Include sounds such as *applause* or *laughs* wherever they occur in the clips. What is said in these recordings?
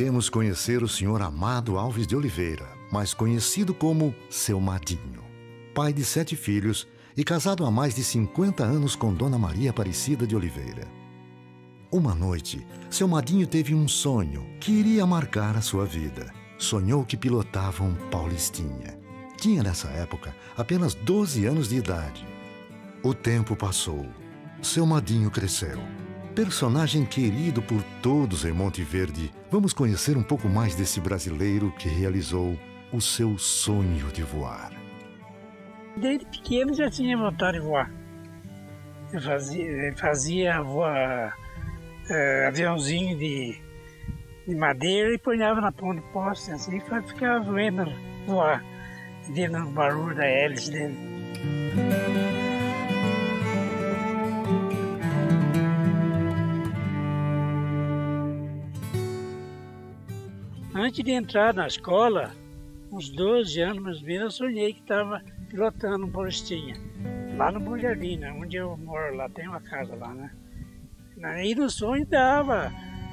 iremos conhecer o senhor Amado Alves de Oliveira, mais conhecido como seu Madinho. Pai de sete filhos e casado há mais de 50 anos com Dona Maria Aparecida de Oliveira. Uma noite, seu Madinho teve um sonho que iria marcar a sua vida. Sonhou que pilotava um Paulistinha. Tinha nessa época apenas 12 anos de idade. O tempo passou. Seu Madinho cresceu. Personagem querido por todos em Monte Verde, vamos conhecer um pouco mais desse brasileiro que realizou o seu sonho de voar. Desde pequeno já tinha vontade de voar. Eu fazia, fazia voar, eh, aviãozinho de, de madeira e ponhava na ponta de poste, assim, ficava vendo voar, vendo o barulho da hélice dele. antes de entrar na escola, uns 12 anos mais ou menos, sonhei que estava pilotando um Paulistinha, lá no Bom Jardim, né? onde eu moro lá, tem uma casa lá, né? Aí no sonho dava,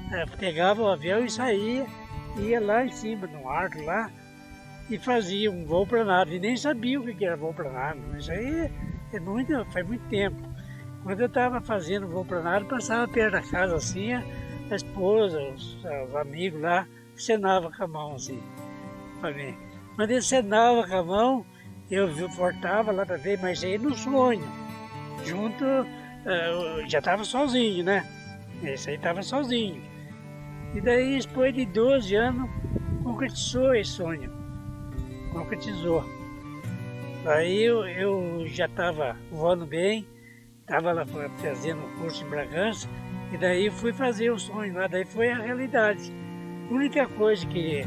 eh, pegava o avião e saía, ia lá em cima, no arco lá, e fazia um voo planado, e nem sabia o que era voo planado, mas aí é muito, faz muito tempo. Quando eu estava fazendo voo planado, passava perto da casa assim, a esposa, os, os amigos lá, cenava com a mão assim para mim. Quando ele cenava com a mão, eu voltava lá para ver, mas aí no sonho. Junto, eh, já estava sozinho, né? Esse aí estava sozinho. E daí, depois de 12 anos, concretizou esse sonho. Concretizou. Aí eu, eu já estava voando bem, estava lá fazendo curso em Bragança, e daí fui fazer o sonho lá, daí foi a realidade. A única coisa que,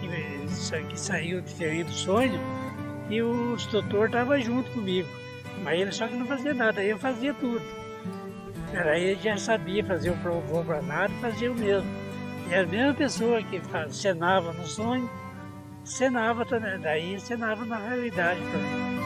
que, que saiu diferente do sonho, e o doutor estava junto comigo. Mas ele só que não fazia nada, eu fazia tudo. Aí ele já sabia fazer o provô para nada, fazia o mesmo. E a mesma pessoa que cenava no sonho, cenava também, daí cenava na realidade também.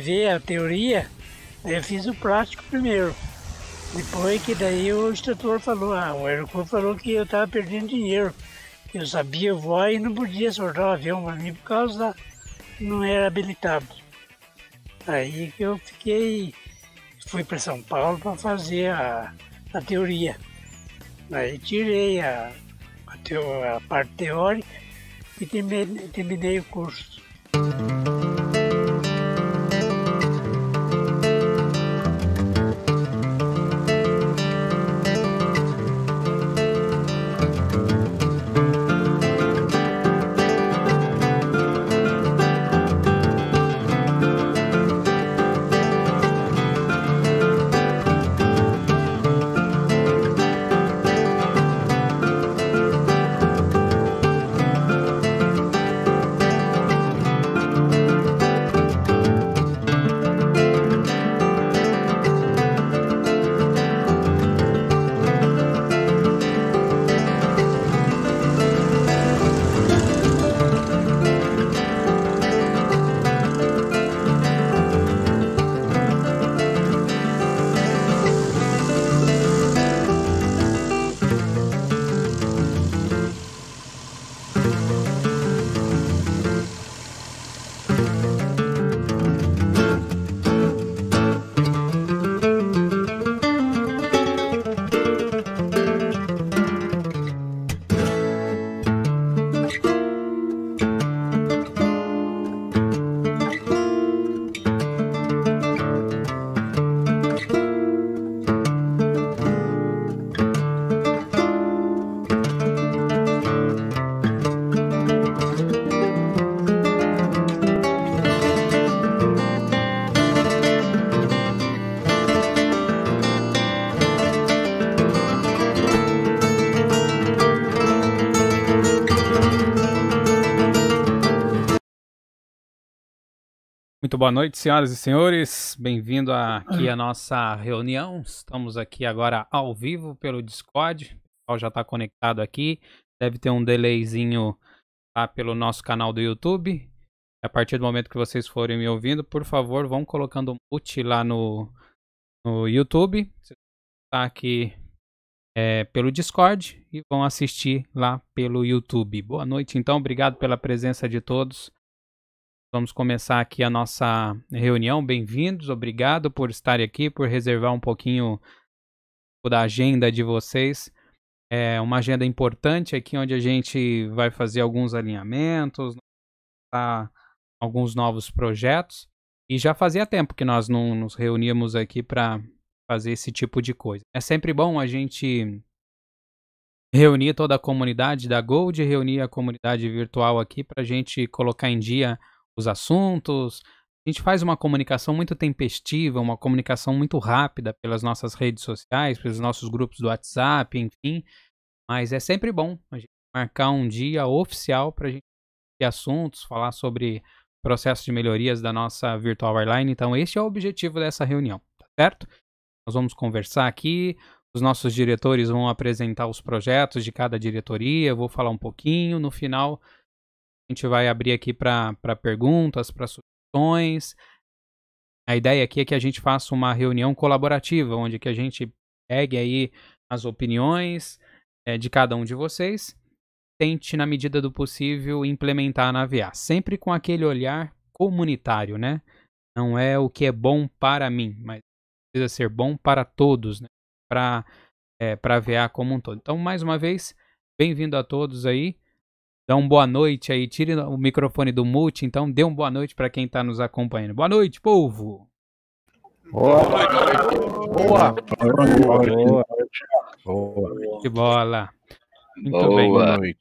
ver a teoria, eu fiz o prático primeiro. Depois que daí o instrutor falou, ah, o aeroporto falou que eu estava perdendo dinheiro. Eu sabia voar e não podia soltar o avião para mim por causa da... não era habilitado. Aí que eu fiquei, fui para São Paulo para fazer a, a teoria. Aí tirei a, a, teo, a parte teórica e terminei, terminei o curso. boa noite, senhoras e senhores. Bem-vindo aqui à nossa reunião. Estamos aqui agora ao vivo pelo Discord. O pessoal já está conectado aqui. Deve ter um delayzinho lá pelo nosso canal do YouTube. A partir do momento que vocês forem me ouvindo, por favor, vão colocando mute lá no, no YouTube. está aqui é, pelo Discord e vão assistir lá pelo YouTube. Boa noite, então. Obrigado pela presença de todos. Vamos começar aqui a nossa reunião. Bem-vindos, obrigado por estar aqui, por reservar um pouquinho da agenda de vocês. É uma agenda importante aqui, onde a gente vai fazer alguns alinhamentos, tá? alguns novos projetos. E já fazia tempo que nós não nos reuníamos aqui para fazer esse tipo de coisa. É sempre bom a gente reunir toda a comunidade da Gold, reunir a comunidade virtual aqui para a gente colocar em dia os assuntos. A gente faz uma comunicação muito tempestiva, uma comunicação muito rápida pelas nossas redes sociais, pelos nossos grupos do WhatsApp, enfim. Mas é sempre bom a gente marcar um dia oficial para a gente ter assuntos, falar sobre processos de melhorias da nossa virtual airline. Então, esse é o objetivo dessa reunião, tá certo? Nós vamos conversar aqui, os nossos diretores vão apresentar os projetos de cada diretoria, eu vou falar um pouquinho, no final a gente vai abrir aqui para perguntas, para sugestões. A ideia aqui é que a gente faça uma reunião colaborativa, onde que a gente pegue aí as opiniões é, de cada um de vocês, tente na medida do possível implementar na VA, sempre com aquele olhar comunitário, né? Não é o que é bom para mim, mas precisa ser bom para todos, né? Para é, VA como um todo. Então, mais uma vez, bem-vindo a todos aí. Dá então, um boa noite aí, tire o microfone do mute, então dê um boa noite para quem está nos acompanhando. Boa noite, povo! Boa! Boa! Boa! Boa! Que bola! Muito boa. bem. Boa noite.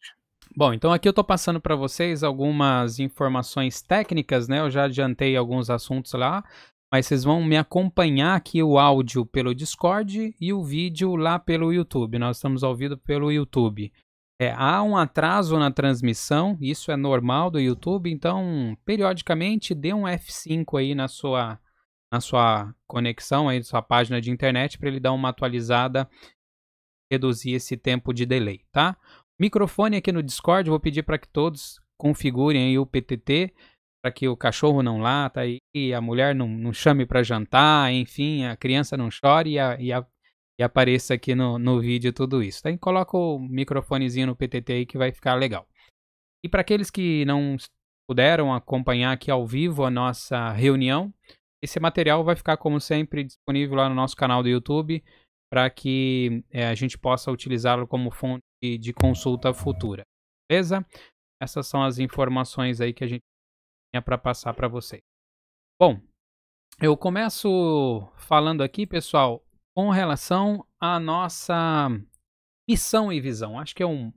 Bom, então aqui eu estou passando para vocês algumas informações técnicas, né? Eu já adiantei alguns assuntos lá, mas vocês vão me acompanhar aqui o áudio pelo Discord e o vídeo lá pelo YouTube. Nós estamos ao vivo pelo YouTube. É, há um atraso na transmissão, isso é normal do YouTube, então periodicamente dê um F5 aí na sua, na sua conexão, aí, na sua página de internet, para ele dar uma atualizada, reduzir esse tempo de delay, tá? Microfone aqui no Discord, vou pedir para que todos configurem aí o PTT, para que o cachorro não lata, e a mulher não, não chame para jantar, enfim, a criança não chore e a, e a apareça aqui no, no vídeo tudo isso. Tá? E coloca o microfonezinho no PTT aí que vai ficar legal. E para aqueles que não puderam acompanhar aqui ao vivo a nossa reunião, esse material vai ficar, como sempre, disponível lá no nosso canal do YouTube para que é, a gente possa utilizá-lo como fonte de consulta futura. Beleza? Essas são as informações aí que a gente tinha para passar para vocês. Bom, eu começo falando aqui, pessoal, com relação à nossa missão e visão. Acho que é um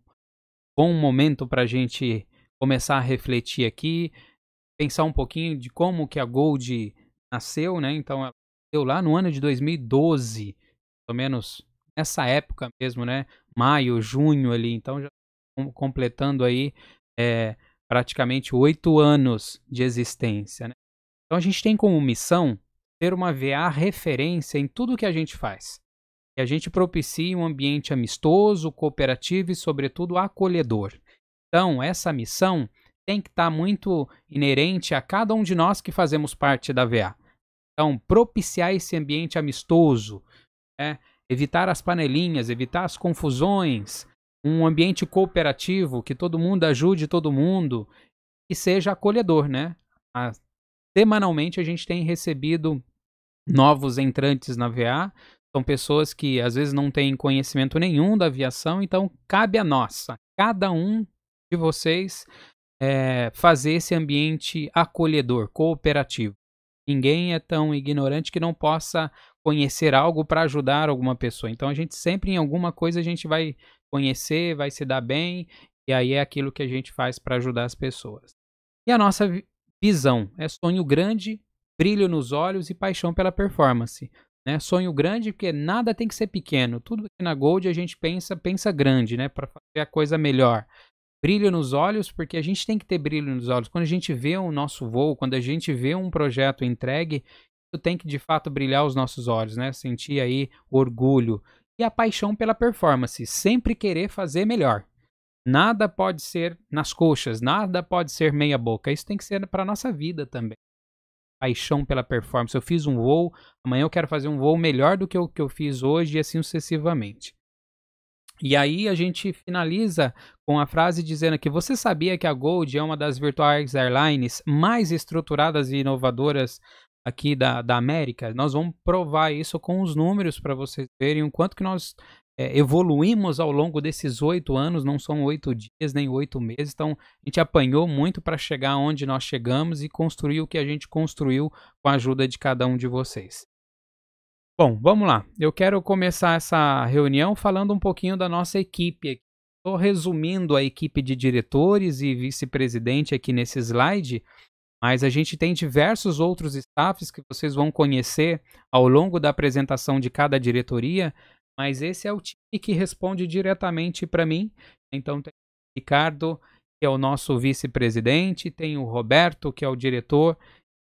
bom momento para a gente começar a refletir aqui, pensar um pouquinho de como que a Gold nasceu, né? Então ela nasceu lá no ano de 2012, pelo menos nessa época mesmo, né? Maio, junho ali, então já completando aí é, praticamente oito anos de existência. Né? Então a gente tem como missão ter uma VA referência em tudo que a gente faz. que a gente propicie um ambiente amistoso, cooperativo e, sobretudo, acolhedor. Então, essa missão tem que estar tá muito inerente a cada um de nós que fazemos parte da VA. Então, propiciar esse ambiente amistoso, né? evitar as panelinhas, evitar as confusões, um ambiente cooperativo que todo mundo ajude todo mundo e seja acolhedor, né? A semanalmente a gente tem recebido novos entrantes na VA. São pessoas que às vezes não têm conhecimento nenhum da aviação, então cabe a nossa, cada um de vocês, é, fazer esse ambiente acolhedor, cooperativo. Ninguém é tão ignorante que não possa conhecer algo para ajudar alguma pessoa. Então a gente sempre em alguma coisa a gente vai conhecer, vai se dar bem, e aí é aquilo que a gente faz para ajudar as pessoas. E a nossa visão. É sonho grande, brilho nos olhos e paixão pela performance. Né? Sonho grande porque nada tem que ser pequeno. Tudo aqui na Gold a gente pensa, pensa grande, né? Para fazer a coisa melhor. Brilho nos olhos, porque a gente tem que ter brilho nos olhos. Quando a gente vê o nosso voo, quando a gente vê um projeto entregue, isso tem que de fato brilhar os nossos olhos, né? Sentir aí orgulho. E a paixão pela performance, sempre querer fazer melhor. Nada pode ser nas coxas, nada pode ser meia boca. Isso tem que ser para nossa vida também. Paixão pela performance. Eu fiz um voo, amanhã eu quero fazer um voo melhor do que o que eu fiz hoje e assim sucessivamente. E aí a gente finaliza com a frase dizendo que você sabia que a Gold é uma das virtuais airlines mais estruturadas e inovadoras aqui da, da América? Nós vamos provar isso com os números para vocês verem o quanto que nós é, evoluímos ao longo desses oito anos, não são oito dias nem oito meses, então a gente apanhou muito para chegar onde nós chegamos e construir o que a gente construiu com a ajuda de cada um de vocês. Bom, vamos lá. Eu quero começar essa reunião falando um pouquinho da nossa equipe. Estou resumindo a equipe de diretores e vice-presidente aqui nesse slide, mas a gente tem diversos outros staffs que vocês vão conhecer ao longo da apresentação de cada diretoria, mas esse é o time que responde diretamente para mim. Então tem o Ricardo, que é o nosso vice-presidente, tem o Roberto, que é o diretor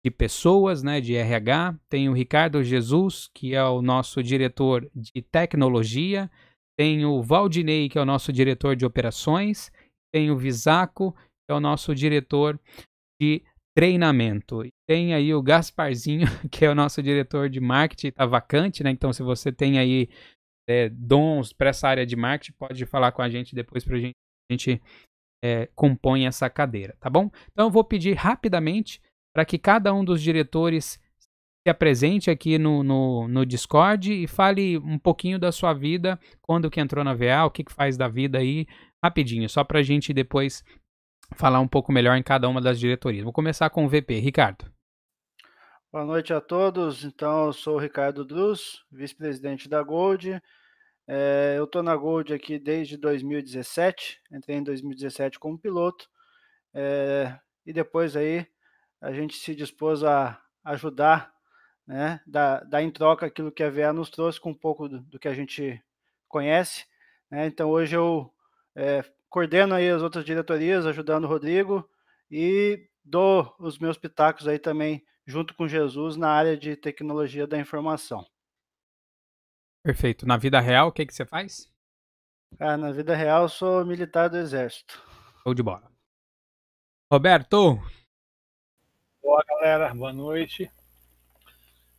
de pessoas, né, de RH, tem o Ricardo Jesus, que é o nosso diretor de tecnologia, tem o Valdinei, que é o nosso diretor de operações, tem o Visaco, que é o nosso diretor de treinamento. E tem aí o Gasparzinho, *laughs* que é o nosso diretor de marketing, está vacante, né? Então se você tem aí é, dons para essa área de marketing, pode falar com a gente depois para gente, a gente é, compõe essa cadeira, tá bom? Então eu vou pedir rapidamente para que cada um dos diretores se apresente aqui no, no, no, Discord e fale um pouquinho da sua vida, quando que entrou na VA, o que, que faz da vida aí, rapidinho, só para a gente depois falar um pouco melhor em cada uma das diretorias. Vou começar com o VP, Ricardo. Boa noite a todos. Então, eu sou o Ricardo Drus, vice-presidente da Gold. É, eu estou na Gold aqui desde 2017, entrei em 2017 como piloto, é, e depois aí a gente se dispôs a ajudar, né, dar, dar em troca aquilo que a VA nos trouxe com um pouco do, do que a gente conhece. Né? Então, hoje eu é, coordeno aí as outras diretorias, ajudando o Rodrigo, e dou os meus pitacos aí também junto com Jesus na área de tecnologia da informação. Perfeito. Na vida real, o que, que você faz? Ah, na vida real, sou militar do Exército. Show de bola. Roberto! Boa, galera. Boa noite.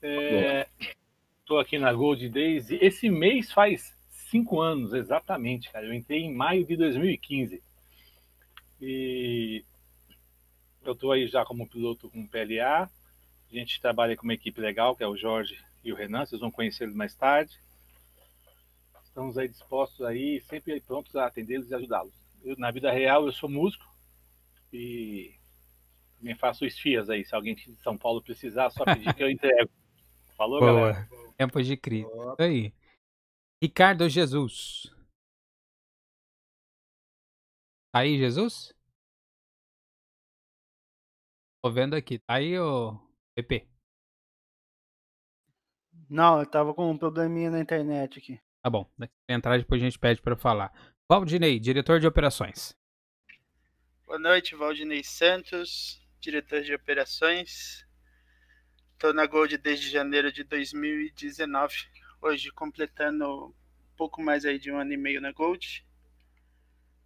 Estou é, aqui na Gold Days esse mês faz cinco anos, exatamente, cara. Eu entrei em maio de 2015. E eu estou aí já como piloto com PLA, a gente trabalha com uma equipe legal, que é o Jorge e o Renan, vocês vão conhecê-los mais tarde. Estamos aí dispostos aí, sempre prontos a atendê-los e ajudá-los. Na vida real, eu sou músico e também faço esfias aí. Se alguém de São Paulo precisar, só pedir que eu entrego. *laughs* Falou, Boa. galera. Tempos de crise. Boa. Aí. Ricardo Jesus. Tá aí, Jesus? Tô vendo aqui. Tá aí, ô. PP. Não, eu tava com um probleminha na internet aqui. Tá bom, entrar depois a gente pede para falar. Valdinei, diretor de operações. Boa noite, Valdinei Santos, diretor de operações. Estou na Gold desde janeiro de 2019, hoje completando um pouco mais aí de um ano e meio na Gold,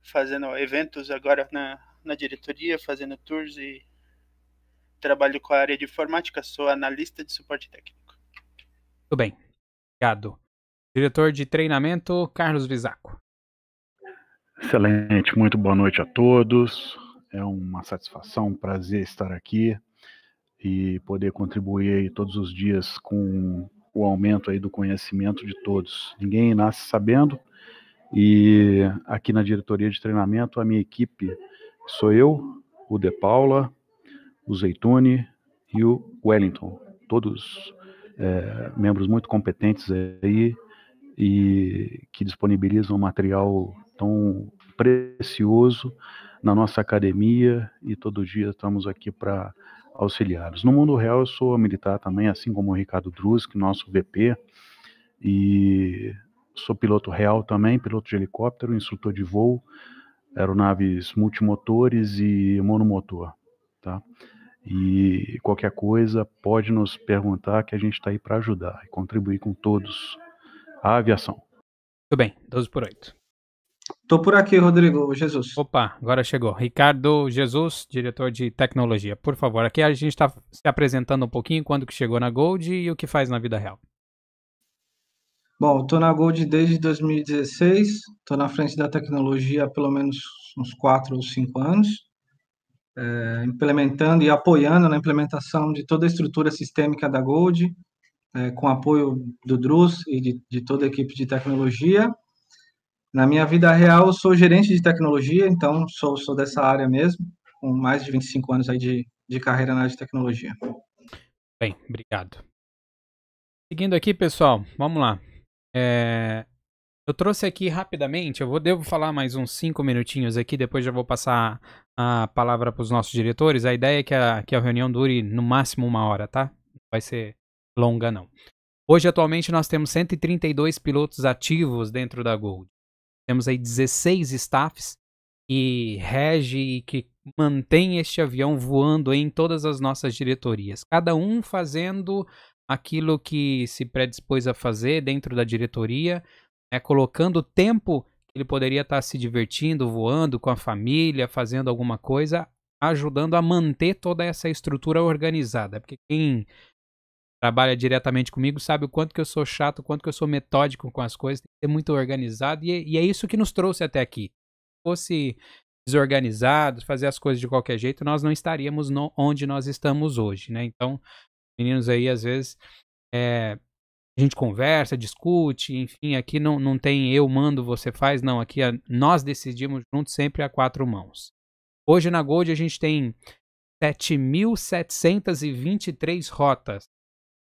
fazendo eventos agora na, na diretoria, fazendo tours e trabalho com a área de informática, sou analista de suporte técnico. Tudo bem, obrigado. Diretor de treinamento, Carlos Visaco. Excelente, muito boa noite a todos. É uma satisfação, um prazer estar aqui e poder contribuir aí todos os dias com o aumento aí do conhecimento de todos. Ninguém nasce sabendo e aqui na diretoria de treinamento a minha equipe sou eu, o De Paula, o Zeitune e o Wellington, todos é, membros muito competentes aí e que disponibilizam material tão precioso na nossa academia e todo dia estamos aqui para auxiliá-los. No mundo real eu sou militar também, assim como o Ricardo Drusk, nosso VP, e sou piloto real também, piloto de helicóptero, instrutor de voo, aeronaves multimotores e monomotor, tá? E qualquer coisa, pode nos perguntar que a gente está aí para ajudar e contribuir com todos a aviação. Tudo bem, 12 por 8. Estou por aqui, Rodrigo Jesus. Opa, agora chegou. Ricardo Jesus, diretor de tecnologia. Por favor, aqui a gente está se apresentando um pouquinho quando que chegou na Gold e o que faz na vida real. Bom, estou na Gold desde 2016, estou na frente da tecnologia há pelo menos uns 4 ou 5 anos é, implementando e apoiando na implementação de toda a estrutura sistêmica da Gold, é, com apoio do Drus e de, de, toda a equipe de tecnologia. Na minha vida real, eu sou gerente de tecnologia, então sou, sou dessa área mesmo, com mais de 25 anos aí de, de carreira na área de tecnologia. Bem, obrigado. Seguindo aqui, pessoal, vamos lá. É, eu trouxe aqui rapidamente, eu vou, devo falar mais uns cinco minutinhos aqui, depois já vou passar a palavra para os nossos diretores. A ideia é que a, que a reunião dure no máximo uma hora, tá? Não vai ser longa, não. Hoje, atualmente, nós temos 132 pilotos ativos dentro da Gold. Temos aí 16 staffs que rege e que mantém este avião voando em todas as nossas diretorias, cada um fazendo aquilo que se predispôs a fazer dentro da diretoria, né, colocando o tempo que ele poderia estar se divertindo, voando com a família, fazendo alguma coisa, ajudando a manter toda essa estrutura organizada. Porque quem trabalha diretamente comigo sabe o quanto que eu sou chato, o quanto que eu sou metódico com as coisas, tem que ser muito organizado, e, é, e é isso que nos trouxe até aqui. Se fosse desorganizados, fazer as coisas de qualquer jeito, nós não estaríamos no, onde nós estamos hoje, né? Então, meninos aí, às vezes, é, a gente conversa, discute, enfim, aqui não, não tem eu mando, você faz, não. Aqui é, nós decidimos juntos sempre a quatro mãos. Hoje na Gold a gente tem 7.723 rotas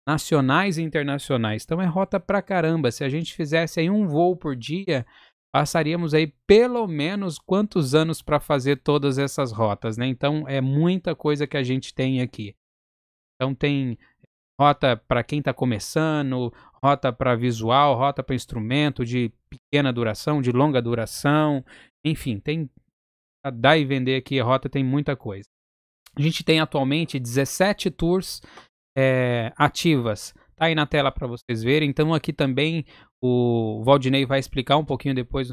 nacionais e internacionais. Então é rota pra caramba. Se a gente fizesse aí um voo por dia, passaríamos aí pelo menos quantos anos para fazer todas essas rotas, né? Então é muita coisa que a gente tem aqui. Então tem rota para quem está começando, rota para visual, rota para instrumento de pequena duração, de longa duração, enfim, tem a dar e vender aqui a rota tem muita coisa. A gente tem atualmente 17 tours é, ativas. Tá aí na tela para vocês verem. Então aqui também o Valdinei vai explicar um pouquinho depois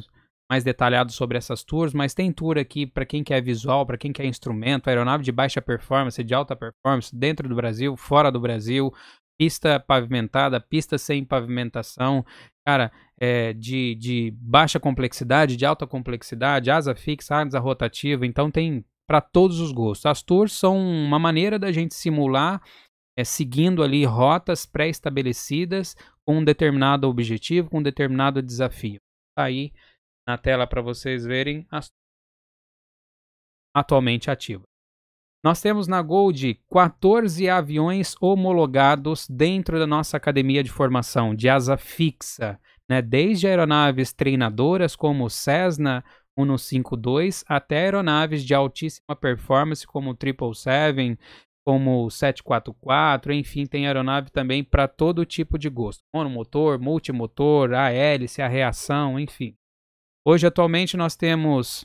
mais detalhado sobre essas tours, mas tem tour aqui para quem quer visual, para quem quer instrumento, aeronave de baixa performance, de alta performance, dentro do Brasil, fora do Brasil, pista pavimentada, pista sem pavimentação, cara, é, de, de baixa complexidade, de alta complexidade, asa fixa, asa rotativa, então tem para todos os gostos. As tours são uma maneira da gente simular, é, seguindo ali rotas pré-estabelecidas com um determinado objetivo, com um determinado desafio. Tá aí na tela para vocês verem as atualmente ativas. Nós temos na Gold 14 aviões homologados dentro da nossa academia de formação de asa fixa, né? desde aeronaves treinadoras como Cessna 152 até aeronaves de altíssima performance como o 777, como o 744, enfim, tem aeronave também para todo tipo de gosto, monomotor, multimotor, a hélice, a reação, enfim. Hoje, atualmente, nós temos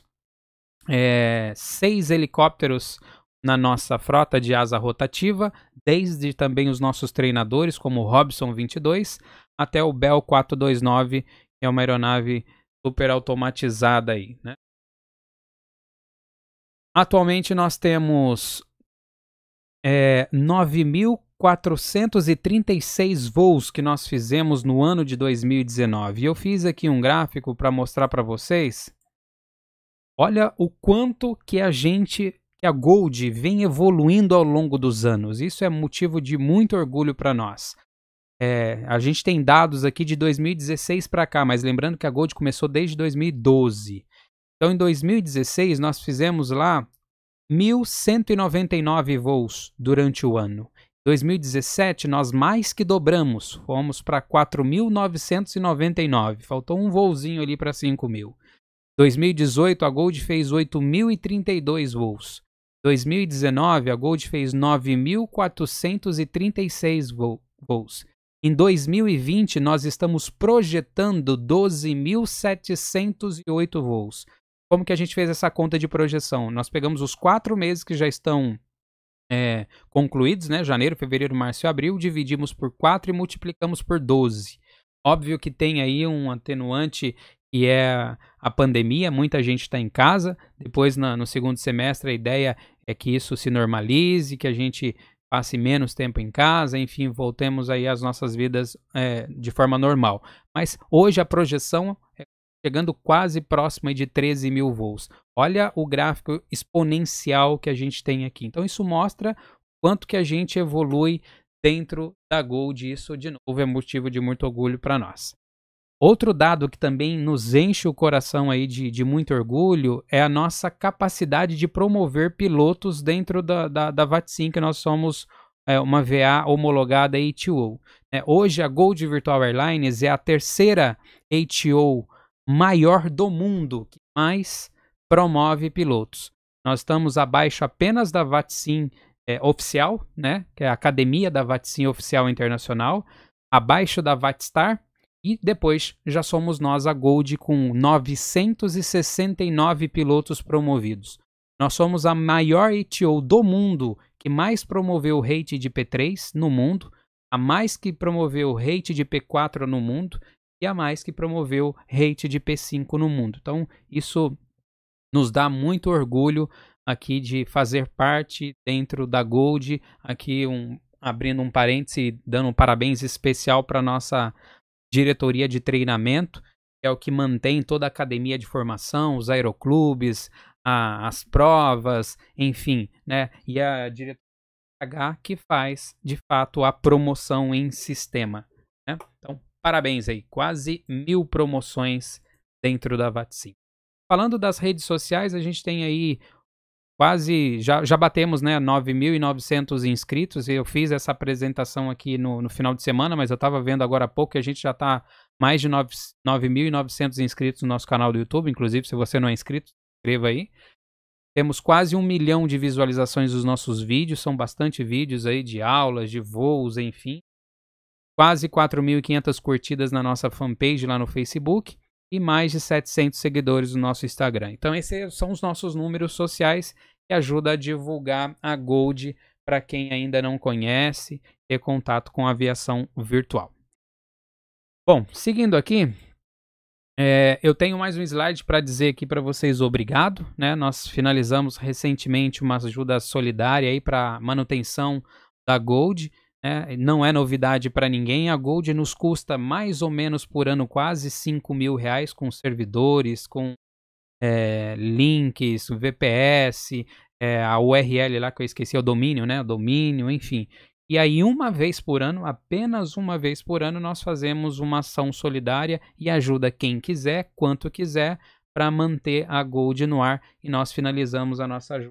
é, seis helicópteros na nossa frota de asa rotativa, desde também os nossos treinadores, como o Robson 22, até o Bell 429, que é uma aeronave super automatizada aí, né? Atualmente nós temos é, eh, 9.000 436 voos que nós fizemos no ano de 2019. E eu fiz aqui um gráfico para mostrar para vocês. Olha o quanto que a gente, que a Gold vem evoluindo ao longo dos anos. Isso é motivo de muito orgulho para nós. É, a gente tem dados aqui de 2016 para cá, mas lembrando que a Gold começou desde 2012. Então, em 2016, nós fizemos lá 1.199 voos durante o ano. 2017 nós mais que dobramos, fomos para 4.999, faltou um voozinho ali para 5.000. 2018 a Gold fez 8.032 voos. 2019 a Gold fez 9.436 voos. Em 2020 nós estamos projetando 12.708 voos. Como que a gente fez essa conta de projeção? Nós pegamos os quatro meses que já estão é, concluídos, né? Janeiro, fevereiro, março e abril, dividimos por 4 e multiplicamos por 12. Óbvio que tem aí um atenuante que é a pandemia, muita gente está em casa. Depois, na, no segundo semestre, a ideia é que isso se normalize, que a gente passe menos tempo em casa, enfim, voltemos aí às nossas vidas é, de forma normal. Mas hoje a projeção é chegando quase próximo de 13 mil voos. Olha o gráfico exponencial que a gente tem aqui. Então isso mostra quanto que a gente evolui dentro da Gold. Isso, de novo, é motivo de muito orgulho para nós. Outro dado que também nos enche o coração aí de, de muito orgulho é a nossa capacidade de promover pilotos dentro da, da, da VATSIM, que nós somos é, uma VA homologada ATO. É, hoje, a Gold Virtual Airlines é a terceira ATO maior do mundo, que mais promove pilotos. Nós estamos abaixo apenas da VATSIM é, eh, oficial, né, que é a Academia da VATSIM Oficial Internacional, abaixo da VATSTAR, e depois já somos nós a Gold com 969 pilotos promovidos. Nós somos a maior ETO do mundo que mais promoveu rate de P3 no mundo, a mais que promoveu rate de P4 no mundo e a mais que promoveu rate de P5 no mundo. Então, isso nos dá muito orgulho aqui de fazer parte dentro da Gold, aqui um, abrindo um parêntese, dando um parabéns especial para nossa diretoria de treinamento, que é o que mantém toda a academia de formação, os aeroclubes, a, as provas, enfim, né? E a diretoria H que faz de fato a promoção em sistema. Né? Então, Parabéns aí, quase mil promoções dentro da Vatsim. Falando das redes sociais, a gente tem aí quase, já, já batemos né, 9.900 inscritos, eu fiz essa apresentação aqui no, no final de semana, mas eu estava vendo agora há pouco que a gente já está mais de 9.900 inscritos no nosso canal do YouTube, inclusive se você não é inscrito, inscreva aí. Temos quase um milhão de visualizações dos nossos vídeos, são bastante vídeos aí de aulas, de voos, enfim quase 4.500 curtidas na nossa fanpage lá no Facebook e mais de 700 seguidores no nosso Instagram. Então esses são os nossos números sociais que ajudam a divulgar a Gold para quem ainda não conhece, e contato com a aviação virtual. Bom, seguindo aqui, é, eu tenho mais um slide para dizer aqui para vocês obrigado. Né? Nós finalizamos recentemente uma ajuda solidária para manutenção da Gold. É, não é novidade para ninguém. A Gold nos custa mais ou menos por ano quase 5 mil reais com servidores, com é, links, VPS, é, eh, a URL lá que eu esqueci, é o domínio, né? O domínio, enfim. E aí, uma vez por ano, apenas uma vez por ano, nós fazemos uma ação solidária e ajuda quem quiser, quanto quiser, para manter a Gold no ar. E nós finalizamos a nossa ajuda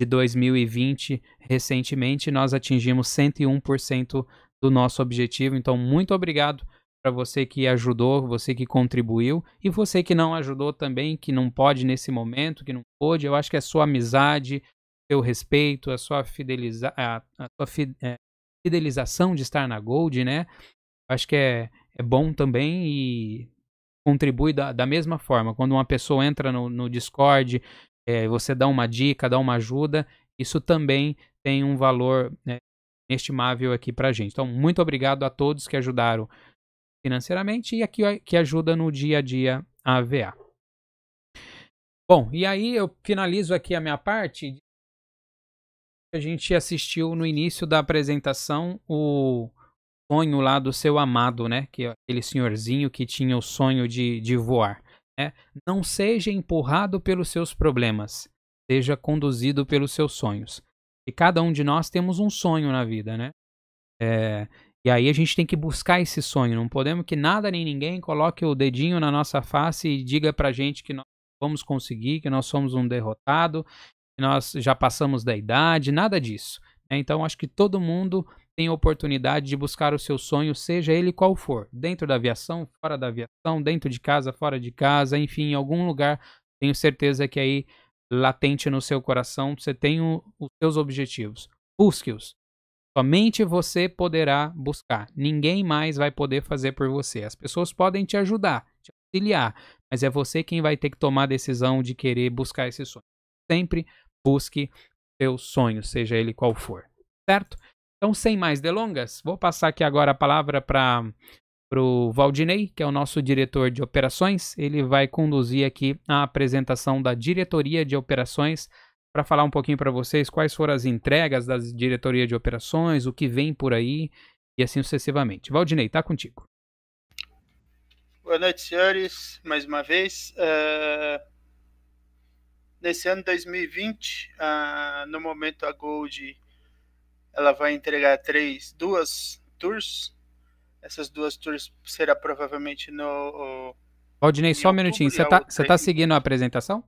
de 2020, recentemente, nós atingimos 101% do nosso objetivo. Então, muito obrigado para você que ajudou, você que contribuiu e você que não ajudou também, que não pode nesse momento, que não pôde. Eu acho que é sua amizade, seu respeito, a sua, fideliza a, a sua fi é, fidelização de estar na Gold, né? acho que é, é bom também e contribui da, da mesma forma. Quando uma pessoa entra no, no Discord, é, você dá uma dica, dá uma ajuda, isso também tem um valor né, inestimável aqui para a gente. Então, muito obrigado a todos que ajudaram financeiramente e aqui que ajuda no dia a dia a VA. Bom, e aí eu finalizo aqui a minha parte. A gente assistiu no início da apresentação o sonho lá do seu amado, né? Que é aquele senhorzinho que tinha o sonho de, de voar. É, não seja empurrado pelos seus problemas, seja conduzido pelos seus sonhos. E cada um de nós temos um sonho na vida, né? É, e aí a gente tem que buscar esse sonho. Não podemos que nada nem ninguém coloque o dedinho na nossa face e diga pra gente que nós vamos conseguir, que nós somos um derrotado, que nós já passamos da idade, nada disso. Né? Então acho que todo mundo tem a oportunidade de buscar o seu sonho, seja ele qual for, dentro da aviação, fora da aviação, dentro de casa, fora de casa, enfim, em algum lugar, tenho certeza que aí latente no seu coração, você tem o, os seus objetivos. Busque-os. Somente você poderá buscar. Ninguém mais vai poder fazer por você. As pessoas podem te ajudar, te auxiliar, mas é você quem vai ter que tomar a decisão de querer buscar esse sonho. Sempre busque seu sonho, seja ele qual for, certo? Então, sem mais delongas, vou passar aqui agora a palavra para o Valdinei, que é o nosso diretor de operações. Ele vai conduzir aqui a apresentação da diretoria de operações para falar um pouquinho para vocês quais foram as entregas da diretoria de operações, o que vem por aí e assim sucessivamente. Valdinei, tá contigo. Boa noite, senhores, mais uma vez. Uh, nesse ano 2020, uh, ah, no momento a Gold ela vai entregar três, duas tours. Essas duas tours será provavelmente no. Valdinei, só um minutinho. Você tá, é você tá seguindo a apresentação?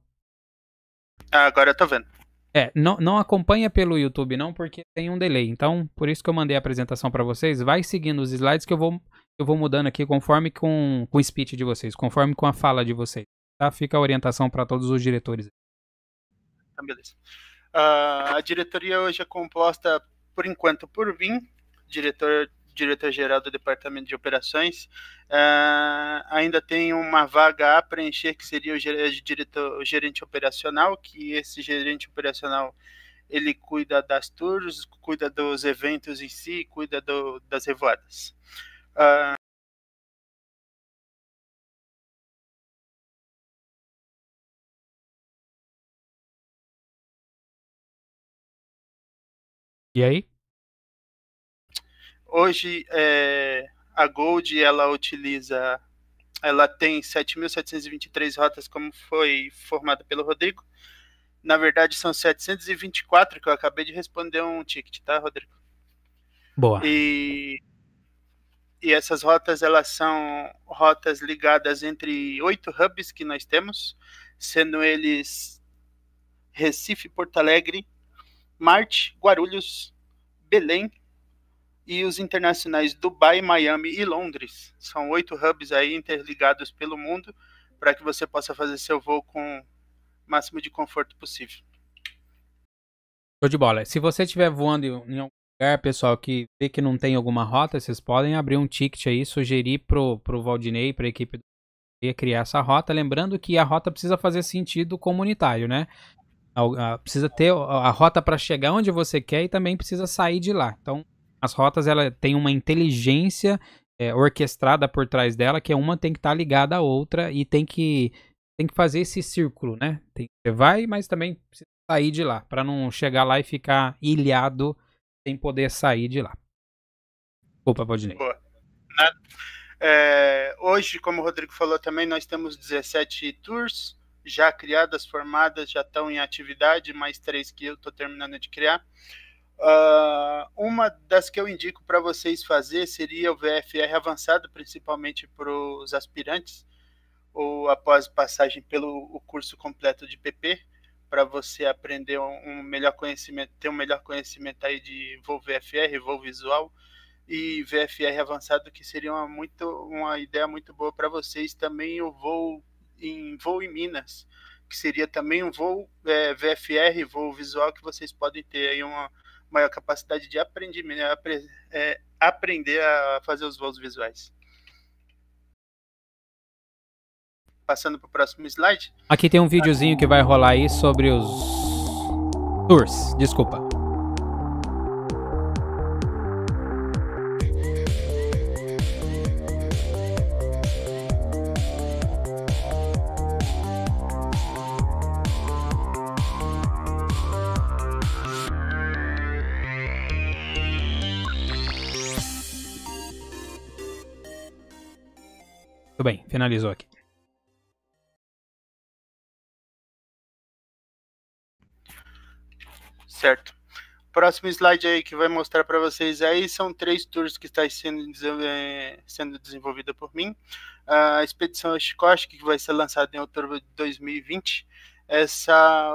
Ah, agora eu tô vendo. É, não, não acompanha pelo YouTube não, porque tem um delay. Então, por isso que eu mandei a apresentação para vocês. Vai seguindo os slides que eu vou, eu vou mudando aqui conforme com, com o speech de vocês, conforme com a fala de vocês. Tá? Fica a orientação para todos os diretores. Então, beleza. Uh, a diretoria hoje é composta por enquanto, por vir, diretor diretor-geral do Departamento de Operações. Uh, ainda tem uma vaga a preencher que seria o, diretor, o gerente operacional, que esse gerente operacional ele cuida das tours, cuida dos eventos em si, cuida do, das revoadas. Uh, E aí? Hoje é, a Gold ela utiliza, ela tem 7.723 rotas, como foi formada pelo Rodrigo. Na verdade, são 724 que eu acabei de responder um ticket, tá, Rodrigo? Boa. E, e essas rotas elas são rotas ligadas entre oito hubs que nós temos, sendo eles Recife, Porto Alegre, Marte, Guarulhos, Belém e os internacionais Dubai, Miami e Londres. São oito hubs aí interligados pelo mundo para que você possa fazer seu voo com o máximo de conforto possível. Show de bola. Se você estiver voando em algum lugar, pessoal, que vê que não tem alguma rota, vocês podem abrir um ticket aí, sugerir pro, pro Valdinei, a equipe do criar essa rota, lembrando que a rota precisa fazer sentido comunitário, né? precisa ter a rota para chegar onde você quer e também precisa sair de lá. Então, as rotas ela tem uma inteligência é, orquestrada por trás dela, que é uma tem que estar tá ligada à outra e tem que tem que fazer esse círculo, né? Tem, você vai, mas também precisa sair de lá, para não chegar lá e ficar ilhado sem poder sair de lá. Opa, Valdinei. Boa. É, hoje, como o Rodrigo falou também, nós temos 17 tours já criadas, formadas, já estão em atividade, mais três que eu estou terminando de criar. Uh, uma das que eu indico para vocês fazer seria o VFR avançado, principalmente para os aspirantes, ou após passagem pelo curso completo de PP, para você aprender um, melhor conhecimento, ter um melhor conhecimento aí de voo VFR, voo visual e VFR avançado, que seria uma, muito, uma ideia muito boa para vocês. Também o voo em voo em Minas, que seria também um voo é, VFR, voo visual, que vocês podem ter aí uma maior capacidade de aprendimento, né, apre, é, aprender a fazer os voos visuais. Passando para o próximo slide. Aqui tem um videozinho que vai rolar aí sobre os tours. Desculpa. Tudo bem, finalizou aqui. Certo. Próximo slide aí que vai mostrar para vocês aí são três tours que está sendo, é, sendo desenvolvida por mim. A expedição Oshikoshi, que vai ser lançada em outubro de 2020. Essa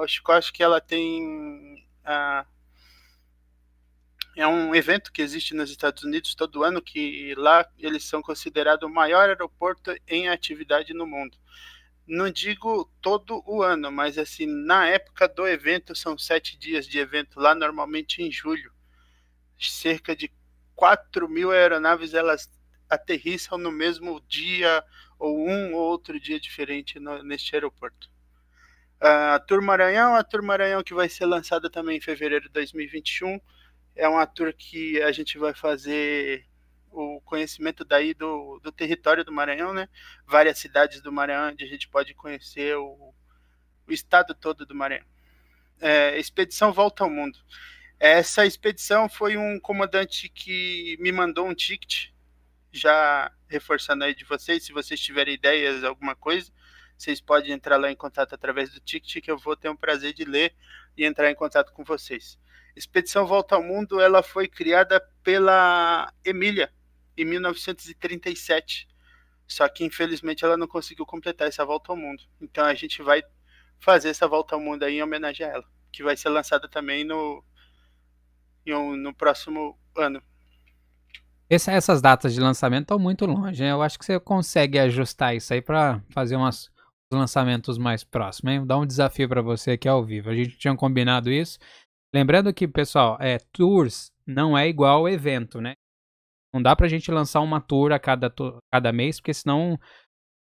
que ela tem uh, é um evento que existe nos Estados Unidos todo ano, que lá eles são considerados o maior aeroporto em atividade no mundo. Não digo todo o ano, mas assim, na época do evento, são sete dias de evento lá, normalmente em julho. Cerca de 4 mil aeronaves elas aterrissam no mesmo dia ou um ou outro dia diferente no, neste aeroporto. Ah, a Turma Maranhão, a Turma Aranhão que vai ser lançada também em fevereiro de 2021, é uma tour que a gente vai fazer o conhecimento daí do, do território do Maranhão, né? Várias cidades do Maranhão, onde a gente pode conhecer o, o estado todo do Maranhão. É, expedição Volta ao Mundo. Essa expedição foi um comandante que me mandou um ticket, já reforçando aí de vocês, se vocês tiverem ideias, alguma coisa, vocês podem entrar lá em contato através do ticket, que eu vou ter o prazer de ler e entrar em contato com vocês. Expedição Volta ao Mundo ela foi criada pela Emília em 1937. Só que infelizmente ela não conseguiu completar essa volta ao mundo. Então a gente vai fazer essa volta ao mundo aí em homenagem a ela, que vai ser lançada também no no próximo ano. Essa, essas datas de lançamento estão muito longe, né? Eu acho que você consegue ajustar isso aí para fazer umas lançamentos mais próximos, hein? Dá um desafio para você aqui ao vivo. A gente tinha combinado isso, Lembrando que, pessoal, é, tours não é igual evento, né? Não dá pra gente lançar uma tour a cada, cada mês, porque senão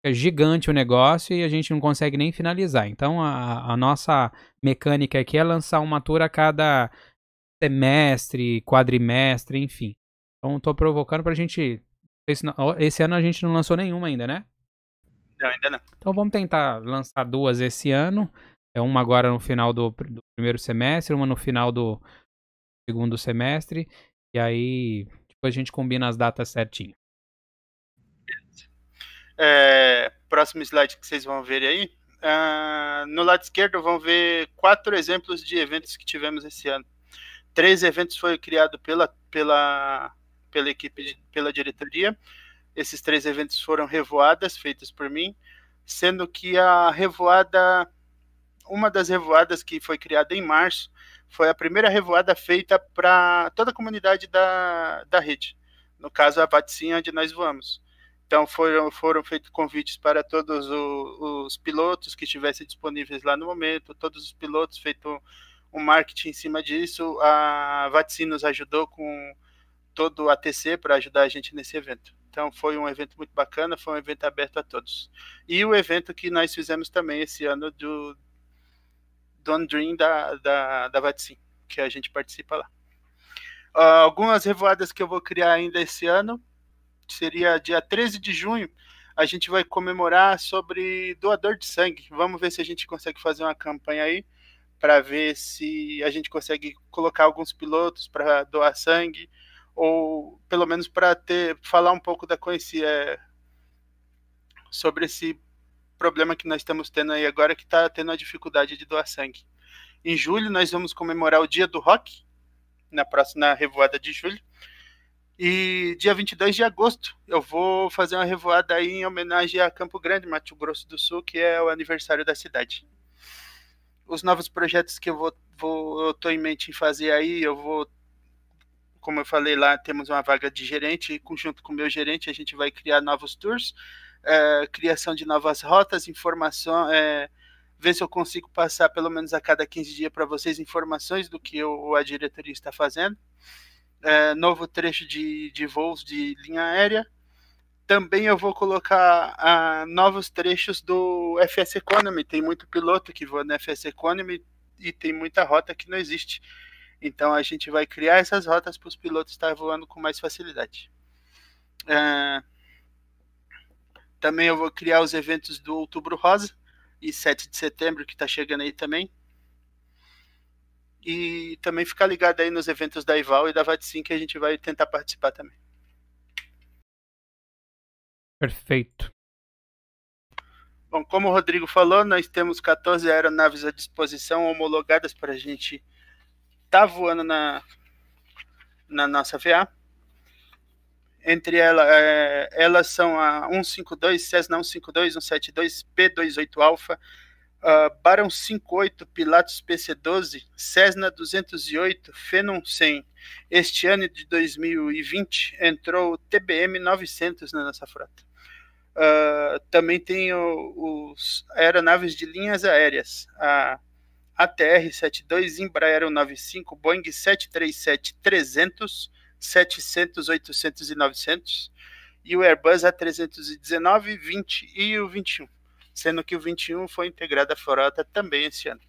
é gigante o negócio e a gente não consegue nem finalizar. Então a, a, nossa mecânica aqui é lançar uma tour a cada semestre, quadrimestre, enfim. Então estou provocando para a gente. Esse, esse, ano a gente não lançou nenhuma ainda, né? Não, ainda não. Então vamos tentar lançar duas esse ano. É uma agora no final do, do primeiro semestre, uma no final do segundo semestre. E aí depois a gente combina as datas certinho. É, próximo slide que vocês vão ver aí. Uh, no lado esquerdo vão ver quatro exemplos de eventos que tivemos esse ano. Três eventos foram criados pela, pela, pela equipe, de, pela diretoria. Esses três eventos foram revoadas, feitas por mim, sendo que a revoada uma das revoadas que foi criada em março foi a primeira revoada feita para toda a comunidade da, da rede, no caso a Vaticina, onde nós voamos. Então foram, foram feitos convites para todos o, os pilotos que estivessem disponíveis lá no momento, todos os pilotos, feito um marketing em cima disso. A Vaticina nos ajudou com todo o ATC para ajudar a gente nesse evento. Então foi um evento muito bacana, foi um evento aberto a todos. E o evento que nós fizemos também esse ano do, do Dream da, da, da Vatsim, que a gente participa lá. Uh, algumas revoadas que eu vou criar ainda esse ano seria dia 13 de junho. A gente vai comemorar sobre doador de sangue. Vamos ver se a gente consegue fazer uma campanha aí para ver se a gente consegue colocar alguns pilotos para doar sangue ou pelo menos para ter falar um pouco da conhecer é, sobre esse problema que nós estamos tendo aí agora, que está tendo a dificuldade de doar sangue. Em julho, nós vamos comemorar o Dia do Rock, na próxima revoada de julho. E dia 22 de agosto, eu vou fazer uma revoada aí em homenagem a Campo Grande, Mato Grosso do Sul, que é o aniversário da cidade. Os novos projetos que eu vou, vou eu tô em mente em fazer aí, eu vou como eu falei lá, temos uma vaga de gerente e junto com o meu gerente a gente vai criar novos tours é, criação de novas rotas, informação, é, ver se eu consigo passar pelo menos a cada 15 dias para vocês informações do que eu, a diretoria está fazendo. É, novo trecho de, de voos de linha aérea. Também eu vou colocar ah, novos trechos do FS Economy. Tem muito piloto que voa no FS Economy e tem muita rota que não existe. Então a gente vai criar essas rotas para os pilotos estar voando com mais facilidade. É, também eu vou criar os eventos do Outubro Rosa e 7 de setembro, que está chegando aí também. E também ficar ligado aí nos eventos da Ival e da Vatsim, que a gente vai tentar participar também. Perfeito. Bom, como o Rodrigo falou, nós temos 14 aeronaves à disposição, homologadas para a gente estar tá voando na, na nossa VA entre ela, é, elas são a 152, Cessna 152, 172, P28 Alfa, uh, Baron 58, Pilatus PC12, Cessna 208, Phenom 100. Este ano de 2020 entrou o TBM 900 na nossa frota. Uh, também tem o, os aeronaves de linhas aéreas, a ATR-72, Embraer 95, Boeing 737-300, 700, 800 e 900, e o Airbus A319, 20 e o 21, sendo que o 21 foi integrado à frota também esse ano.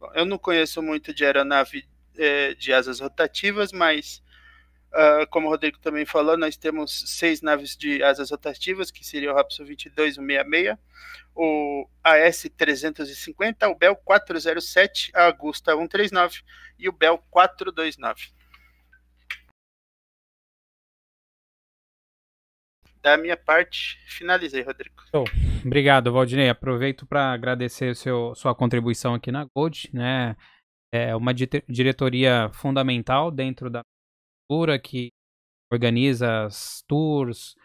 Bom, eu não conheço muito de aeronave é, de asas rotativas, mas Uh, como o Rodrigo também falou, nós temos seis naves de asas rotativas, que seria o Rapsu 22, 166, o AS350, o Bell 407, a Augusta 139 e o Bell 429. Da minha parte, finalizei, Rodrigo. Oh, obrigado, Valdinei. Aproveito para agradecer seu, sua contribuição aqui na Gold, né? É uma di diretoria fundamental dentro da cultura que organiza as tours,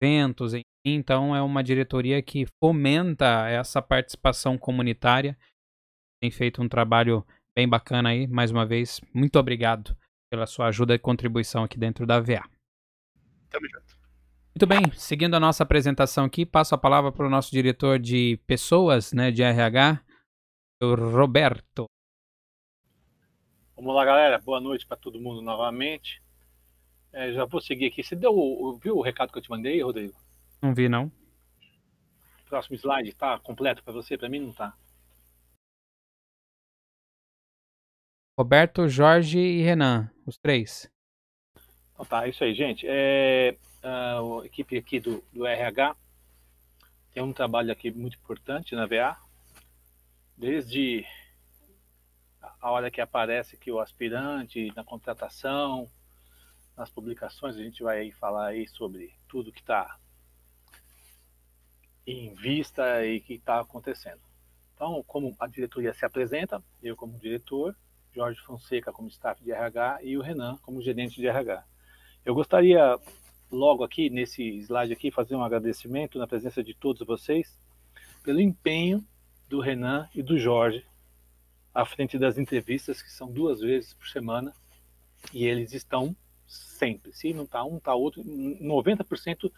eventos, então é uma diretoria que fomenta essa participação comunitária. Tem feito um trabalho bem bacana aí, mais uma vez, muito obrigado pela sua ajuda e contribuição aqui dentro da VA. Tamo junto. Muito bem, seguindo a nossa apresentação aqui, passo a palavra para o nosso diretor de pessoas, né, de RH, o Roberto. Vamos lá, galera. Boa noite para todo mundo novamente. É, já vou seguir aqui. Você deu, viu o recado que eu te mandei, Rodrigo? Não vi, não. Próximo slide, tá completo para você? Para mim não tá. Roberto, Jorge e Renan, os três. Então tá, isso aí, gente. É, a equipe aqui do, do RH tem um trabalho aqui muito importante na VA. Desde a hora que aparece que o aspirante, na contratação, nas publicações, a gente vai aí falar aí sobre tudo que está em vista e que está acontecendo. Então, como a diretoria se apresenta, eu como diretor, Jorge Fonseca como staff de RH e o Renan como gerente de RH. Eu gostaria logo aqui nesse slide aqui fazer um agradecimento na presença de todos vocês pelo empenho do Renan e do Jorge à frente das entrevistas que são duas vezes por semana e eles estão sempre, se não está um, está outro, 90%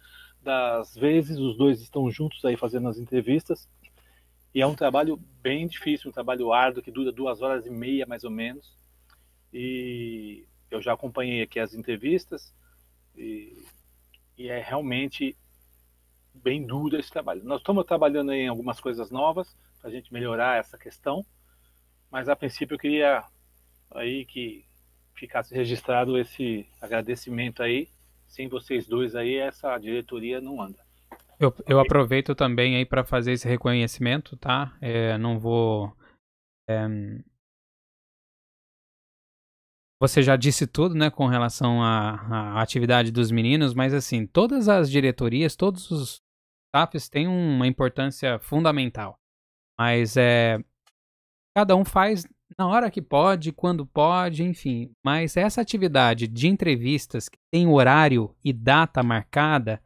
das vezes, os dois estão juntos aí fazendo as entrevistas. E é um trabalho bem difícil, um trabalho árduo que dura duas horas e meia mais ou menos. E eu já acompanhei aqui as entrevistas e, e é realmente bem duro esse trabalho. Nós estamos trabalhando em algumas coisas novas para a gente melhorar essa questão, mas a princípio eu queria aí que ficasse registrado esse agradecimento aí sem vocês dois aí, essa diretoria não anda. Eu, eu aproveito também aí para fazer esse reconhecimento, tá? É, não vou. É... Você já disse tudo, né, com relação à, à, atividade dos meninos, mas assim, todas as diretorias, todos os staffs têm uma importância fundamental. Mas é, cada um faz na hora que pode, quando pode, enfim. Mas essa atividade de entrevistas que tem horário e data marcada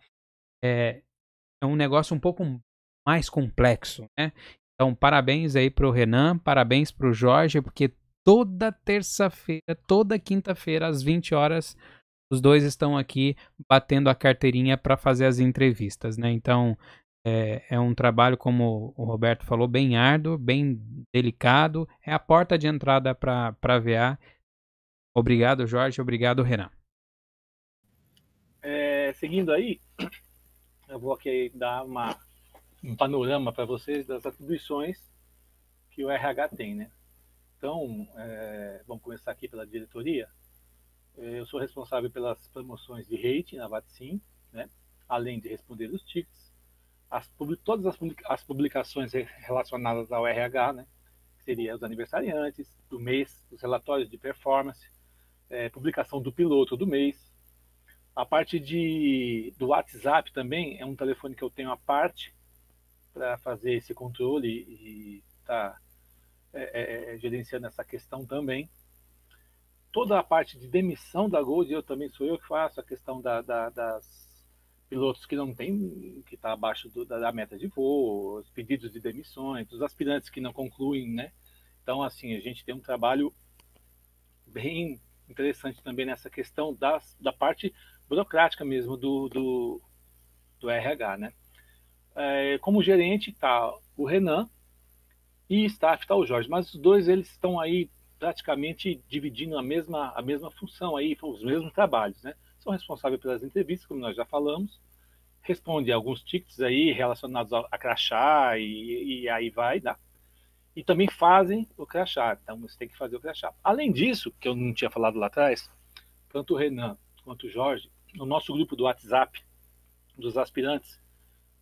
é, é um negócio um pouco mais complexo, né? Então, parabéns aí pro Renan, parabéns pro Jorge, porque toda terça-feira, toda quinta-feira, às 20 horas, os dois estão aqui batendo a carteirinha para fazer as entrevistas, né? Então, é, é, um trabalho, como o Roberto falou, bem árduo, bem delicado. É a porta de entrada para a VA. Obrigado, Jorge. Obrigado, Renan. É, seguindo aí, eu vou aqui dar uma, um panorama para vocês das atribuições que o RH tem. Né? Então, é, vamos começar aqui pela diretoria. É, eu sou responsável pelas promoções de rating na Vatsim, né? além de responder os tickets as, todas as, publicações relacionadas ao RH, né, que seria os aniversariantes do mês, os relatórios de performance, é, publicação do piloto do mês. A parte de, do WhatsApp também é um telefone que eu tenho à parte para fazer esse controle e estar tá, é, é, é, gerenciando essa questão também. Toda a parte de demissão da Gold, eu também sou eu que faço, a questão da, da, das pilotos que não tem, que está abaixo do, da, da, meta de voo, os pedidos de demissões, os aspirantes que não concluem, né? Então, assim, a gente tem um trabalho bem interessante também nessa questão das, da parte burocrática mesmo do, do, do RH, né? É, como gerente está o Renan e staff está o Jorge, mas os dois eles estão aí praticamente dividindo a mesma, a mesma função aí, os mesmos trabalhos, né? são responsáveis pelas entrevistas, como nós já falamos, responde alguns tickets aí relacionados a, a crachá e, e, aí vai, dá. E também fazem o crachá, então você tem que fazer o crachá. Além disso, que eu não tinha falado lá atrás, tanto o Renan quanto o Jorge, no nosso grupo do WhatsApp dos aspirantes,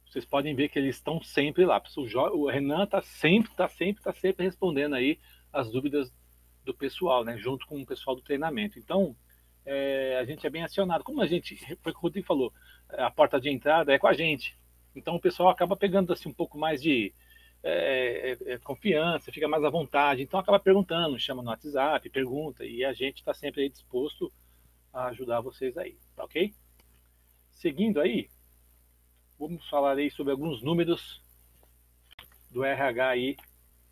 vocês podem ver que eles estão sempre lá. O, Jorge, o Renan está sempre, está sempre, está sempre respondendo aí as dúvidas do pessoal, né? Junto com o pessoal do treinamento. Então, é, a gente é bem acionado. Como a gente, foi o que o Rodrigo falou, a porta de entrada é com a gente. Então o pessoal acaba pegando assim, um pouco mais de é, é, é confiança, fica mais à vontade. Então acaba perguntando, chama no WhatsApp, pergunta, e a gente está sempre disposto a ajudar vocês aí, tá ok? Seguindo aí, vamos falar aí sobre alguns números do RH aí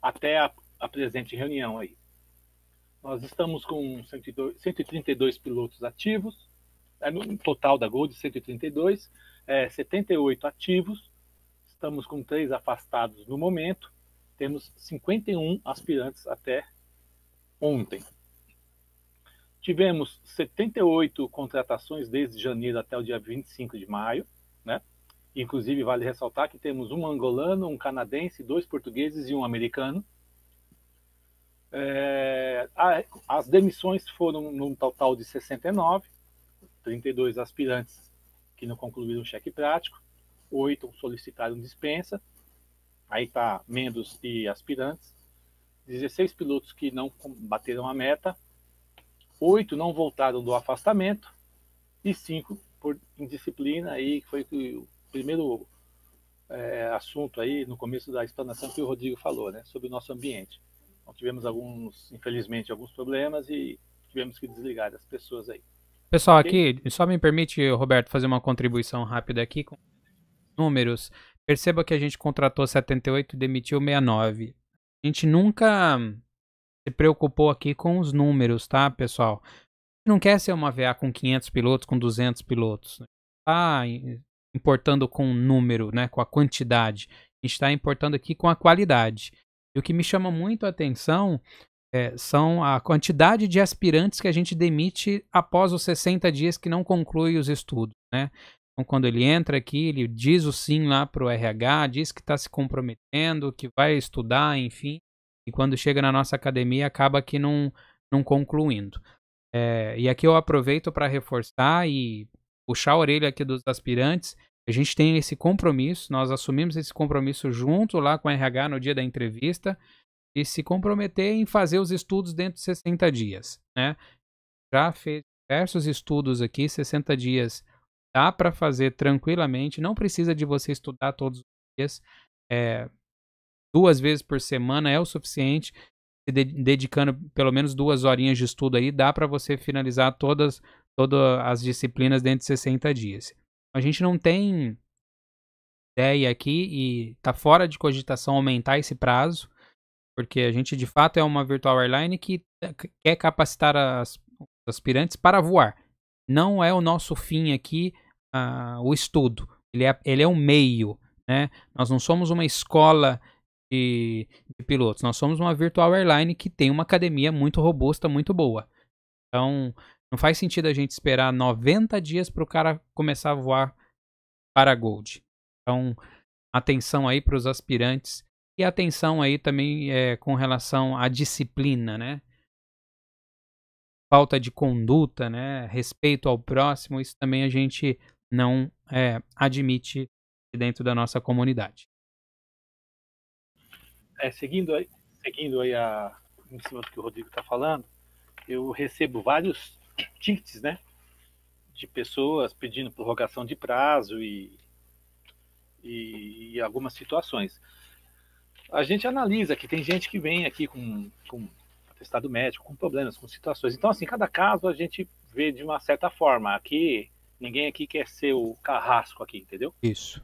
até a, a presente reunião aí. Nós estamos com 102, 132 pilotos ativos, é, no total da Gold, 132, é, 78 ativos, estamos com três afastados no momento, temos 51 aspirantes até ontem. Tivemos 78 contratações desde janeiro até o dia 25 de maio, né? Inclusive, vale ressaltar que temos um angolano, um canadense, dois portugueses e um americano. É, a, as demissões foram num total de 69, 32 aspirantes que não concluíram o cheque prático, oito solicitaram dispensa, aí está membros e aspirantes, 16 pilotos que não bateram a meta, oito não voltaram do afastamento e cinco por indisciplina, aí foi o primeiro é, assunto aí no começo da explanação que o Rodrigo falou, né, sobre o nosso ambiente. Então, tivemos alguns, infelizmente, alguns problemas e tivemos que desligar as pessoas aí. Pessoal, okay? aqui, só me permite, Roberto, fazer uma contribuição rápida aqui com números. Perceba que a gente contratou 78 e demitiu 69. A gente nunca se preocupou aqui com os números, tá, pessoal? não quer ser uma VA com 500 pilotos, com 200 pilotos. Né? Tá importando com o número, né, com a quantidade. A gente está importando aqui com a qualidade. E o que me chama muito a atenção é, são a quantidade de aspirantes que a gente demite após os 60 dias que não conclui os estudos, né? Então, quando ele entra aqui, ele diz o sim lá para o RH, diz que está se comprometendo, que vai estudar, enfim. E quando chega na nossa academia, acaba que não, não concluindo. É, e aqui eu aproveito para reforçar e puxar a orelha aqui dos aspirantes a gente tem esse compromisso, nós assumimos esse compromisso junto lá com a RH no dia da entrevista e se comprometer em fazer os estudos dentro de 60 dias, né? Já fez diversos estudos aqui, 60 dias dá para fazer tranquilamente, não precisa de você estudar todos os dias, é, duas vezes por semana é o suficiente, se dedicando pelo menos duas horinhas de estudo aí, dá para você finalizar todas, todas as disciplinas dentro de 60 dias. A gente não tem ideia aqui e está fora de cogitação aumentar esse prazo, porque a gente de fato é uma virtual airline que eh, quer capacitar as, aspirantes para voar. Não é o nosso fim aqui uh, o estudo, ele é, ele é um meio. Né? Nós não somos uma escola de, de, pilotos, nós somos uma virtual airline que tem uma academia muito robusta, muito boa. Então, não faz sentido a gente esperar 90 dias para o cara começar a voar para Gold. Então, atenção aí para os aspirantes e atenção aí também é, com relação à disciplina, né? Falta de conduta, né? Respeito ao próximo, isso também a gente não é, admite dentro da nossa comunidade. É, seguindo aí, seguindo aí a, em cima do que o Rodrigo está falando, eu recebo vários tintes, né? De pessoas pedindo prorrogação de prazo e, e, e algumas situações. A gente analisa que tem gente que vem aqui com, com atestado médico, com problemas, com situações. Então, assim, cada caso a gente vê de uma certa forma. Aqui, ninguém aqui quer ser o carrasco aqui, entendeu? Isso.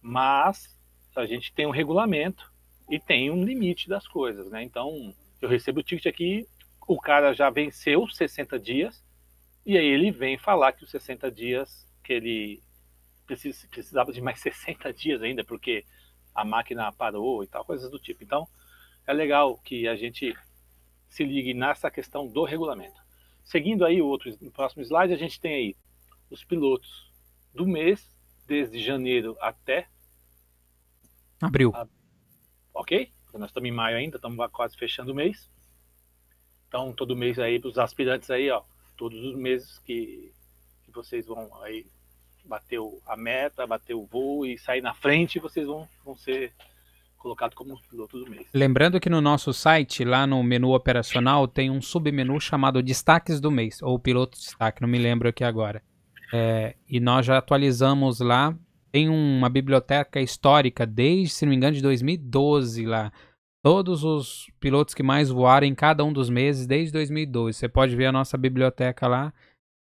Mas a gente tem um regulamento e tem um limite das coisas, né? Então, eu recebo o ticket aqui, o cara já venceu os 60 dias, e aí ele vem falar que os 60 dias que ele precisava de mais 60 *laughs* dias ainda, porque a máquina parou e tal, coisas do tipo. Então, é legal que a gente se ligue nessa questão do regulamento. Seguindo aí o outro, no próximo slide, a gente tem aí os pilotos do mês, desde janeiro até abril. A... Ok? Nós estamos em maio ainda, estamos quase fechando o mês. Então, todo mês aí, para os aspirantes aí, ó, todos os meses que, que vocês vão aí bater o, a meta, bater o voo e sair na frente, vocês vão, vão ser colocados como piloto do mês. Lembrando que no nosso site, lá no menu operacional, tem um submenu chamado Destaques do Mês, ou Piloto Destaque, não me lembro aqui agora. É, e nós já atualizamos lá, tem uma biblioteca histórica desde, se não me engano, de 2012 lá. Todos os pilotos que mais voaram em cada um dos meses desde 2002. Você pode ver a nossa biblioteca lá.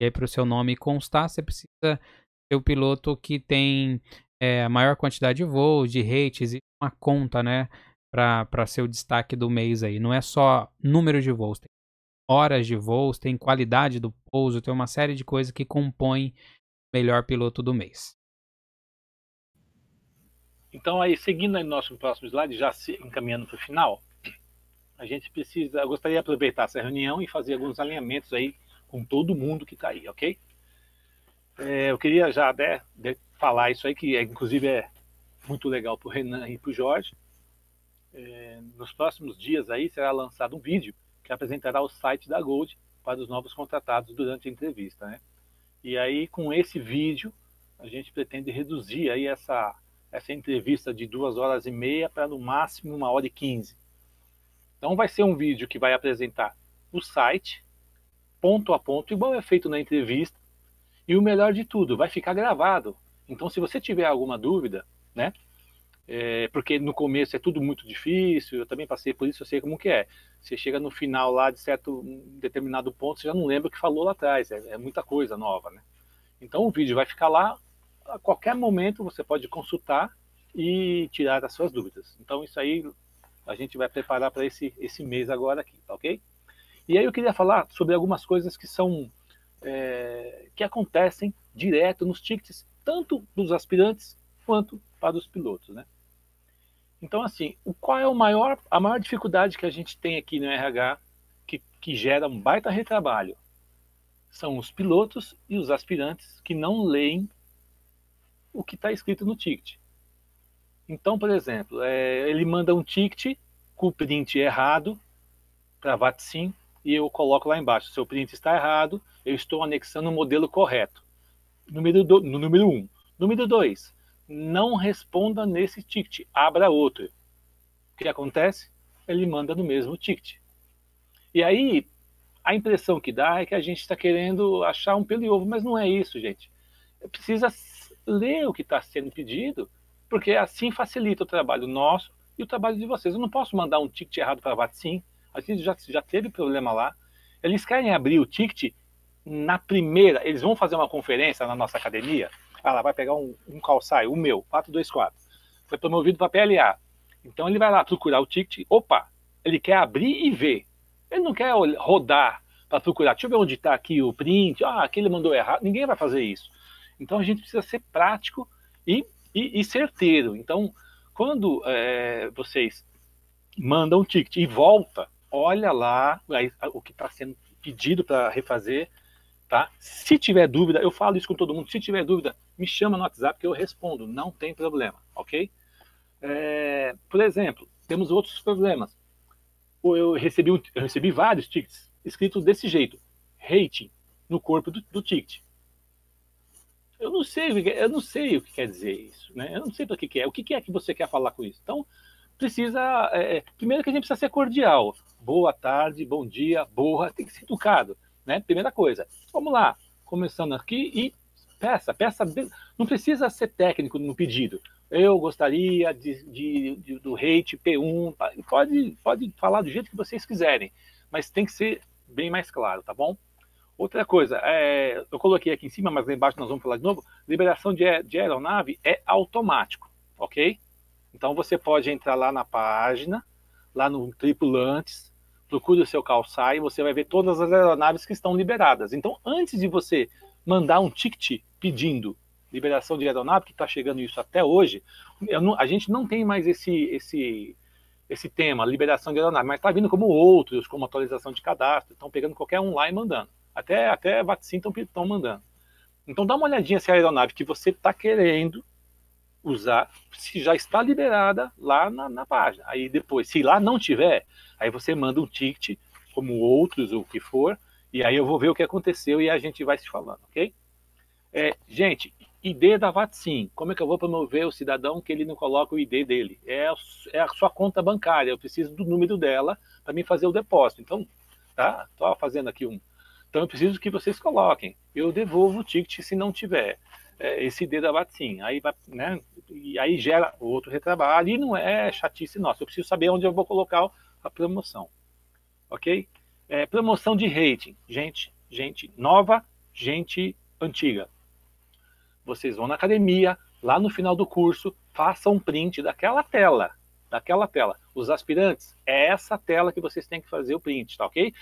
E aí, é para o seu nome constar, você precisa ser o piloto que tem é, a maior quantidade de voos, de rates e uma conta, né? Para ser o destaque do mês aí. Não é só número de voos, tem horas de voos, tem qualidade do pouso, tem uma série de coisas que compõem o melhor piloto do mês. Então, aí, seguindo aí nosso próximo slide, já se encaminhando para o final, a gente precisa, eu gostaria de aproveitar essa reunião e fazer alguns alinhamentos aí com todo mundo que está aí, ok? É, eu queria já de, né, de falar isso aí, que é, inclusive é muito legal para o Renan e para o Jorge. É, nos próximos dias aí será lançado um vídeo que apresentará o site da Gold para os novos contratados durante a entrevista, né? E aí, com esse vídeo, a gente pretende reduzir aí essa essa entrevista de duas horas e meia para no máximo uma hora e quinze. Então vai ser um vídeo que vai apresentar o site, ponto a ponto, igual é feito na entrevista, e o melhor de tudo, vai ficar gravado. Então se você tiver alguma dúvida, né? É, porque no começo é tudo muito difícil, eu também passei por isso, eu sei como que é. Você chega no final lá de certo um determinado ponto, você já não lembra o que falou lá atrás, é, é muita coisa nova, né? Então o vídeo vai ficar lá, a qualquer momento você pode consultar e tirar as suas dúvidas. Então, isso aí a gente vai preparar para esse, esse mês agora aqui, tá ok? E aí eu queria falar sobre algumas coisas que são é, que acontecem direto nos tickets, tanto dos aspirantes quanto para os pilotos, né? Então, assim, o, qual é o maior, a maior dificuldade que a gente tem aqui no RH que, que gera um baita retrabalho? São os pilotos e os aspirantes que não leem o que está escrito no ticket. Então, por exemplo, é, ele manda um ticket com o print errado para VATSIM e eu coloco lá embaixo: seu print está errado, eu estou anexando o um modelo correto. Número 1. Número 2, um. número dois, não responda nesse ticket, abra outro. O que acontece? Ele manda no mesmo ticket. E aí, a impressão que dá é que a gente está querendo achar um pelo e ovo, mas não é isso, gente. Precisa ler o que está sendo pedido, porque assim facilita o trabalho nosso e o trabalho de vocês. Eu não posso mandar um ticket errado para a VATSIM, a gente já, já teve problema lá. Eles querem abrir o ticket na primeira, eles vão fazer uma conferência na nossa academia, Ela ah vai pegar um, um o meu, 424, foi promovido para PLA. Então ele vai lá procurar o ticket, opa, ele quer abrir e ver. Ele não quer rodar para procurar, deixa eu ver onde está aqui o print, ah, aquele mandou errado, ninguém vai fazer isso. Então a gente precisa ser prático e, e, e certeiro. Então, quando é, vocês mandam um ticket e volta, olha lá o que está sendo pedido para refazer, tá? Se tiver dúvida, eu falo isso com todo mundo. Se tiver dúvida, me chama no WhatsApp que eu respondo, não tem problema, ok? É, por exemplo, temos outros problemas. Eu recebi, eu recebi vários tickets escritos desse jeito, rating no corpo do, do ticket. Eu não sei, é, eu não sei o que quer dizer isso, né? Eu não sei para que, que é. O que, que é que você quer falar com isso? Então, precisa. É, é, primeiro que a gente precisa ser cordial. Boa tarde, bom dia, boa. Tem que ser educado, né? Primeira coisa. Vamos lá, começando aqui e peça, peça. Não precisa ser técnico no pedido. Eu gostaria de, de, de do rate P1. Pode, pode falar do jeito que vocês quiserem, mas tem que ser bem mais claro, tá bom? Outra coisa, é, eu coloquei aqui em cima, mas lá embaixo nós vamos falar de novo, liberação de, de aeronave é automático, ok? Então você pode entrar lá na página, lá no Tripulantes, procure o seu calçar e você vai ver todas as aeronaves que estão liberadas. Então, antes de você mandar um ticket pedindo liberação de aeronave, que está chegando isso até hoje, não, a gente não tem mais esse, esse, esse tema, liberação de aeronave, mas está vindo como outros, como atualização de cadastro, estão pegando qualquer um lá e mandando. Até, até vaticínio estão mandando. Então dá uma olhadinha se a aeronave que você está querendo usar, se já está liberada lá na, na, página. Aí depois, se lá não tiver, aí você manda um ticket, como outros, ou o que for, e aí eu vou ver o que aconteceu e a gente vai se falando, ok? É, gente, ID da Vatsim. Como é que eu vou promover o cidadão que ele não coloca o ID dele? É, é a sua conta bancária, eu preciso do número dela para mim fazer o depósito. Então, tá? Só fazendo aqui um, então eu preciso que vocês coloquem. Eu devolvo o ticket se não tiver é, esse dedo da Batim. Aí, né, e aí gera outro retrabalho. E não é chatice nossa. Eu preciso saber onde eu vou colocar a promoção. Ok? É, promoção de rating. Gente, gente nova, gente antiga. Vocês vão na academia, lá no final do curso, façam um print daquela tela. Daquela tela. Os aspirantes, é essa tela que vocês têm que fazer o print, tá ok?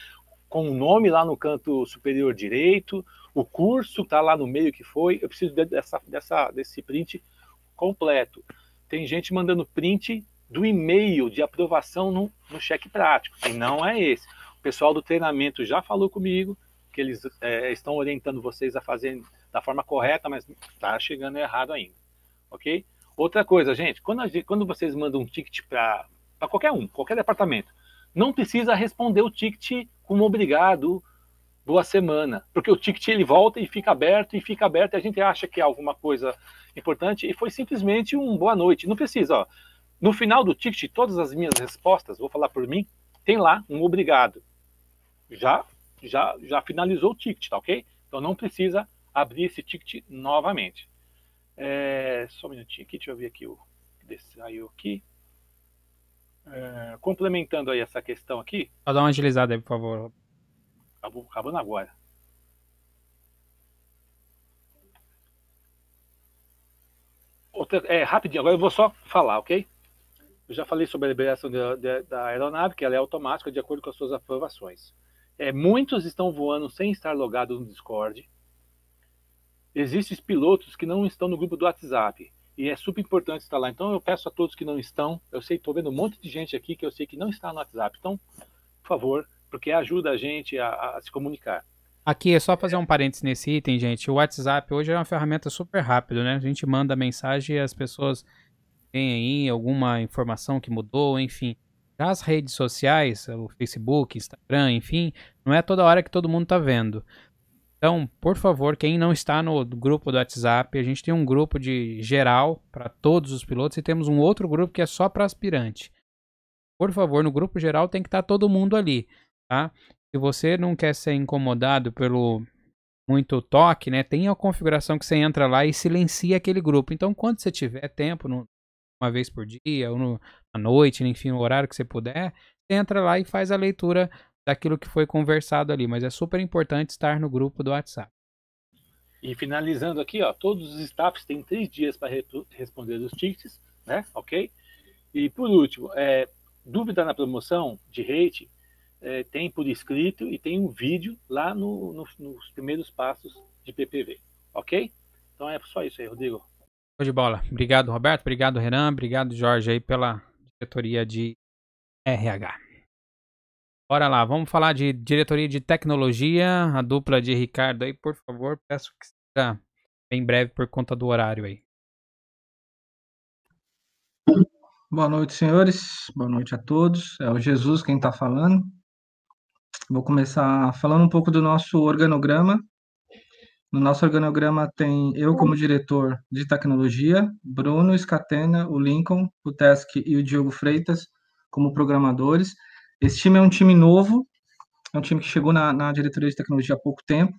com o nome lá no canto superior direito, o curso está lá no meio que foi. Eu preciso dessa, dessa, desse print completo. Tem gente mandando print do e-mail de aprovação no, no cheque prático, e não é esse. O pessoal do treinamento já falou comigo que eles é, estão orientando vocês a fazerem da forma correta, mas está chegando errado ainda, ok? Outra coisa, gente, quando, gente, quando vocês mandam um ticket para qualquer um, qualquer departamento, não precisa responder o ticket como obrigado boa semana, porque o ticket ele volta e fica aberto e fica aberto e a gente acha que é alguma coisa importante e foi simplesmente um boa noite, não precisa, ó. No final do ticket, todas as minhas respostas, vou falar por mim, tem lá um obrigado. Já já já finalizou o ticket, tá OK? Então não precisa abrir esse ticket novamente. É, só um minutinho aqui, deixa eu ver aqui o que saiu aqui. É, complementando aí essa questão aqui. Só dá uma agilizada aí, por favor. Acabou, acabando agora. Outra, é, rapidinho, agora eu vou só falar, ok? Eu já falei sobre a liberação da, da aeronave, que ela é automática de acordo com as suas aprovações. É, muitos estão voando sem estar logados no Discord. Existem pilotos que não estão no grupo do WhatsApp. E é super importante estar lá. Então eu peço a todos que não estão, eu sei, estou vendo um monte de gente aqui que eu sei que não está no WhatsApp. Então, por favor, porque ajuda a gente a, a se comunicar. Aqui é só fazer um parênteses nesse item, gente. O WhatsApp hoje é uma ferramenta super rápida, né? A gente manda mensagem e as pessoas têm aí alguma informação que mudou, enfim. As redes sociais, o Facebook, Instagram, enfim, não é toda hora que todo mundo tá vendo. Então, por favor, quem não está no grupo do WhatsApp, a gente tem um grupo de geral para todos os pilotos e temos um outro grupo que é só para aspirante. Por favor, no grupo geral tem que estar tá todo mundo ali, tá? Se você não quer ser incomodado pelo muito toque, né? Tem a configuração que você entra lá e silencia aquele grupo. Então, quando você tiver tempo, no, uma vez por dia, ou no, à noite, enfim, no horário que você puder, você entra lá e faz a leitura daquilo que foi conversado ali, mas é super importante estar no grupo do WhatsApp. E finalizando aqui, ó, todos os staffs têm três dias para re responder os tickets, né? Ok? E por último, é, dúvida na promoção de rate é, tem por escrito e tem um vídeo lá no, no, nos primeiros passos de PPV, ok? Então é só isso aí, Rodrigo. Show de bola. Obrigado, Roberto. Obrigado, Renan. Obrigado, Jorge, aí pela diretoria de RH. Bora lá, vamos falar de diretoria de tecnologia, a dupla de Ricardo aí, por favor, peço que seja bem breve por conta do horário aí. Boa noite, senhores. Boa noite a todos. É o Jesus quem está falando. Vou começar falando um pouco do nosso organograma. No nosso organograma tem eu como diretor de tecnologia, Bruno Scatena, o Lincoln, o Tesc e o Diogo Freitas como programadores. Esse time é um time novo, é um time que chegou na, na diretoria de tecnologia há pouco tempo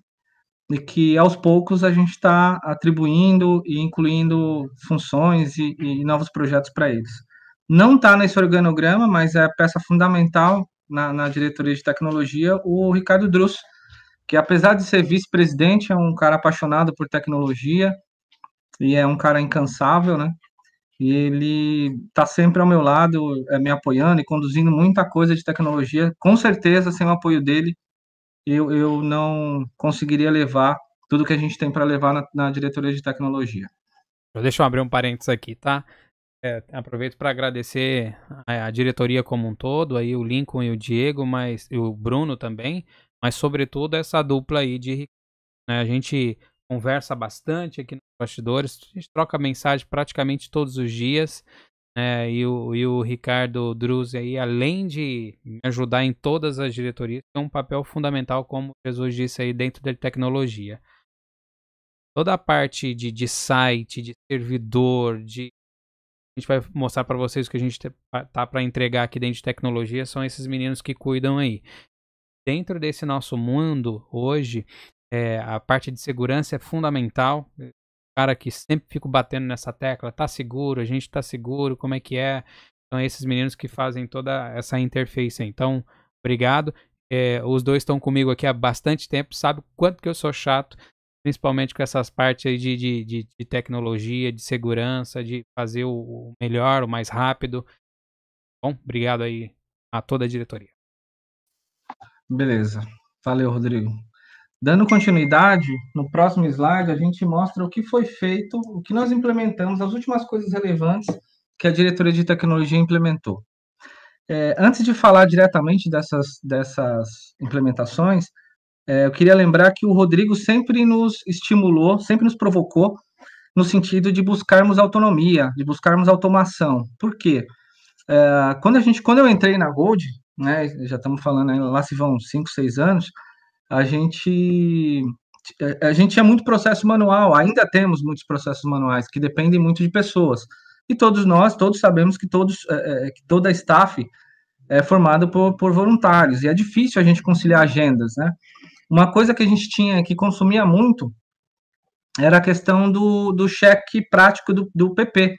e que aos poucos a gente está atribuindo e incluindo funções e, e novos projetos para eles. Não está nesse organograma, mas é peça fundamental na, na, diretoria de tecnologia o Ricardo Drusso, que apesar de ser vice-presidente, é um cara apaixonado por tecnologia e é um cara incansável, né? ele está sempre ao meu lado, eh, me apoiando e conduzindo muita coisa de tecnologia. Com certeza, sem o apoio dele, eu, eu não conseguiria levar tudo que a gente tem para levar na, na, diretoria de tecnologia. Então, deixa eu abrir um parênteses aqui, tá? É, aproveito para agradecer a, a, diretoria como um todo, aí o Lincoln e o Diego, mas e o Bruno também, mas sobretudo essa dupla aí de né, a gente conversa bastante aqui nos bastidores, a gente troca mensagem praticamente todos os dias. É, e, o, e o Ricardo Druzzi aí, além de me ajudar em todas as diretorias, tem um papel fundamental, como Jesus disse aí, dentro da tecnologia. Toda a parte de, de site, de servidor, de a gente vai mostrar para vocês o que a gente tá para entregar aqui dentro de tecnologia são esses meninos que cuidam aí. Dentro desse nosso mundo hoje, é, a parte de segurança é fundamental. O é, cara que sempre fico batendo nessa tecla, tá seguro, a gente tá seguro, como é que é? são esses meninos que fazem toda essa interface. Então, obrigado. É, os dois estão comigo aqui há bastante tempo, sabe o quanto que eu sou chato, principalmente com essas partes aí de, de, de, de tecnologia, de segurança, de fazer o, o melhor, o mais rápido. Bom, obrigado aí a toda a diretoria. Beleza. Valeu, Rodrigo. Dando continuidade, no próximo slide a gente mostra o que foi feito, o que nós implementamos, as últimas coisas relevantes que a diretoria de tecnologia implementou. É, antes de falar diretamente dessas, dessas implementações, é, eu queria lembrar que o Rodrigo sempre nos estimulou, sempre nos provocou, no sentido de buscarmos autonomia, de buscarmos automação. Por quê? É, quando, a gente, quando eu entrei na Gold, né, já estamos falando lá se vão 5, 6 anos, a gente é, a gente tinha é muito processo manual, ainda temos muitos processos manuais que dependem muito de pessoas. E todos nós, todos sabemos que todos é, é, que toda a staff é formada por, por voluntários e é difícil a gente conciliar agendas, né? Uma coisa que a gente tinha que consumia muito era a questão do, do cheque prático do, do PP,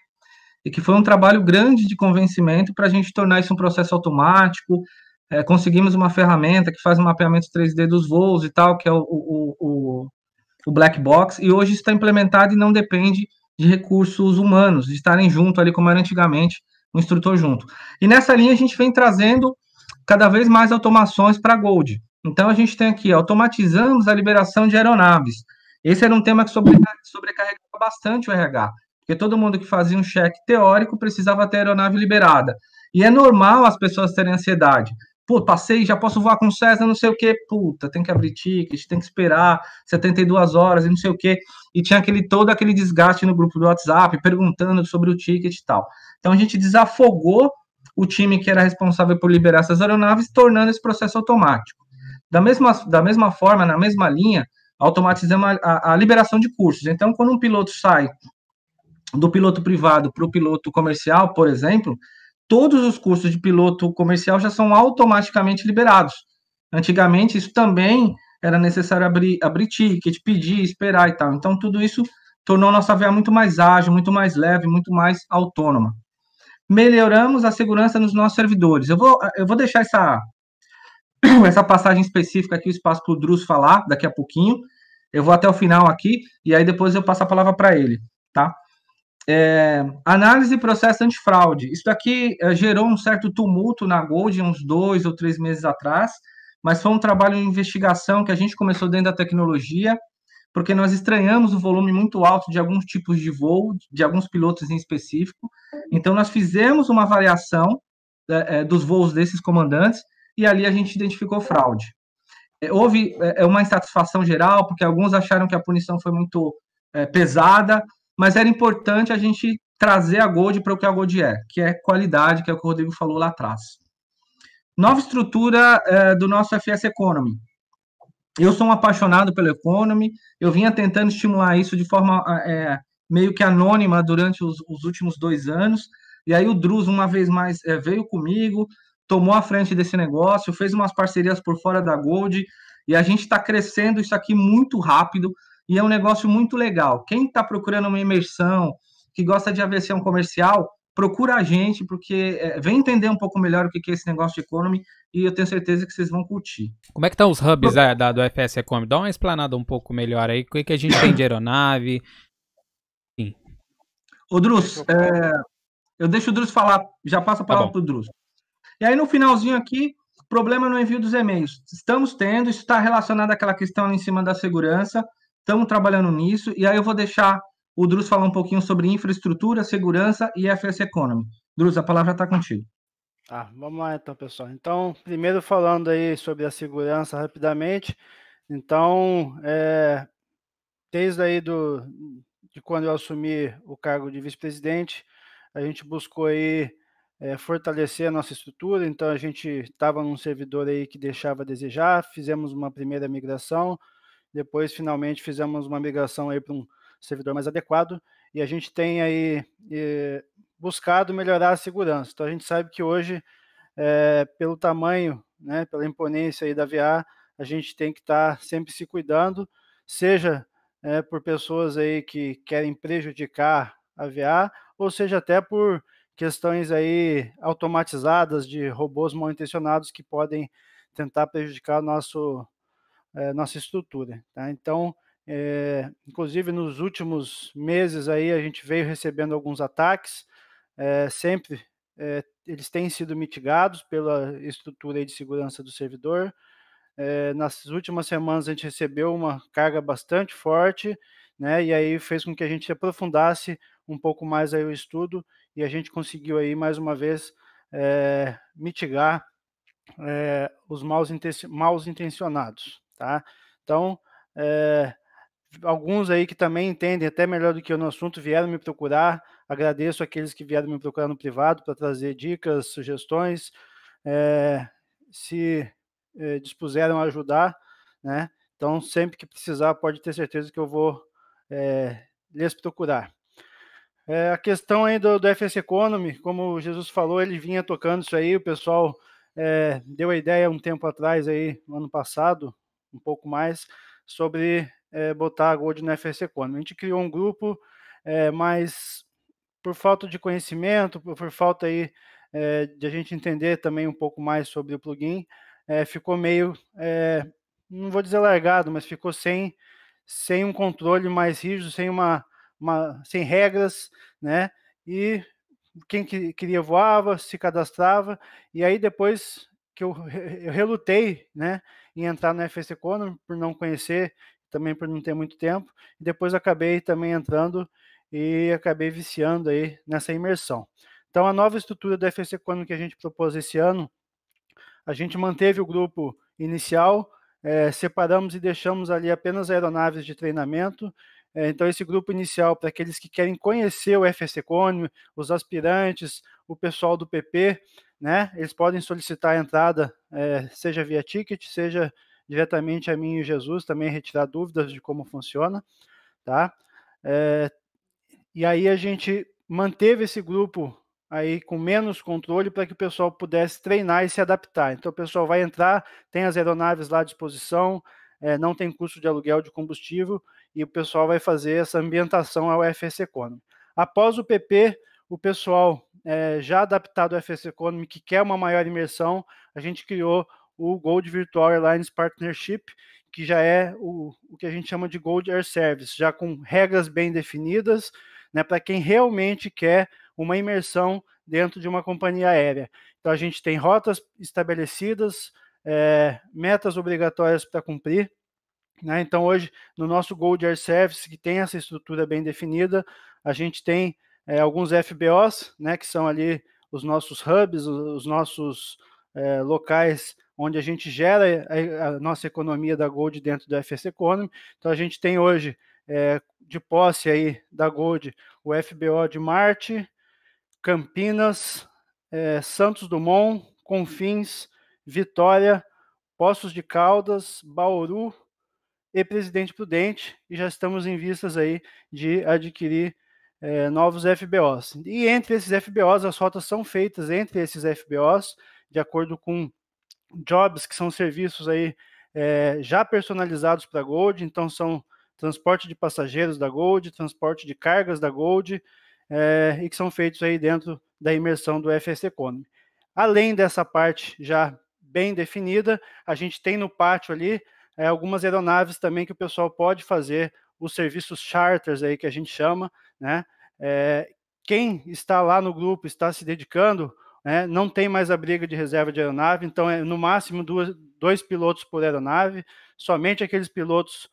e que foi um trabalho grande de convencimento para a gente tornar isso um processo automático, é, conseguimos uma ferramenta que faz um mapeamento 3D dos voos e tal, que é o, o, o, o Black Box, e hoje está implementado e não depende de recursos humanos, de estarem junto ali como era antigamente, um instrutor junto. E nessa linha a gente vem trazendo cada vez mais automações para Gold. Então a gente tem aqui, automatizamos a liberação de aeronaves. Esse era um tema que sobrecarregava bastante o RH, porque todo mundo que fazia um cheque teórico precisava ter a aeronave liberada. E é normal as pessoas terem ansiedade, pô, passei, já posso voar com o César, não sei o quê, puta, tem que abrir ticket, tem que esperar 72 horas e não sei o quê, e tinha aquele todo aquele desgaste no grupo do WhatsApp, perguntando sobre o ticket e tal. Então a gente desafogou o time que era responsável por liberar essas aeronaves, tornando esse processo automático. Da mesma, da mesma forma, na mesma linha, automatizamos a, a, a liberação de cursos. Então, quando um piloto sai do piloto privado para o piloto comercial, por exemplo, todos os cursos de piloto comercial já são automaticamente liberados. Antigamente, isso também era necessário abrir, abrir ticket, pedir, esperar e tal. Então, tudo isso tornou nossa via muito mais ágil, muito mais leve, muito mais autônoma. Melhoramos a segurança nos nossos servidores. Eu vou, eu vou deixar essa, *coughs* essa passagem específica aqui, o espaço para o Drus falar daqui a pouquinho. Eu vou até o final aqui e aí depois eu passo a palavra para ele, tá? É, análise e processo antifraude. Isso aqui é, gerou um certo tumulto na Gold uns dois ou três meses atrás, mas foi um trabalho de investigação que a gente começou dentro da tecnologia, porque nós estranhamos o volume muito alto de alguns tipos de voo, de alguns pilotos em específico. Então, nós fizemos uma variação é, dos voos desses comandantes e ali a gente identificou fraude. Houve uma insatisfação geral, porque alguns acharam que a punição foi muito pesada, mas era importante a gente trazer a Gold para o que a Gold é, que é qualidade, que é o que o Rodrigo falou lá atrás. Nova estrutura é, do nosso FS Economy. Eu sou um apaixonado pelo Economy, eu vinha tentando estimular isso de forma é, é, meio que anônima durante os, os, últimos dois anos, e aí o Drus, uma vez mais, é, veio comigo, tomou a frente desse negócio, fez umas parcerias por fora da Gold, e a gente está crescendo isso aqui muito rápido. E é um negócio muito legal. Quem está procurando uma imersão, que gosta de aversão é comercial, procura a gente, porque é, vem entender um pouco melhor o que é esse negócio de economy e eu tenho certeza que vocês vão curtir. Como é que estão os hubs da, da, do FS Economy? Dá uma explanada um pouco melhor aí, o que, que a gente tem de aeronave? Enfim. Ô, Drus, é, eu deixo o Drus falar, já passo a tá palavra tá para o Drus. E aí, no finalzinho aqui, problema no envio dos e-mails. Estamos tendo, isso está relacionado àquela questão em cima da segurança, Estamos trabalhando nisso, e aí eu vou deixar o Drus falar um pouquinho sobre infraestrutura, segurança e FS Economy. Drus, a palavra está contigo. Tá, vamos lá então, pessoal. Então, primeiro falando aí sobre a segurança rapidamente. Então, é, desde aí do, de quando eu assumi o cargo de vice-presidente, a gente buscou aí é, fortalecer a nossa estrutura. Então, a gente estava num servidor aí que deixava a desejar, fizemos uma primeira migração, depois, finalmente, fizemos uma migração aí para um servidor mais adequado e a gente tem aí eh, buscado melhorar a segurança. Então, a gente sabe que hoje, eh, pelo tamanho, né, pela imponência aí da VA, a gente tem que estar tá sempre se cuidando, seja eh, por pessoas aí que querem prejudicar a VA, ou seja até por questões aí automatizadas de robôs mal intencionados que podem tentar prejudicar o nosso eh, nossa estrutura. Tá? Então, é, inclusive nos últimos meses aí a gente veio recebendo alguns ataques, é, sempre eles têm sido mitigados pela estrutura de segurança do servidor. nas últimas semanas a gente recebeu uma carga bastante forte, né, e aí fez com que a gente aprofundasse um pouco mais aí o estudo e a gente conseguiu aí mais uma vez mitigar os maus, maus intencionados tá? Então, é, alguns aí que também entendem até melhor do que eu no assunto vieram me procurar. Agradeço aqueles que vieram me procurar no privado para trazer dicas, sugestões, é, se é, dispuseram a ajudar, né? Então, sempre que precisar, pode ter certeza que eu vou é, lhes procurar. É, a questão aí do, do FS Economy, como Jesus falou, ele vinha tocando isso aí, o pessoal deu a ideia um tempo atrás aí, ano passado, um pouco mais sobre é, botar a Gold na FS Economy. A gente criou um grupo, é, mas por falta de conhecimento, por, por falta aí é, de a gente entender também um pouco mais sobre o plugin, ficou meio, não vou dizer largado, mas ficou sem, sem um controle mais rígido, sem uma, uma sem regras, né? E quem que, queria voava, se cadastrava, e aí depois que eu, eu relutei né, em entrar no FS Economy por não conhecer, também por não ter muito tempo, e depois acabei também entrando e acabei viciando aí nessa imersão. Então, a nova estrutura do FS Economy que a gente propôs esse ano, a gente manteve o grupo inicial, é, separamos e deixamos ali apenas aeronaves de treinamento é, então, esse grupo inicial, para aqueles que querem conhecer o FSC Cone, os aspirantes, o pessoal do PP, né, eles podem solicitar a entrada, é, seja via ticket, seja diretamente a mim e Jesus, também retirar dúvidas de como funciona, tá? É, e aí a gente manteve esse grupo aí com menos controle para que o pessoal pudesse treinar e se adaptar. Então, o pessoal vai entrar, tem as aeronaves lá à disposição, é, não tem custo de aluguel de combustível e o pessoal vai fazer essa ambientação ao FS Economy. Após o PP, o pessoal é, já adaptado ao FS Economy, que quer uma maior imersão, a gente criou o Gold Virtual Airlines Partnership, que já é o, o que a gente chama de Gold Air Service, já com regras bem definidas, né, para quem realmente quer uma imersão dentro de uma companhia aérea. Então a gente tem rotas estabelecidas, é, metas obrigatórias para cumprir, né? Então, hoje, no nosso Gold Air Service, que tem essa estrutura bem definida, a gente tem é, alguns FBOs, né, que são ali os nossos hubs, os nossos é, locais onde a gente gera a, eh, a, nossa economia da Gold dentro do FS Economy. Então, a gente tem hoje, é, de posse aí da Gold, o FBO de Marte, Campinas, Santos Dumont, Confins, Vitória, Poços de Caldas, Bauru, e Presidente Prudente, e já estamos em vistas aí de adquirir é, novos FBOs. E entre esses FBOs, as rotas são feitas entre esses FBOs, de acordo com jobs, que são serviços aí é, já personalizados para Gold, então são transporte de passageiros da Gold, transporte de cargas da Gold, é, e que são feitos aí dentro da imersão do FS Economy. Além dessa parte já bem definida, a gente tem no pátio ali é, algumas aeronaves também que o pessoal pode fazer os serviços charters aí que a gente chama, né? É, quem está lá no grupo está se dedicando, né? não tem mais a briga de reserva de aeronave, então é no máximo duas, dois pilotos por aeronave, somente aqueles pilotos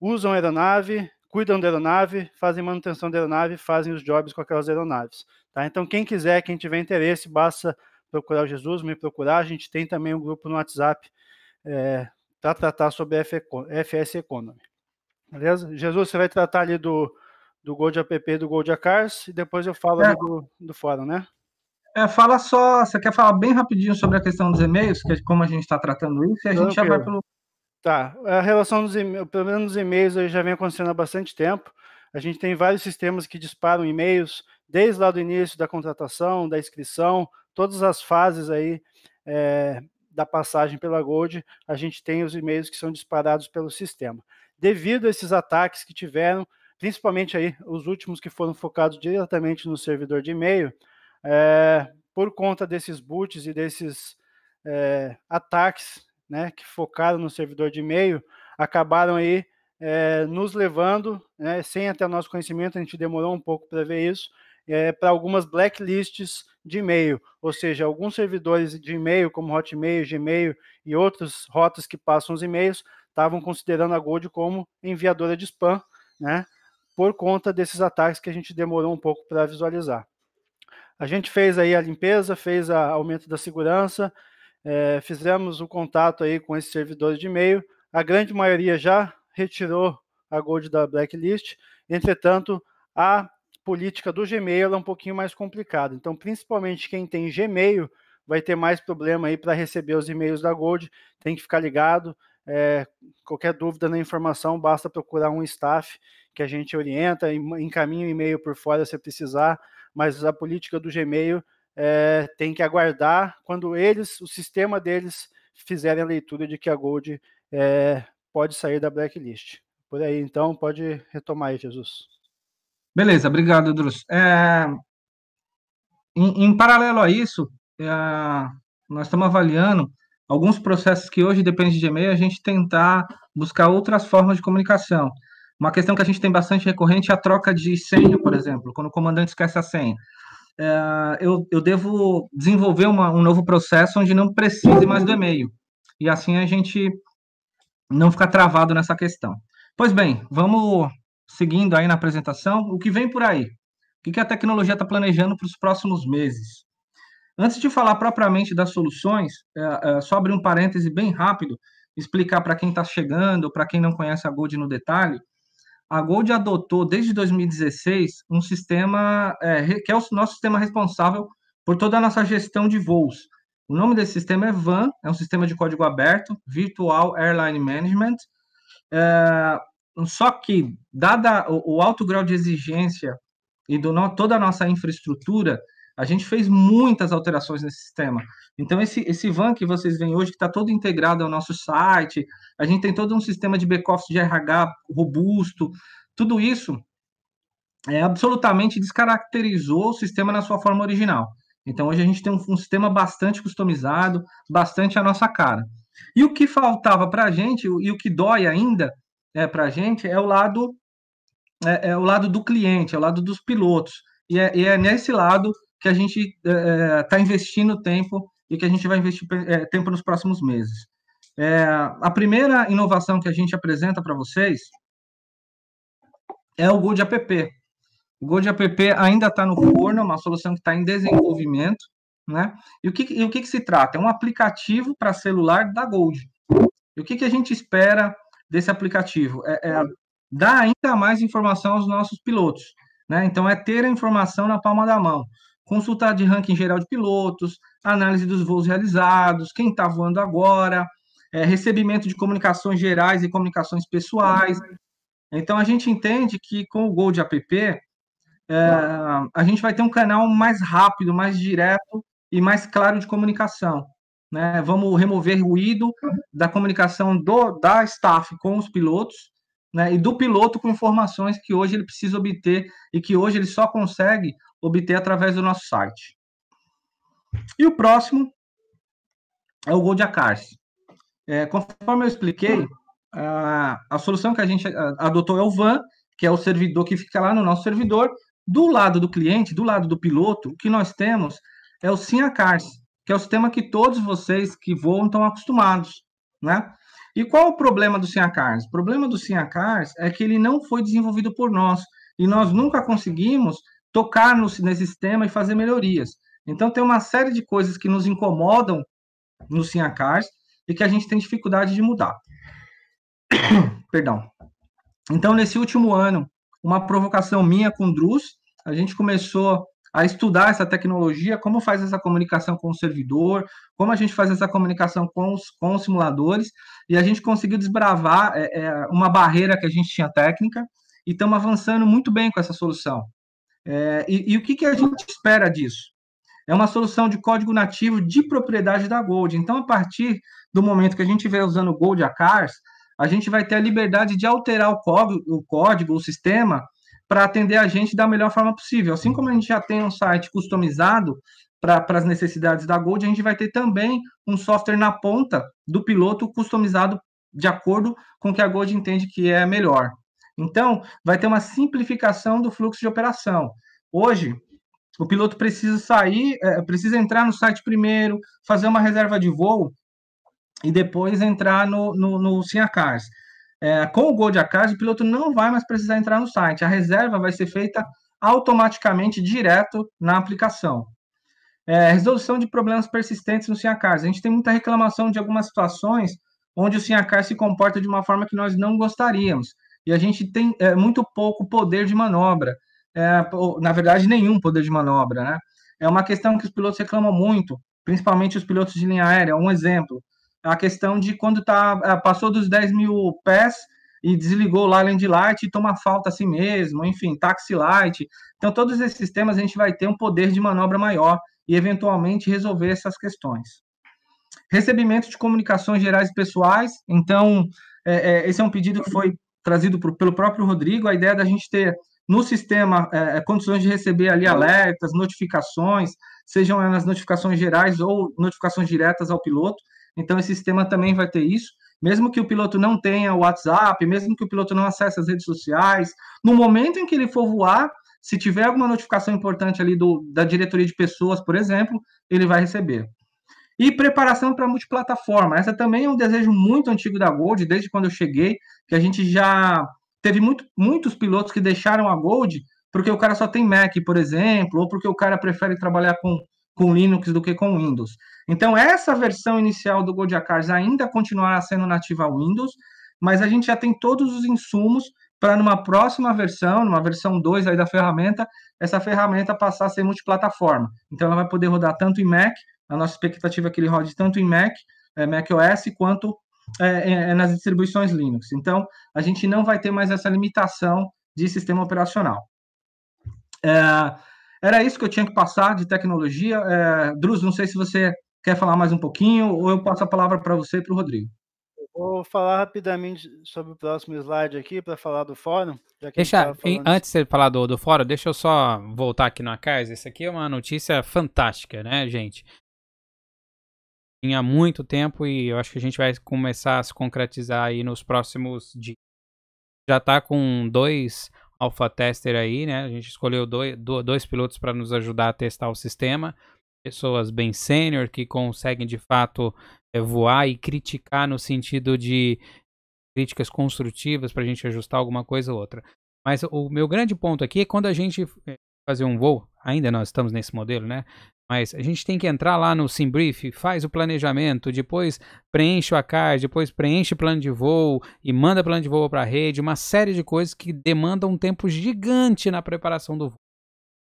usam a aeronave, cuidam da aeronave, fazem manutenção da aeronave, fazem os jobs com aquelas aeronaves. Tá? Então quem quiser, quem tiver interesse, basta procurar o Jesus, me procurar, a gente tem também um grupo no WhatsApp é, para tá, tratar tá, tá sobre a FS Economy. Beleza? Jesus, você vai tratar ali do, do Gold App e do Gold Acars e depois eu falo é. do, do fórum, né? É, fala só, você quer falar bem rapidinho sobre a questão dos e-mails, que é como a gente está tratando isso, e a gente já vai pelo. Tá, a relação dos e-mails, pelo menos dos e-mails já vem acontecendo há bastante tempo. A gente tem vários sistemas que disparam e-mails, desde lá do início da contratação, da inscrição, todas as fases aí é, da passagem pela Gold, a gente tem os e-mails que são disparados pelo sistema. Devido a esses ataques que tiveram, principalmente aí os últimos que foram focados diretamente no servidor de e-mail, é, por conta desses boots e desses é, ataques né, que focaram no servidor de e-mail, acabaram aí é, nos levando, né, sem até nosso conhecimento, a gente demorou um pouco para ver isso, é, para algumas blacklists de e-mail, ou seja, alguns servidores de e-mail, como Hotmail, Gmail e outros rotas que passam os e-mails, estavam considerando a Gold como enviadora de spam, né? Por conta desses ataques que a gente demorou um pouco para visualizar. A gente fez aí a limpeza, fez o aumento da segurança, é, fizemos o contato aí com esses servidores de e-mail. A grande maioria já retirou a Gold da blacklist. Entretanto, há política do Gmail é um pouquinho mais complicada. Então, principalmente quem tem Gmail vai ter mais problema aí para receber os e-mails da Gold. Tem que ficar ligado. É, qualquer dúvida na informação, basta procurar um staff que a gente orienta, encaminha o e-mail por fora se precisar. Mas a política do Gmail é, tem que aguardar quando eles, o sistema deles, fizerem a leitura de que a Gold é, pode sair da blacklist. Por aí, então, pode retomar aí, Jesus. Beleza, obrigado, Drus. É, em, em, paralelo a isso, é, nós estamos avaliando alguns processos que hoje dependem de e-mail, a gente tentar buscar outras formas de comunicação. Uma questão que a gente tem bastante recorrente é a troca de senha, por exemplo, quando o comandante esquece a senha. É, eu, eu, devo desenvolver uma, um novo processo onde não precise mais do e-mail. E assim a gente não fica travado nessa questão. Pois bem, vamos seguindo aí na apresentação, o que vem por aí? O que a tecnologia está planejando para os próximos meses? Antes de falar propriamente das soluções, é, é, só abrir um parêntese bem rápido, explicar para quem está chegando, para quem não conhece a Gold no detalhe. A Gold adotou desde 2016 um sistema é, que é o nosso sistema responsável por toda a nossa gestão de voos. O nome desse sistema é VAN, é um sistema de código aberto, Virtual Airline Management. É, só que, dada o, o alto grau de exigência e do, toda a nossa infraestrutura, a gente fez muitas alterações nesse sistema. Então, esse, esse van que vocês veem hoje, que está todo integrado ao nosso site, a gente tem todo um sistema de back-office de RH robusto, tudo isso é, absolutamente descaracterizou o sistema na sua forma original. Então, hoje a gente tem um, um sistema bastante customizado, bastante à nossa cara. E o que faltava para a gente, e o que dói ainda, é, para a gente é o lado é, é, o lado do cliente, é o lado dos pilotos. E é, e é nesse lado que a gente está é, é, investindo tempo e que a gente vai investir é, tempo nos próximos meses. a primeira inovação que a gente apresenta para vocês é o Gold App. O Gold App ainda está no forno, é uma solução que está em desenvolvimento. Né? E o que, e o que, que se trata? É um aplicativo para celular da Gold. E o que, que a gente espera desse aplicativo é, é dar ainda mais informação aos nossos pilotos. Né? Então, é ter a informação na palma da mão. Consultar de ranking geral de pilotos, análise dos voos realizados, quem está voando agora, é, recebimento de comunicações gerais e comunicações pessoais. Então, a gente entende que com o Gold App, é, a gente vai ter um canal mais rápido, mais direto e mais claro de comunicação né? Vamos remover ruído da comunicação do da staff com os pilotos, né? E do piloto com informações que hoje ele precisa obter e que hoje ele só consegue obter através do nosso site. E o próximo é o Gold Acars. É, conforme eu expliquei, a, a solução que a gente adotou é o VAN, que é o servidor que fica lá no nosso servidor. Do lado do cliente, do lado do piloto, o que nós temos é o SINACARS, que é o sistema que todos vocês que voam estão acostumados, né? E qual o problema do SINACARS? O problema do SINACARS é que ele não foi desenvolvido por nós, e nós nunca conseguimos tocar no, nesse sistema e fazer melhorias. Então, tem uma série de coisas que nos incomodam no SINACARS e que a gente tem dificuldade de mudar. *coughs* Perdão. Então, nesse último ano, uma provocação minha com o Drus, a gente começou a estudar essa tecnologia, como faz essa comunicação com o servidor, como a gente faz essa comunicação com os, com os simuladores, e a gente conseguiu desbravar é, é, uma barreira que a gente tinha técnica, e estamos avançando muito bem com essa solução. É, e, e, o que, que a gente espera disso? É uma solução de código nativo de propriedade da Gold. Então, a partir do momento que a gente estiver usando Gold a Cars, a gente vai ter a liberdade de alterar o código, o, código, o sistema, para atender a gente da melhor forma possível. Assim como a gente já tem um site customizado para as necessidades da Gold, a gente vai ter também um software na ponta do piloto customizado de acordo com o que a Gold entende que é melhor. Então, vai ter uma simplificação do fluxo de operação. Hoje, o piloto precisa sair, é, precisa entrar no site primeiro, fazer uma reserva de voo e depois entrar no, no, no Cars é, com o gol de acaso, o piloto não vai mais precisar entrar no site. A reserva vai ser feita automaticamente direto na aplicação. É, resolução de problemas persistentes no Sinhacar. A gente tem muita reclamação de algumas situações onde o Sinhacar se comporta de uma forma que nós não gostaríamos. E a gente tem é, muito pouco poder de manobra. É, na verdade, nenhum poder de manobra. Né? É uma questão que os pilotos reclamam muito, principalmente os pilotos de linha aérea. Um exemplo. É a questão de quando tá, é, passou dos 10 mil pés e desligou o Lyland Light e toma falta assim mesmo, enfim, Taxi Light. Então, todos esses temas a gente vai ter um poder de manobra maior e, eventualmente, resolver essas questões. Recebimento de comunicações gerais e pessoais. Então, é, é, esse é um pedido que foi trazido por, pelo próprio Rodrigo, a ideia da gente ter no sistema é, é condições de receber ali alertas, notificações, sejam elas notificações gerais ou notificações diretas ao piloto, então, esse sistema também vai ter isso. Mesmo que o piloto não tenha o WhatsApp, mesmo que o piloto não acesse as redes sociais, no momento em que ele for voar, se tiver alguma notificação importante ali do, da diretoria de pessoas, por exemplo, ele vai receber. E preparação para multiplataforma. Essa também é um desejo muito antigo da Gold, desde quando eu cheguei, que a gente já teve muito, muitos pilotos que deixaram a Gold porque o cara só tem Mac, por exemplo, ou porque o cara prefere trabalhar com com Linux do que com Windows. Então, essa versão inicial do Godiacars ainda continuará sendo nativa Windows, mas a gente já tem todos os insumos para numa próxima versão, numa versão 2 aí da ferramenta, essa ferramenta passar a ser multiplataforma. Então, ela vai poder rodar tanto em Mac, a nossa expectativa é que ele rode tanto em Mac, é, Mac OS, quanto é, é, é, nas distribuições Linux. Então, a gente não vai ter mais essa limitação de sistema operacional. É, era isso que eu tinha que passar de tecnologia. É, Drus, não sei se você quer falar mais um pouquinho ou eu passo a palavra para você e para o Rodrigo. Vou falar rapidamente sobre o próximo slide aqui para falar do fórum. deixa, em, antes de falar do, do fórum, deixa eu só voltar aqui na casa. Isso aqui é uma notícia fantástica, né, gente? Tinha muito tempo e eu acho que a gente vai começar a se concretizar aí nos próximos dias. Já está com dois alpha tester aí, né? A gente escolheu dois, dois pilotos para nos ajudar a testar o sistema. Pessoas bem sênior que conseguem de fato é, voar e criticar no sentido de críticas construtivas para a gente ajustar alguma coisa ou outra. Mas o meu grande ponto aqui é quando a gente eh, fazer um voo, ainda nós estamos nesse modelo, né? Mas a gente tem que entrar lá no Simbrief, faz o planejamento, depois preenche o ACAR, depois preenche o plano de voo e manda plano de voo para a rede, uma série de coisas que demandam um tempo gigante na preparação do voo.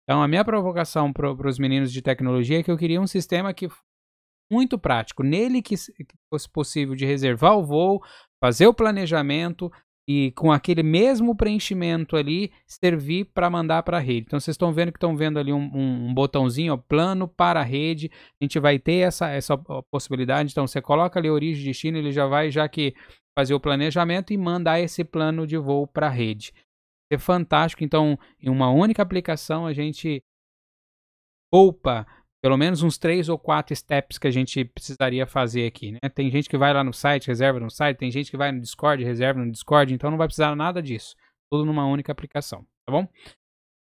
Então, a minha provocação para os meninos de tecnologia é que eu queria um sistema que muito prático, nele que, que fosse possível de reservar o voo, fazer o planejamento, e com aquele mesmo preenchimento ali servir para mandar para a rede. Então vocês estão vendo que estão vendo ali um, um, um botãozinho, ó, plano para a rede. A gente vai ter essa, essa possibilidade. Então você coloca ali origem e destino, ele já vai, já que fazer o planejamento e mandar esse plano de voo para a rede. É fantástico. Então, em uma única aplicação, a gente poupa pelo menos uns três ou quatro steps que a gente precisaria fazer aqui, né? Tem gente que vai lá no site, reserva no site, tem gente que vai no Discord, reserva no Discord, então não vai precisar nada disso. Tudo numa única aplicação, tá bom?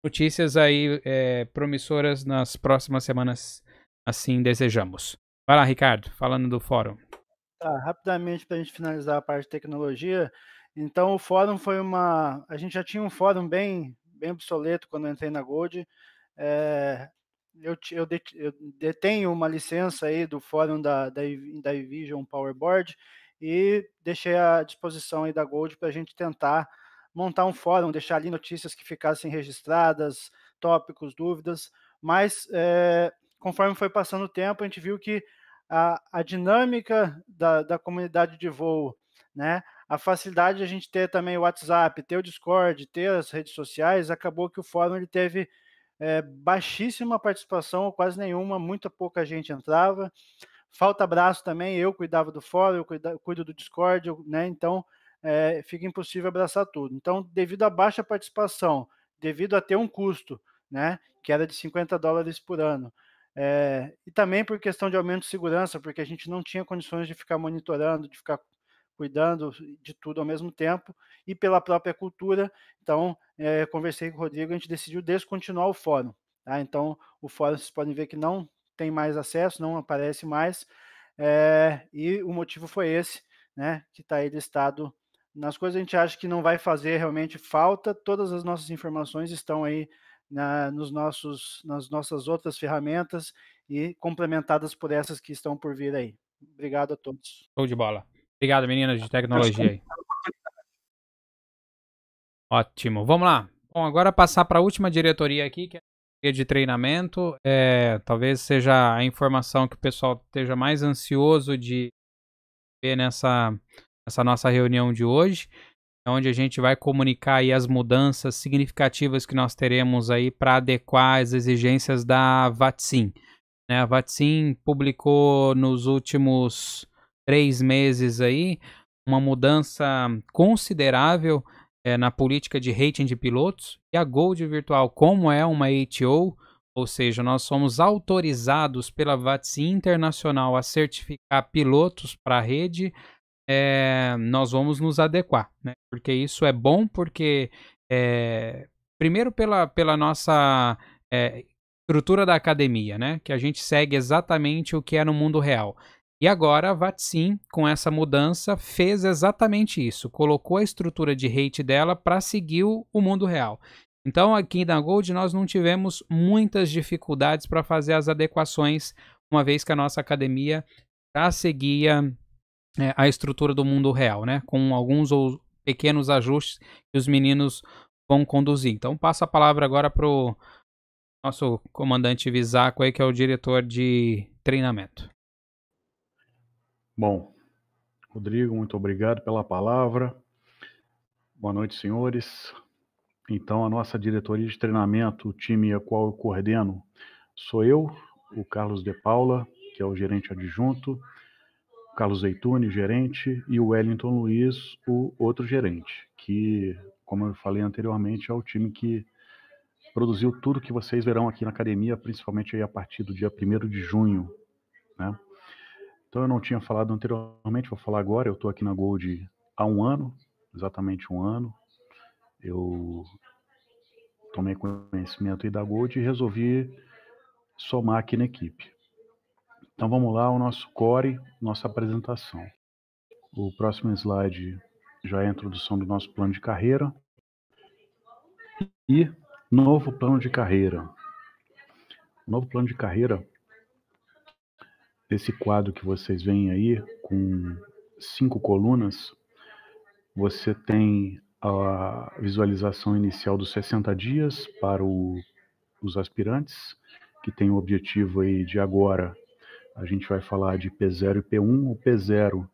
Notícias aí é, promissoras nas próximas semanas, assim desejamos. Vai lá, Ricardo, falando do fórum. Tá, rapidamente para a gente finalizar a parte de tecnologia. Então, o fórum foi uma. A gente já tinha um fórum bem, bem obsoleto quando eu entrei na Gold. É, eu, eu, eu detenho uma licença aí do fórum da, da, da Powerboard e deixei à disposição aí da Gold para a gente tentar montar um fórum, deixar ali notícias que ficassem registradas, tópicos, dúvidas, mas é, conforme foi passando o tempo, a gente viu que a, a dinâmica da, da comunidade de voo, né, a facilidade de a gente ter também o WhatsApp, ter o Discord, ter as redes sociais, acabou que o fórum ele teve é, baixíssima participação, ou quase nenhuma, muito pouca gente entrava. Falta abraço também, eu cuidava do fórum, eu cuida, cuido do Discord, eu, né? Então é, fica impossível abraçar tudo. Então, devido à baixa participação, devido a ter um custo, né? Que era de 50 dólares por ano. É, e também por questão de aumento de segurança, porque a gente não tinha condições de ficar monitorando, de ficar cuidando de tudo ao mesmo tempo e pela própria cultura. Então, é, conversei com o Rodrigo, a gente decidiu descontinuar o fórum. Tá? Então, o fórum vocês podem ver que não tem mais acesso, não aparece mais, é, e o motivo foi esse, né, que está aí listado nas coisas. A gente acha que não vai fazer realmente falta, todas as nossas informações estão aí na, nos nossos, nas nossas outras ferramentas e complementadas por essas que estão por vir aí. Obrigado a todos. Show de bola. Obrigado, meninas de tecnologia aí. Ótimo, vamos lá. Bom, agora passar para a última diretoria aqui, que é a de treinamento. É, talvez seja a informação que o pessoal esteja mais ansioso de ver nessa, nessa nossa reunião de hoje, é onde a gente vai comunicar aí as mudanças significativas que nós teremos aí para adequar as exigências da VATSIM. Né, a VATSIM publicou nos últimos três meses aí, uma mudança considerável é, na política de rating de pilotos. E a Gold Virtual, como é uma ATO, ou seja, nós somos autorizados pela VATSI Internacional a certificar pilotos para a rede, é, nós vamos nos adequar, né? Porque isso é bom, porque é, primeiro pela, pela nossa é, estrutura da academia, né? Que a gente segue exatamente o que é no mundo real. E agora a Vatsim, com essa mudança, fez exatamente isso, colocou a estrutura de hate dela para seguir o mundo real. Então aqui na Gold nós não tivemos muitas dificuldades para fazer as adequações, uma vez que a nossa academia já seguia é, a estrutura do mundo real, né? Com alguns ou pequenos ajustes que os meninos vão conduzir. Então passo a palavra agora para o nosso comandante Visaco aí, que é o diretor de treinamento. Bom, Rodrigo, muito obrigado pela palavra. Boa noite, senhores. Então, a nossa diretoria de treinamento, o time a qual eu coordeno, sou eu, o Carlos De Paula, que é o gerente adjunto, o Carlos Zeitune, gerente, e o Wellington Luiz, o outro gerente, que, como eu falei anteriormente, é o time que produziu tudo que vocês verão aqui na academia, principalmente a partir do dia 1 de junho. Né? Então eu não tinha falado anteriormente, vou falar agora. Eu estou aqui na Gold há um ano, exatamente um ano. Eu tomei conhecimento da Gold e resolvi somar aqui na equipe. Então vamos lá, o nosso core, nossa apresentação. O próximo slide já é a introdução do nosso plano de carreira. E novo plano de carreira. O novo plano de carreira esse quadro que vocês veem aí, com cinco colunas, você tem a visualização inicial dos 60 dias para o, os aspirantes, que tem o objetivo aí de agora. A gente vai falar de P0 e P1. O P0,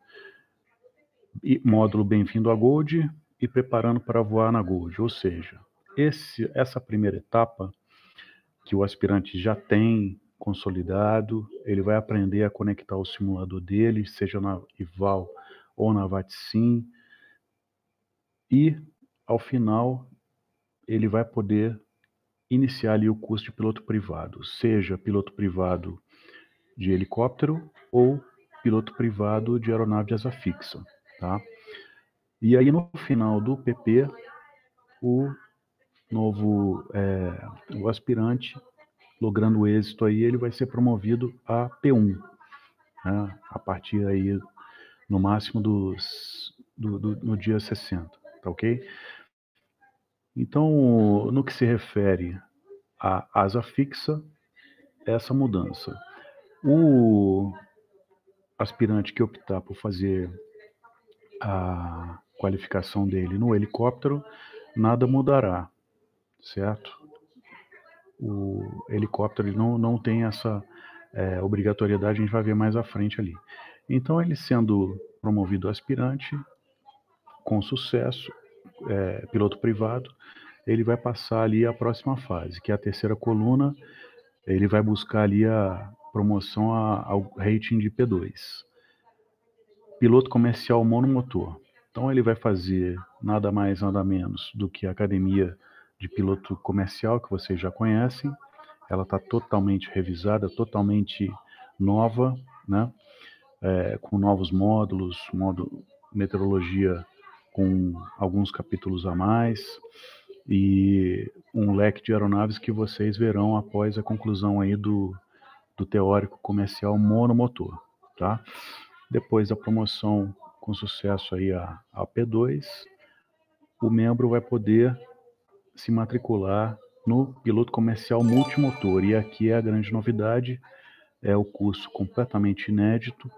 e módulo bem-vindo a Gold e preparando para voar na Gold. Ou seja, esse, essa primeira etapa que o aspirante já tem consolidado, ele vai aprender a conectar o simulador dele, seja na IVAL ou na VATSIM, e ao final ele vai poder iniciar ali o curso de piloto privado, seja piloto privado de helicóptero ou piloto privado de aeronave de asa fixa, tá? E aí no final do PP, o novo é, o aspirante logrando êxito aí, ele vai ser promovido a P1, né? a partir aí, no máximo, dos, do, do, no dia 60, tá ok? Então, no que se refere à asa fixa, essa mudança. O aspirante que optar por fazer a qualificação dele no helicóptero, nada mudará, certo? o helicóptero ele não, não tem essa é, obrigatoriedade, a gente vai ver mais à frente ali. Então, ele sendo promovido aspirante, com sucesso, é, piloto privado, ele vai passar ali a próxima fase, que é a terceira coluna, ele vai buscar ali a promoção a, ao rating de P2. Piloto comercial monomotor. Então, ele vai fazer nada mais, nada menos do que a academia de piloto comercial que vocês já conhecem. Ela está totalmente revisada, totalmente nova, né? É, com novos módulos, módulo, meteorologia com alguns capítulos a mais e um leque de aeronaves que vocês verão após a conclusão aí do, do teórico comercial monomotor, tá? Depois da promoção com sucesso aí a, a P2, o membro vai poder se matricular no piloto comercial multimotor. E aqui é a grande novidade, é o curso completamente inédito.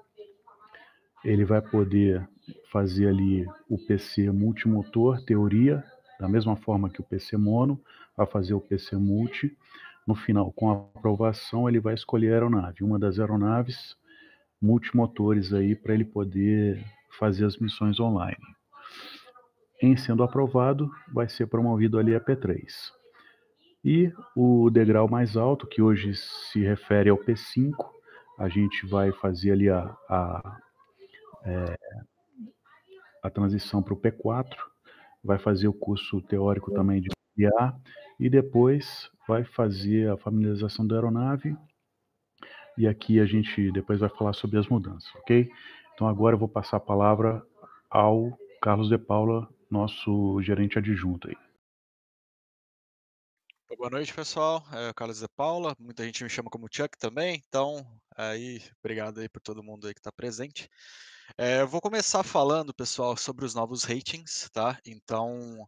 Ele vai poder fazer ali o PC multimotor, teoria, da mesma forma que o PC mono, vai fazer o PC multi. No final, com a aprovação, ele vai escolher a aeronave, uma das aeronaves multimotores aí para ele poder fazer as missões online. Em sendo aprovado, vai ser promovido ali a P3. E o degrau mais alto, que hoje se refere ao P5, a gente vai fazer ali a, a, é, a transição para o P4, vai fazer o curso teórico também de IA e depois vai fazer a familiarização da aeronave. E aqui a gente depois vai falar sobre as mudanças, ok? Então agora eu vou passar a palavra ao Carlos de Paula nosso gerente adjunto aí. Então, boa noite, pessoal. É o Carlos de Paula. Muita gente me chama como Chuck também. Então, aí, obrigado aí por todo mundo aí que está presente. É, eu vou começar falando, pessoal, sobre os novos ratings, tá? Então,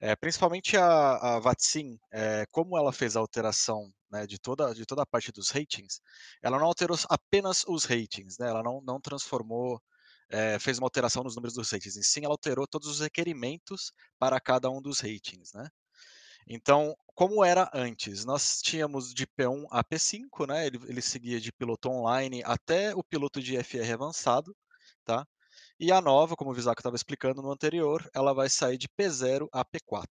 é, principalmente a, a Vatsim, é, como ela fez a alteração né, de, toda, de toda a parte dos ratings, ela não alterou apenas os ratings, né? Ela não, não transformou é, fez uma alteração nos números dos ratings. E sim, ela alterou todos os requerimentos para cada um dos ratings, né? Então, como era antes? Nós tínhamos de P1 a P5, né? Ele, ele seguia de piloto online até o piloto de FR avançado, tá? E a nova, como o Visaco estava explicando no anterior, ela vai sair de P0 a P4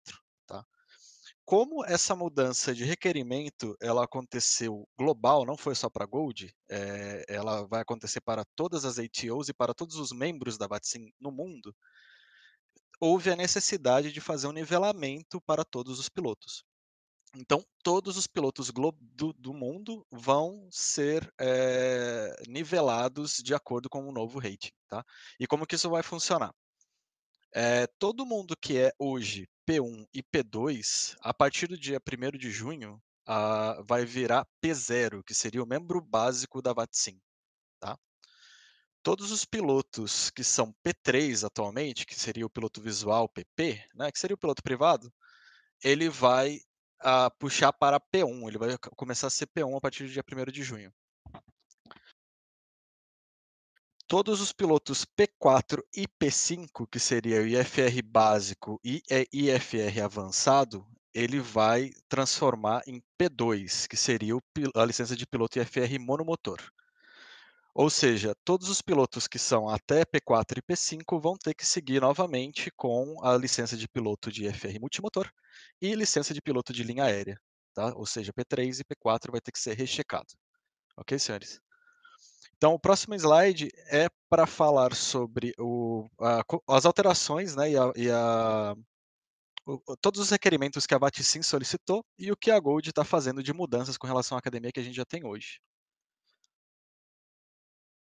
como essa mudança de requerimento ela aconteceu global, não foi só para Gold, é, ela vai acontecer para todas as ATOs e para todos os membros da Batsim no mundo, houve a necessidade de fazer um nivelamento para todos os pilotos. Então, todos os pilotos do, do mundo vão ser é, nivelados de acordo com o novo rating. Tá? E como que isso vai funcionar? É, todo mundo que é hoje P1 e P2, a partir do dia 1 de junho, vai virar P0, que seria o membro básico da VATSIM. Tá? Todos os pilotos que são P3 atualmente, que seria o piloto visual PP, né, que seria o piloto privado, ele vai ah, puxar para P1, ele vai começar a ser P1 a partir do dia 1 de junho. todos os pilotos P4 e P5, que seria o IFR básico e é, IFR avançado, ele vai transformar em P2, que seria a licença de piloto IFR monomotor. Ou seja, todos os pilotos que são até P4 e P5 vão ter que seguir novamente com a licença de piloto de IFR multimotor e licença de piloto de linha aérea. Tá? Ou seja, P3 e P4 vai ter que ser rechecado. Ok, senhores? Então, o próximo slide é para falar sobre o, a, as alterações né, e, a, e a, o, todos os requerimentos que a VATSIM solicitou e o que a Gold está fazendo de mudanças com relação à academia que a gente já tem hoje.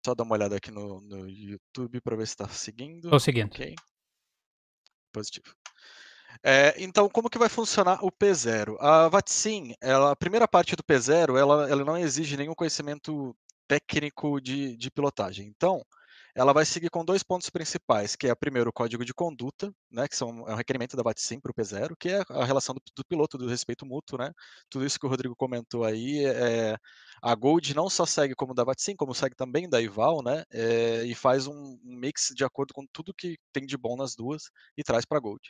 Só dar uma olhada aqui no, no YouTube para ver se está seguindo. Estou seguindo. Okay. Positivo. É, então, como que vai funcionar o P0? A VATSIM, ela, a primeira parte do P0, ela, ela não exige nenhum conhecimento técnico de, de pilotagem. Então, ela vai seguir com dois pontos principais, que é primeiro o código de conduta, né, que são, é um requerimento da bat para o P0, que é a relação do, do, piloto, do respeito mútuo, né, tudo isso que o Rodrigo comentou aí, é, a Gold não só segue como da bat como segue também da IVAL, né, é, e faz um mix de acordo com tudo que tem de bom nas duas e traz para a Gold.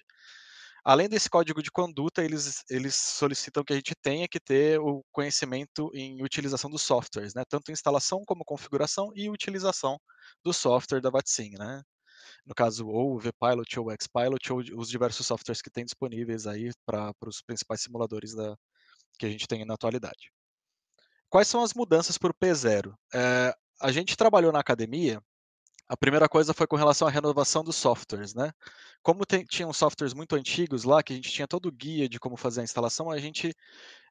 Além desse código de conduta, eles, eles solicitam que a gente tenha que ter o conhecimento em utilização dos softwares, né? tanto instalação como configuração e utilização do software da VATSIM. Né? No caso, ou o VPilot ou o XPilot, ou os diversos softwares que tem disponíveis aí para os principais simuladores da, que a gente tem na atualidade. Quais são as mudanças para o P0? É, eh, a gente trabalhou na academia a primeira coisa foi com relação à renovação dos softwares, né? Como tem, tinham softwares muito antigos lá, que a gente tinha todo o guia de como fazer a instalação, a gente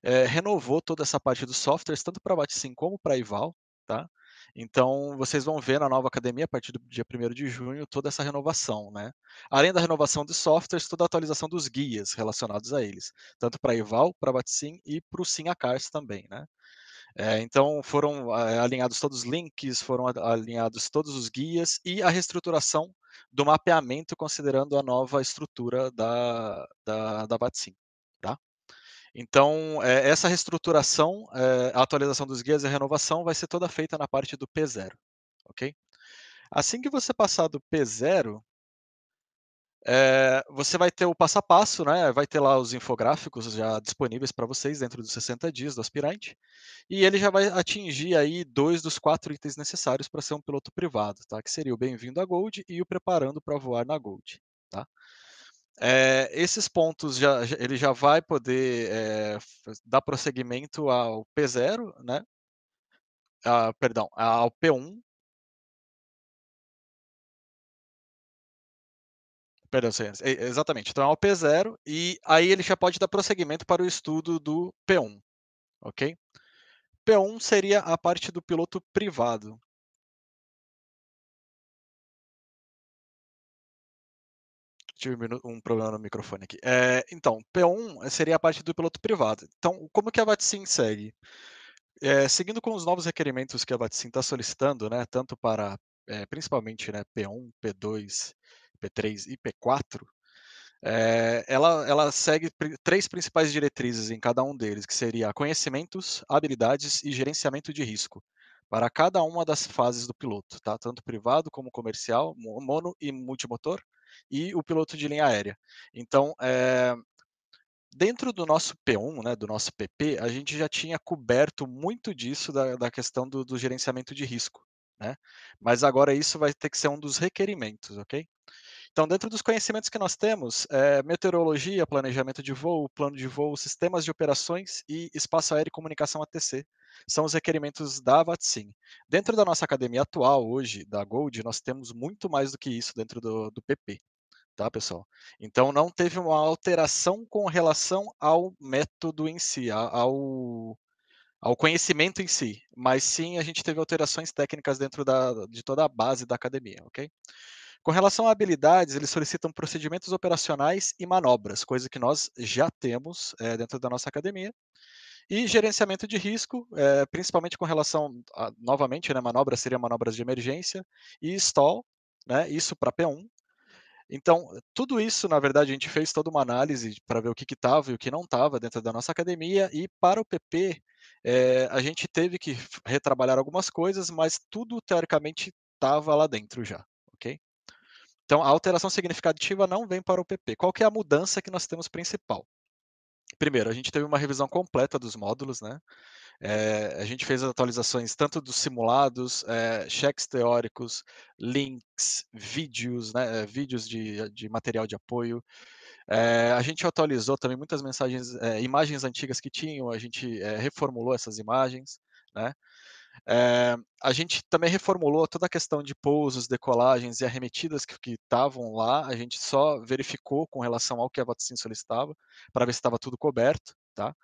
é, renovou toda essa parte dos softwares, tanto para Batsim como para Ival, tá? Então, vocês vão ver na nova academia, a partir do dia 1 de junho, toda essa renovação, né? Além da renovação dos softwares, toda a atualização dos guias relacionados a eles, tanto para Ival, para Batsim e para o Sinacars também, né? É, então foram ah, é, alinhados todos os links, foram alinhados todos os guias e a reestruturação do mapeamento considerando a nova estrutura da, da, da Batsim. Tá? Então, é, essa reestruturação, é, a atualização dos guias e a renovação vai ser toda feita na parte do P0. ok? Assim que você passar do P0, é, você vai ter o passo a passo, né? Vai ter lá os infográficos já disponíveis para vocês dentro dos 60 dias do aspirante. E ele já vai atingir aí dois dos quatro itens necessários para ser um piloto privado, tá? Que seria o bem-vindo à Gold e o preparando para voar na Gold, tá? É, esses pontos já, ele já vai poder é, dar prosseguimento ao P0, né? Ah, perdão, ao P1 Perdão, exatamente. Então é o P0 e aí ele já pode dar prosseguimento para o estudo do P1, ok? P1 seria a parte do piloto privado. Tive um problema no microfone aqui. É, então, P1 seria a parte do piloto privado. Então, como que a VATSIM segue? É, seguindo com os novos requerimentos que a VATSIM está solicitando, né, tanto para, é, principalmente, né, P1, P2 P3 e P4, é, eh, ela, ela segue três principais diretrizes em cada um deles, que seria conhecimentos, habilidades e gerenciamento de risco, para cada uma das fases do piloto, tá? tanto privado como comercial, mono e multimotor, e o piloto de linha aérea. Então, é, dentro do nosso P1, né, do nosso PP, a gente já tinha coberto muito disso da, da questão do, do gerenciamento de risco. Né? Mas agora isso vai ter que ser um dos requerimentos, ok? Então, dentro dos conhecimentos que nós temos, é, meteorologia, planejamento de voo, plano de voo, sistemas de operações e espaço aéreo e comunicação ATC são os requerimentos da VATSIM. Dentro da nossa academia atual, hoje, da Gold, nós temos muito mais do que isso dentro do, do PP tá, pessoal? Então não teve uma alteração com relação ao método em si, ao, ao conhecimento em si, mas sim a gente teve alterações técnicas dentro da, de toda a base da academia, ok? Com relação a habilidades, eles solicitam procedimentos operacionais e manobras, coisa que nós já temos é, dentro da nossa academia. E gerenciamento de risco, é, principalmente com relação, a, novamente, né, manobras seriam manobras de emergência, e stall, né, isso para P1. Então, tudo isso, na verdade, a gente fez toda uma análise para ver o que estava e o que não estava dentro da nossa academia, e para o PP, é, eh, a gente teve que retrabalhar algumas coisas, mas tudo, teoricamente, estava lá dentro já. Então, a alteração significativa não vem para o PP. Qual é a mudança que nós temos principal? Primeiro, a gente teve uma revisão completa dos módulos, né? É, a gente fez atualizações tanto dos simulados, é, cheques teóricos, links, vídeos, né? Eh, vídeos de, de material de apoio. É, a gente atualizou também muitas mensagens, imagens antigas que tinham, a gente reformulou essas imagens, né? É, a gente também reformulou toda a questão de pousos, decolagens e arremetidas que estavam lá. A gente só verificou com relação ao que a Vatsim solicitava, para ver se estava tudo coberto. Tá?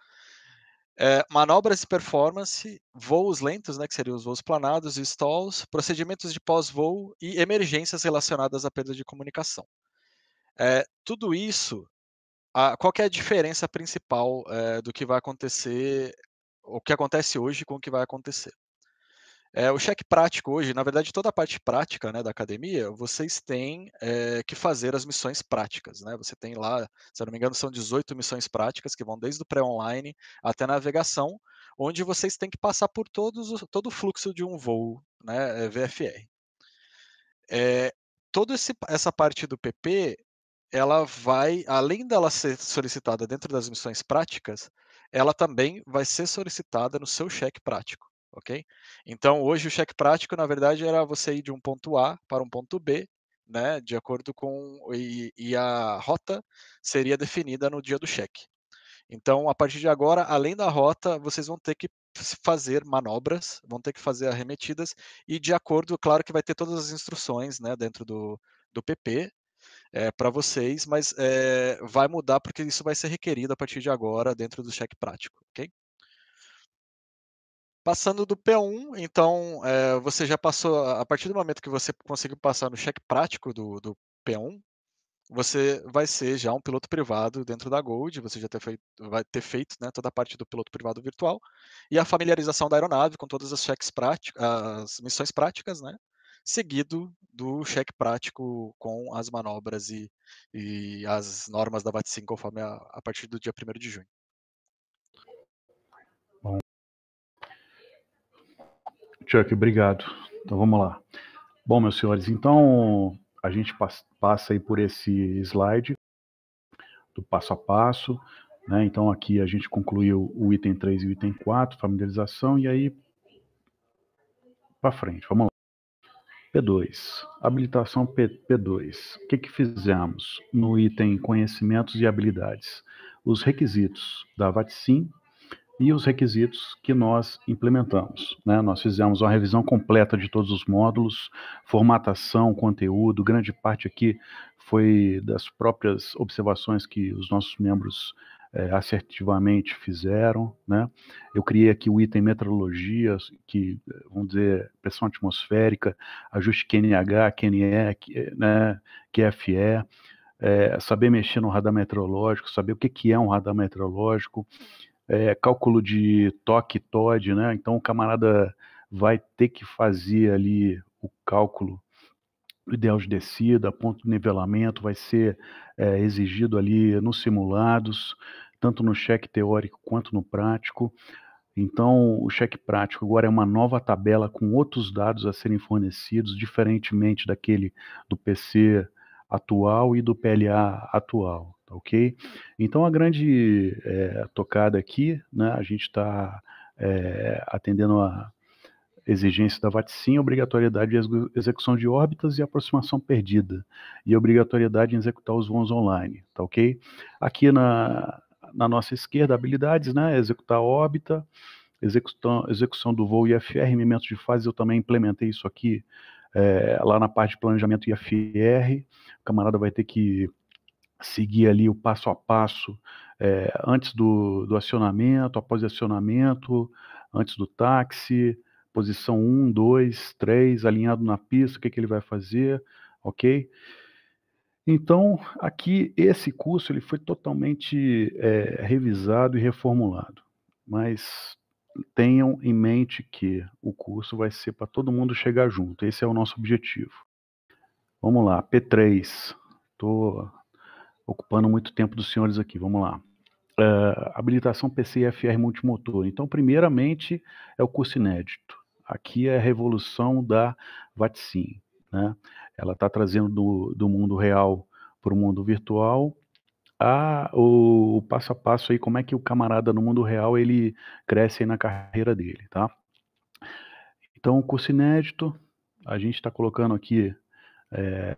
É, manobras e performance, voos lentos, né, que seriam os voos planados e stalls, procedimentos de pós-voo e emergências relacionadas à perda de comunicação. É, tudo isso, a, qual é a diferença principal é, do que vai acontecer, o que acontece hoje com o que vai acontecer? É, o cheque prático hoje, na verdade, toda a parte prática né, da academia, vocês têm é, que fazer as missões práticas. Né? Você tem lá, se eu não me engano, são 18 missões práticas que vão desde o pré-online até navegação, onde vocês têm que passar por todos, todo o fluxo de um voo né, VFR. É, é toda esse, essa parte do PP, ela vai, além dela ser solicitada dentro das missões práticas, ela também vai ser solicitada no seu cheque prático ok? Então, hoje o cheque prático, na verdade, era você ir de um ponto A para um ponto B, né, de acordo com e, e a rota seria definida no dia do cheque. Então, a partir de agora, além da rota, vocês vão ter que fazer manobras, vão ter que fazer arremetidas e de acordo, claro que vai ter todas as instruções, né, dentro do, do PP, é, eh, para vocês, mas é, vai mudar porque isso vai ser requerido a partir de agora dentro do cheque prático, ok? Passando do P1, então é, você já passou, a partir do momento que você conseguiu passar no cheque prático do, do P1, você vai ser já um piloto privado dentro da Gold, você já ter feito, vai ter feito né, toda a parte do piloto privado virtual e a familiarização da aeronave com todas as, cheques práticas, as missões práticas, né, seguido do cheque prático com as manobras e, e as normas da VAT-5 conforme a, a partir do dia 1 de junho. Chuck, obrigado. Então vamos lá. Bom, meus senhores, então a gente passa aí por esse slide do passo a passo. Né? Então aqui a gente concluiu o item 3 e o item 4, familiarização, e aí para frente, vamos lá. P2, habilitação P2. O que, que fizemos no item conhecimentos e habilidades? Os requisitos da VATSIM e os requisitos que nós implementamos. Né? Nós fizemos uma revisão completa de todos os módulos, formatação, conteúdo, grande parte aqui foi das próprias observações que os nossos membros é, assertivamente fizeram. Né? Eu criei aqui o item metrologia, que, vamos dizer, pressão atmosférica, ajuste QNH, QNE, né, QFE, é, eh, saber mexer no radar meteorológico, saber o que, que é um radar meteorológico, é, cálculo de toque TOD, né? Então o camarada vai ter que fazer ali o cálculo ideal de descida, ponto de nivelamento, vai ser é, exigido ali nos simulados, tanto no cheque teórico quanto no prático. Então, o cheque prático agora é uma nova tabela com outros dados a serem fornecidos, diferentemente daquele do PC atual e do PLA atual. Tá ok? Então a grande é, tocada aqui, né, a gente está é, eh, atendendo a exigência da VATSIM, obrigatoriedade de execução de órbitas e aproximação perdida, e obrigatoriedade em executar os voos online, tá ok? Aqui na, na nossa esquerda, habilidades, né, executar órbita, execução, execução do voo IFR, remimento de fase, eu também implementei isso aqui é, lá na parte de planejamento IFR, o camarada vai ter que seguir ali o passo a passo é, antes do, do, acionamento, após acionamento, antes do táxi, posição 1, 2, 3, alinhado na pista, o que, que ele vai fazer, ok? Então, aqui, esse curso ele foi totalmente é, revisado e reformulado, mas tenham em mente que o curso vai ser para todo mundo chegar junto, esse é o nosso objetivo. Vamos lá, P3, estou ocupando muito tempo dos senhores aqui. Vamos lá. Uh, habilitação PCFR multimotor. Então, primeiramente, é o curso inédito. Aqui é a revolução da VATSIM. Né? Ela está trazendo do, do mundo real para o mundo virtual a, o, o, passo a passo aí, como é que o camarada no mundo real ele cresce na carreira dele, tá? Então, o curso inédito, a gente está colocando aqui é,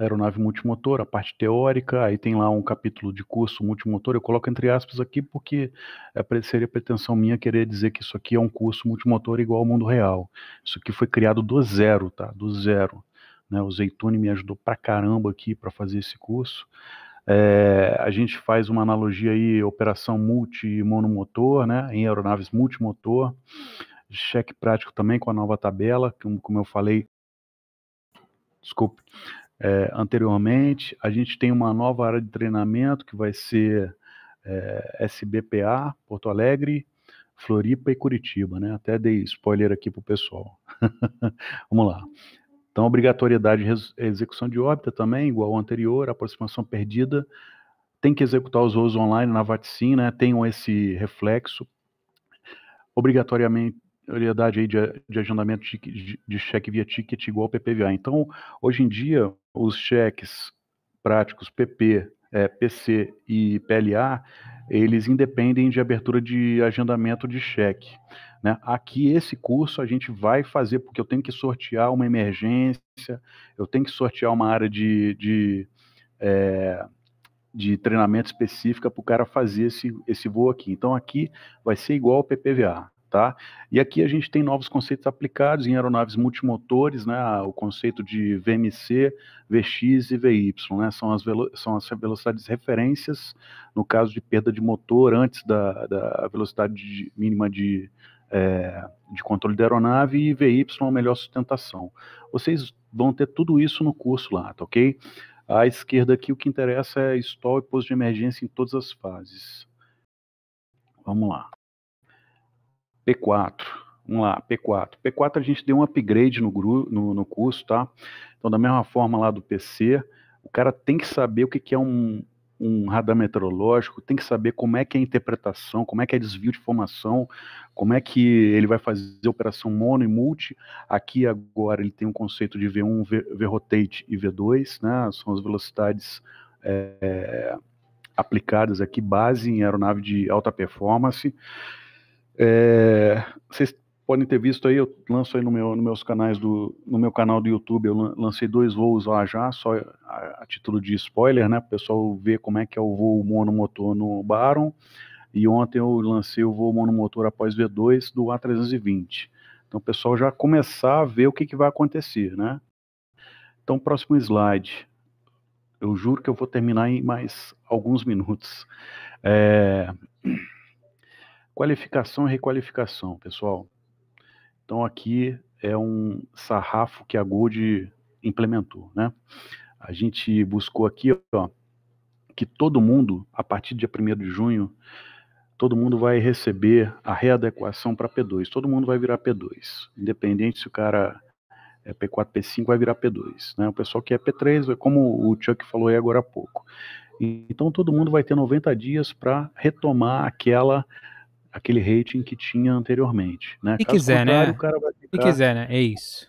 aeronave multimotor, a parte teórica, aí tem lá um capítulo de curso multimotor, eu coloco entre aspas aqui porque é seria pretensão minha querer dizer que isso aqui é um curso multimotor igual ao mundo real. Isso aqui foi criado do zero, tá? Do zero. Né? O Zeitune me ajudou pra caramba aqui para fazer esse curso. É, a gente faz uma analogia aí, operação multi monomotor, né? Em aeronaves multimotor. Cheque prático também com a nova tabela, como eu falei, desculpe, é, anteriormente. A gente tem uma nova área de treinamento que vai ser é, eh, SBPA, Porto Alegre, Floripa e Curitiba, né? Até dei spoiler aqui para o pessoal. *laughs* Vamos lá. Então, obrigatoriedade de execução de órbita também, igual ao anterior, aproximação perdida. Tem que executar os voos online na VATSIM, né? Tenham esse reflexo. Obrigatoriamente, prioridade aí de, de agendamento de, de, cheque via ticket igual PPVA. Então, hoje em dia, os cheques práticos PP, é, PC e PLA, eles independem de abertura de agendamento de cheque. Né? Aqui, esse curso a gente vai fazer, porque eu tenho que sortear uma emergência, eu tenho que sortear uma área de, de, é, de treinamento específica para o cara fazer esse, esse voo aqui. Então, aqui vai ser igual ao PPVA. Tá? E aqui a gente tem novos conceitos aplicados em aeronaves multimotores, né? O conceito de VMC, VX e VY, né? São as, são as velocidades referências no caso de perda de motor antes da, da velocidade de, mínima de, é, de controle da aeronave e VY, melhor sustentação. Vocês vão ter tudo isso no curso lá, tá ok? À esquerda aqui o que interessa é stall e posto de emergência em todas as fases. Vamos lá. P4. Vamos lá, P4. P4 a gente deu um upgrade no, gru, no, no curso, tá? Então, da mesma forma lá do PC, o cara tem que saber o que, que é um, um radar meteorológico, tem que saber como é que é a interpretação, como é que é desvio de formação, como é que ele vai fazer operação mono e multi. Aqui agora ele tem um conceito de V1, V, v rotate e V2, né? São as velocidades é, aplicadas aqui, base em aeronave de alta performance. É, vocês podem ter visto aí, eu lanço aí no meu, no meus canais do, no meu canal do YouTube, eu lancei dois voos lá já, só a, a título de spoiler, né, o pessoal ver como é que é o voo monomotor no Baron, e ontem eu lancei o voo monomotor após V2 do A320. Então o pessoal já começar a ver o que, que vai acontecer, né? Então, próximo slide. Eu juro que eu vou terminar em mais alguns minutos. É... Qualificação e requalificação, pessoal. Então aqui é um sarrafo que a Gold implementou, né? A gente buscou aqui, ó, que todo mundo, a partir de 1 de junho, todo mundo vai receber a readequação para P2. Todo mundo vai virar P2, independente se o cara é P4, P5, vai virar P2. Né? O pessoal que é P3, é como o Chuck falou aí agora há pouco. Então todo mundo vai ter 90 dias para retomar aquela aquele rating que tinha anteriormente, né? Se Caso quiser, né? O cara vai ficar... Se quiser, né? É isso.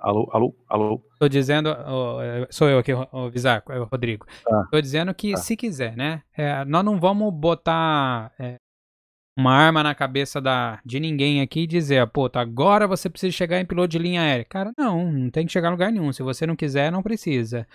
Alô, alô, alô. Estou dizendo, é, sou eu aqui, o Visaco, é o Rodrigo. Estou tá. dizendo que tá. se quiser, né? É, nós não vamos botar é, uma arma na cabeça da, de ninguém aqui e dizer, pô, tá, agora você precisa chegar em piloto de linha aérea. Cara, não, não tem que chegar em lugar nenhum. Se você não quiser, não precisa.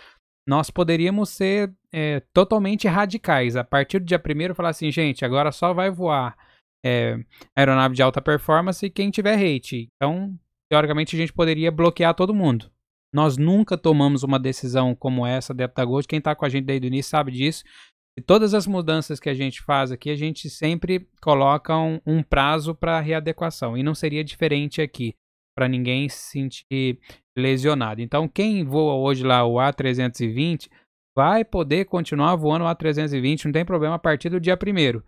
Nós poderíamos ser é, totalmente radicais. A partir do dia primeiro, falar assim, gente, agora só vai voar é, aeronave de alta performance e quem tiver hate. Então, teoricamente, a gente poderia bloquear todo mundo. Nós nunca tomamos uma decisão como essa da Gold. Quem está com a gente desde o início sabe disso. E todas as mudanças que a gente faz aqui, a gente sempre coloca um, um prazo para readequação. E não seria diferente aqui, para ninguém se sentir lesionado. Então, quem voa hoje lá o A320 vai poder continuar voando o A320, não tem problema, a partir do dia primeiro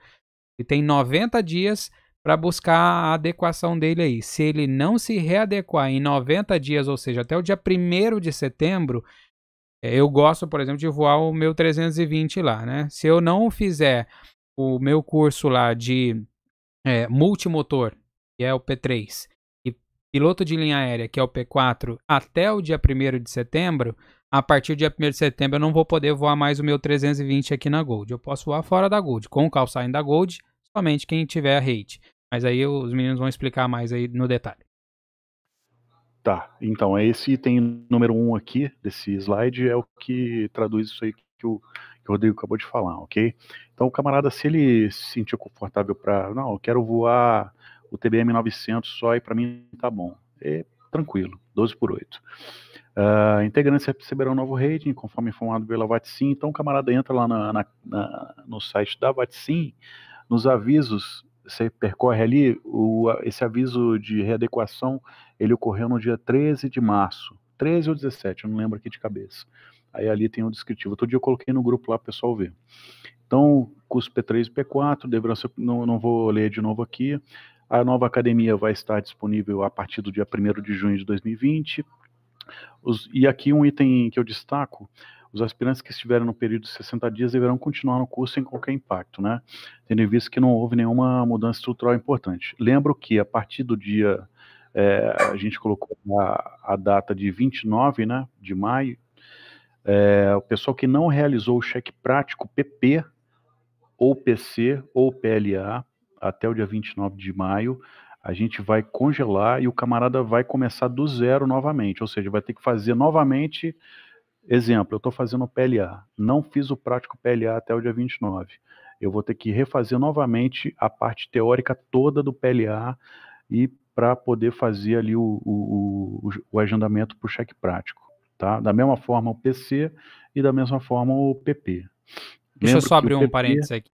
e tem 90 dias para buscar a adequação dele aí. Se ele não se readequar em 90 dias, ou seja, até o dia 1 de setembro, é, eu gosto, por exemplo, de voar o meu 320 lá, né? Se eu não fizer o meu curso lá de é, multimotor, que é o P3, e piloto de linha aérea, que é o P4, até o dia 1 de setembro, a partir do dia 1 de setembro eu não vou poder voar mais o meu 320 aqui na Gold. Eu posso voar fora da Gold, com o call da Gold, somente quem tiver hate. Mas aí os meninos vão explicar mais aí no detalhe. Tá, então é esse item número um aqui desse slide é o que traduz isso aí que o, que o Rodrigo acabou de falar, ok? Então o camarada, se ele se sentir confortável para, não, eu quero voar o TBM 900 só e para mim tá bom. É tranquilo, 12 por 8. Uh, ah, integrantes receberão um novo rating, conforme informado pela VATSIM. Então o camarada entra lá na, na, na, no site da VATSIM, nos avisos, você percorre ali, o, esse aviso de readequação, ele ocorreu no dia 13 de março. 13 ou 17, eu não lembro aqui de cabeça. Aí ali tem o um descritivo. Todo dia eu coloquei no grupo lá para o pessoal ver. Então, curso P3 e P4, deverão ser, não, não vou ler de novo aqui. A nova academia vai estar disponível a partir do dia 1 de junho de 2020. Os, e aqui um item que eu destaco os aspirantes que estiverem no período de 60 dias deverão continuar no curso sem qualquer impacto, né? Tendo em vista que não houve nenhuma mudança estrutural importante. Lembro que a partir do dia, é, a gente colocou a, a, data de 29 né, de maio, é, o pessoal que não realizou o cheque prático PP, ou PC, ou PLA, até o dia 29 de maio, a gente vai congelar e o camarada vai começar do zero novamente, ou seja, vai ter que fazer novamente Exemplo, eu estou fazendo o PLA, não fiz o prático PLA até o dia 29. Eu vou ter que refazer novamente a parte teórica toda do PLA e para poder fazer ali o, o, o, o agendamento para o cheque prático. Tá? Da mesma forma o PC e da mesma forma o PP. Deixa Lembro eu só abrir um PP... parênteses aqui.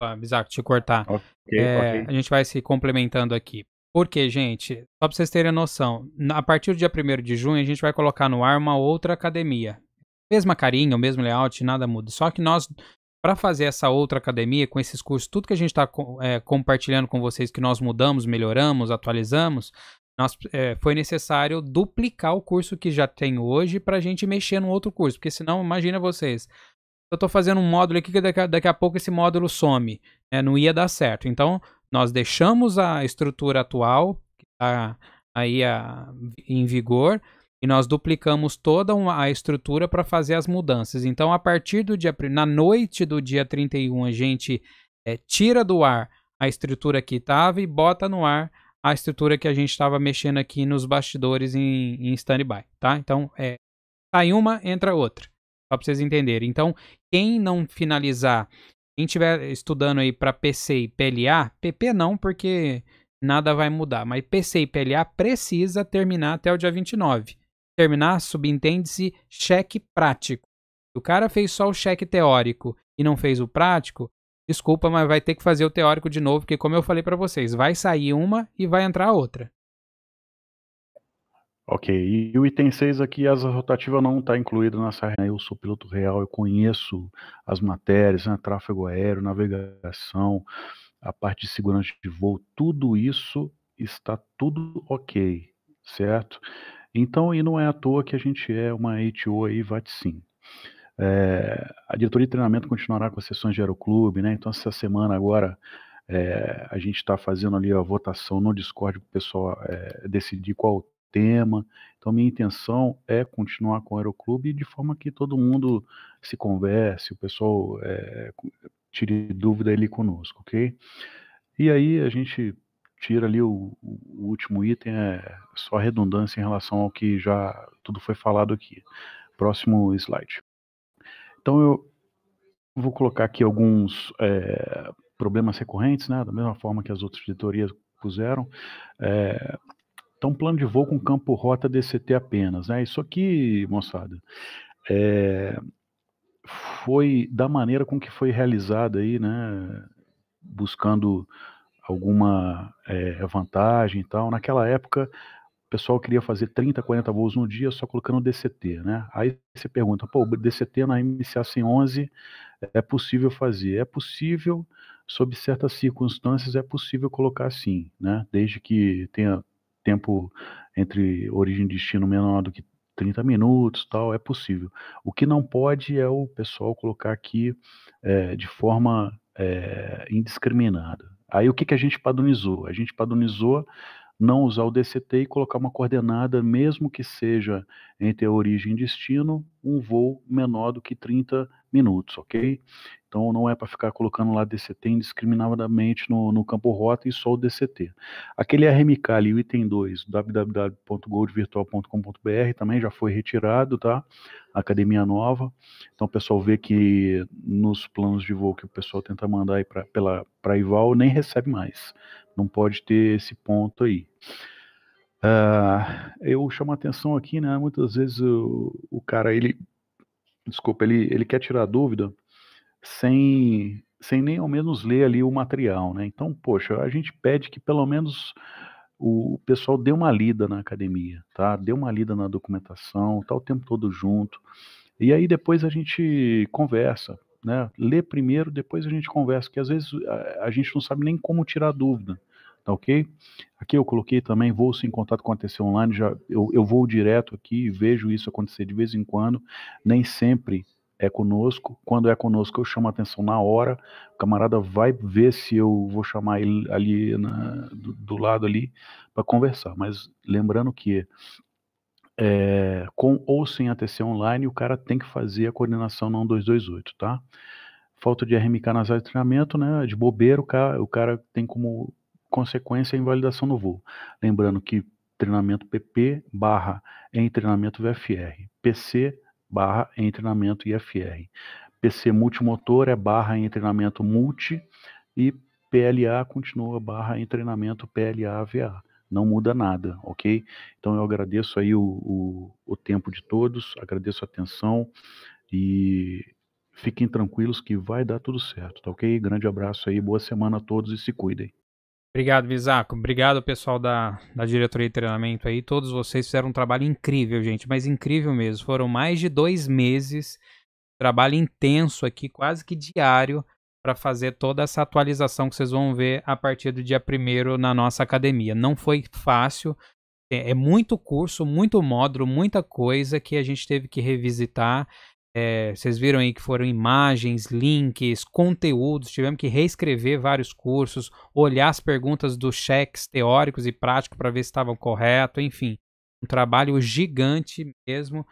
Ah, bizarro, te cortar. Okay, é, okay. A gente vai se complementando aqui. Porque, gente, só para vocês terem noção, a partir do dia 1 de junho a gente vai colocar no ar uma outra academia. Mesma carinha, o mesmo layout, nada muda. Só que nós, para fazer essa outra academia, com esses cursos, tudo que a gente está é, compartilhando com vocês, que nós mudamos, melhoramos, atualizamos, nós, é, foi necessário duplicar o curso que já tem hoje para a gente mexer no outro curso. Porque senão, imagina vocês, eu estou fazendo um módulo aqui que daqui a, daqui a pouco esse módulo some. Né? Não ia dar certo. Então, nós deixamos a estrutura atual, que está aí a, em vigor, e nós duplicamos toda uma, a estrutura para fazer as mudanças. Então, a partir do dia. Na noite do dia 31, a gente é, tira do ar a estrutura que estava e bota no ar a estrutura que a gente estava mexendo aqui nos bastidores em, em stand-by, tá? Então, é, sai uma, entra outra. Só para vocês entenderem. Então, quem não finalizar, quem estiver estudando aí para PC e PLA, PP não, porque nada vai mudar. Mas PC e PLA precisa terminar até o dia 29. Terminar, subentende-se, cheque prático. Se o cara fez só o cheque teórico e não fez o prático, desculpa, mas vai ter que fazer o teórico de novo, porque como eu falei para vocês, vai sair uma e vai entrar outra. Ok, e o item 6 aqui, asa rotativa não está incluída nessa. Né? Eu sou piloto real, eu conheço as matérias, né, tráfego aéreo, navegação, a parte de segurança de voo, tudo isso está tudo ok, certo? Então, e não é à toa que a gente é uma ATO aí, VATSIM. É, eh, a diretoria de treinamento continuará com as sessões de aeroclube, né? Então, essa semana agora é, a gente está fazendo ali a votação no Discord para o pessoal é, decidir qual tema. Então, minha intenção é continuar com o Aeroclube de forma que todo mundo se converse, o pessoal é, tire dúvida ali conosco, ok? E aí a gente tira ali o, o, último item, é só redundância em relação ao que já tudo foi falado aqui. Próximo slide. Então, eu vou colocar aqui alguns é, problemas recorrentes, né? Da mesma forma que as outras editorias puseram. É, então, plano de voo com campo rota DCT apenas. Né? Isso aqui, moçada, é, foi da maneira com que foi realizada aí, né? Buscando alguma é, vantagem e tal. Naquela época, o pessoal queria fazer 30, 40 voos no dia só colocando DCT, né? Aí você pergunta, pô, DCT na MCA 111 é possível fazer? É possível, sob certas circunstâncias, é possível colocar sim, né? Desde que tenha tempo entre origem e destino menor do que 30 minutos, tal, é possível. O que não pode é o pessoal colocar aqui é, de forma é, indiscriminada. Aí o que, que a gente padronizou? A gente padronizou não usar o DCT e colocar uma coordenada, mesmo que seja entre origem e destino, um voo menor do que 30 minutos, ok? Então não é para ficar colocando lá DCT indiscriminadamente no, no campo rota e só o DCT. Aquele RMK ali, o item 2, www.goldvirtual.com.br também já foi retirado, tá? Academia Nova. Então o pessoal vê que nos planos de voo que o pessoal tenta mandar aí para a Ival nem recebe mais. Não pode ter esse ponto aí. Uh, eu chamo a atenção aqui, né? Muitas vezes o, o cara, ele, desculpa, ele, ele quer tirar dúvida sem, sem nem ao menos ler ali o material, né? Então, poxa, a gente pede que pelo menos o pessoal dê uma lida na academia, tá? Dê uma lida na documentação, tá o tempo todo junto. E aí depois a gente conversa, né? Lê primeiro, depois a gente conversa, porque às vezes a, a gente não sabe nem como tirar dúvida tá ok? Aqui eu coloquei também vou se em contato com a TC Online, já, eu, eu vou direto aqui e vejo isso acontecer de vez em quando, nem sempre é conosco. Quando é conosco, eu chamo a atenção na hora. O camarada vai ver se eu vou chamar ele ali na, do, do, lado ali para conversar. Mas lembrando que é, com ou sem ATC online, o cara tem que fazer a coordenação na 1228, tá? Falta de RMK nas áreas de treinamento, né? De bobeiro, o cara, o cara tem como consequência, é a invalidação no voo. Lembrando que treinamento PP barra em treinamento VFR, PC barra em treinamento IFR. PC multimotor é barra em treinamento multi e PLA continua barra em treinamento PLA-VA. Não muda nada, ok? Então eu agradeço aí o, o, o tempo de todos, agradeço a atenção e fiquem tranquilos que vai dar tudo certo, tá ok? Grande abraço aí, boa semana a todos e se cuidem. Obrigado, Bisaco. Obrigado, pessoal da, da diretoria de treinamento aí. Todos vocês fizeram um trabalho incrível, gente, mas incrível mesmo. Foram mais de dois meses, trabalho intenso aqui, quase que diário, para fazer toda essa atualização que vocês vão ver a partir do dia 1 na nossa academia. Não foi fácil, é, é muito curso, muito módulo, muita coisa que a gente teve que revisitar é, vocês viram aí que foram imagens, links, conteúdos, tivemos que reescrever vários cursos, olhar as perguntas dos cheques teóricos e práticos para ver se estavam corretos, enfim. Um trabalho gigante mesmo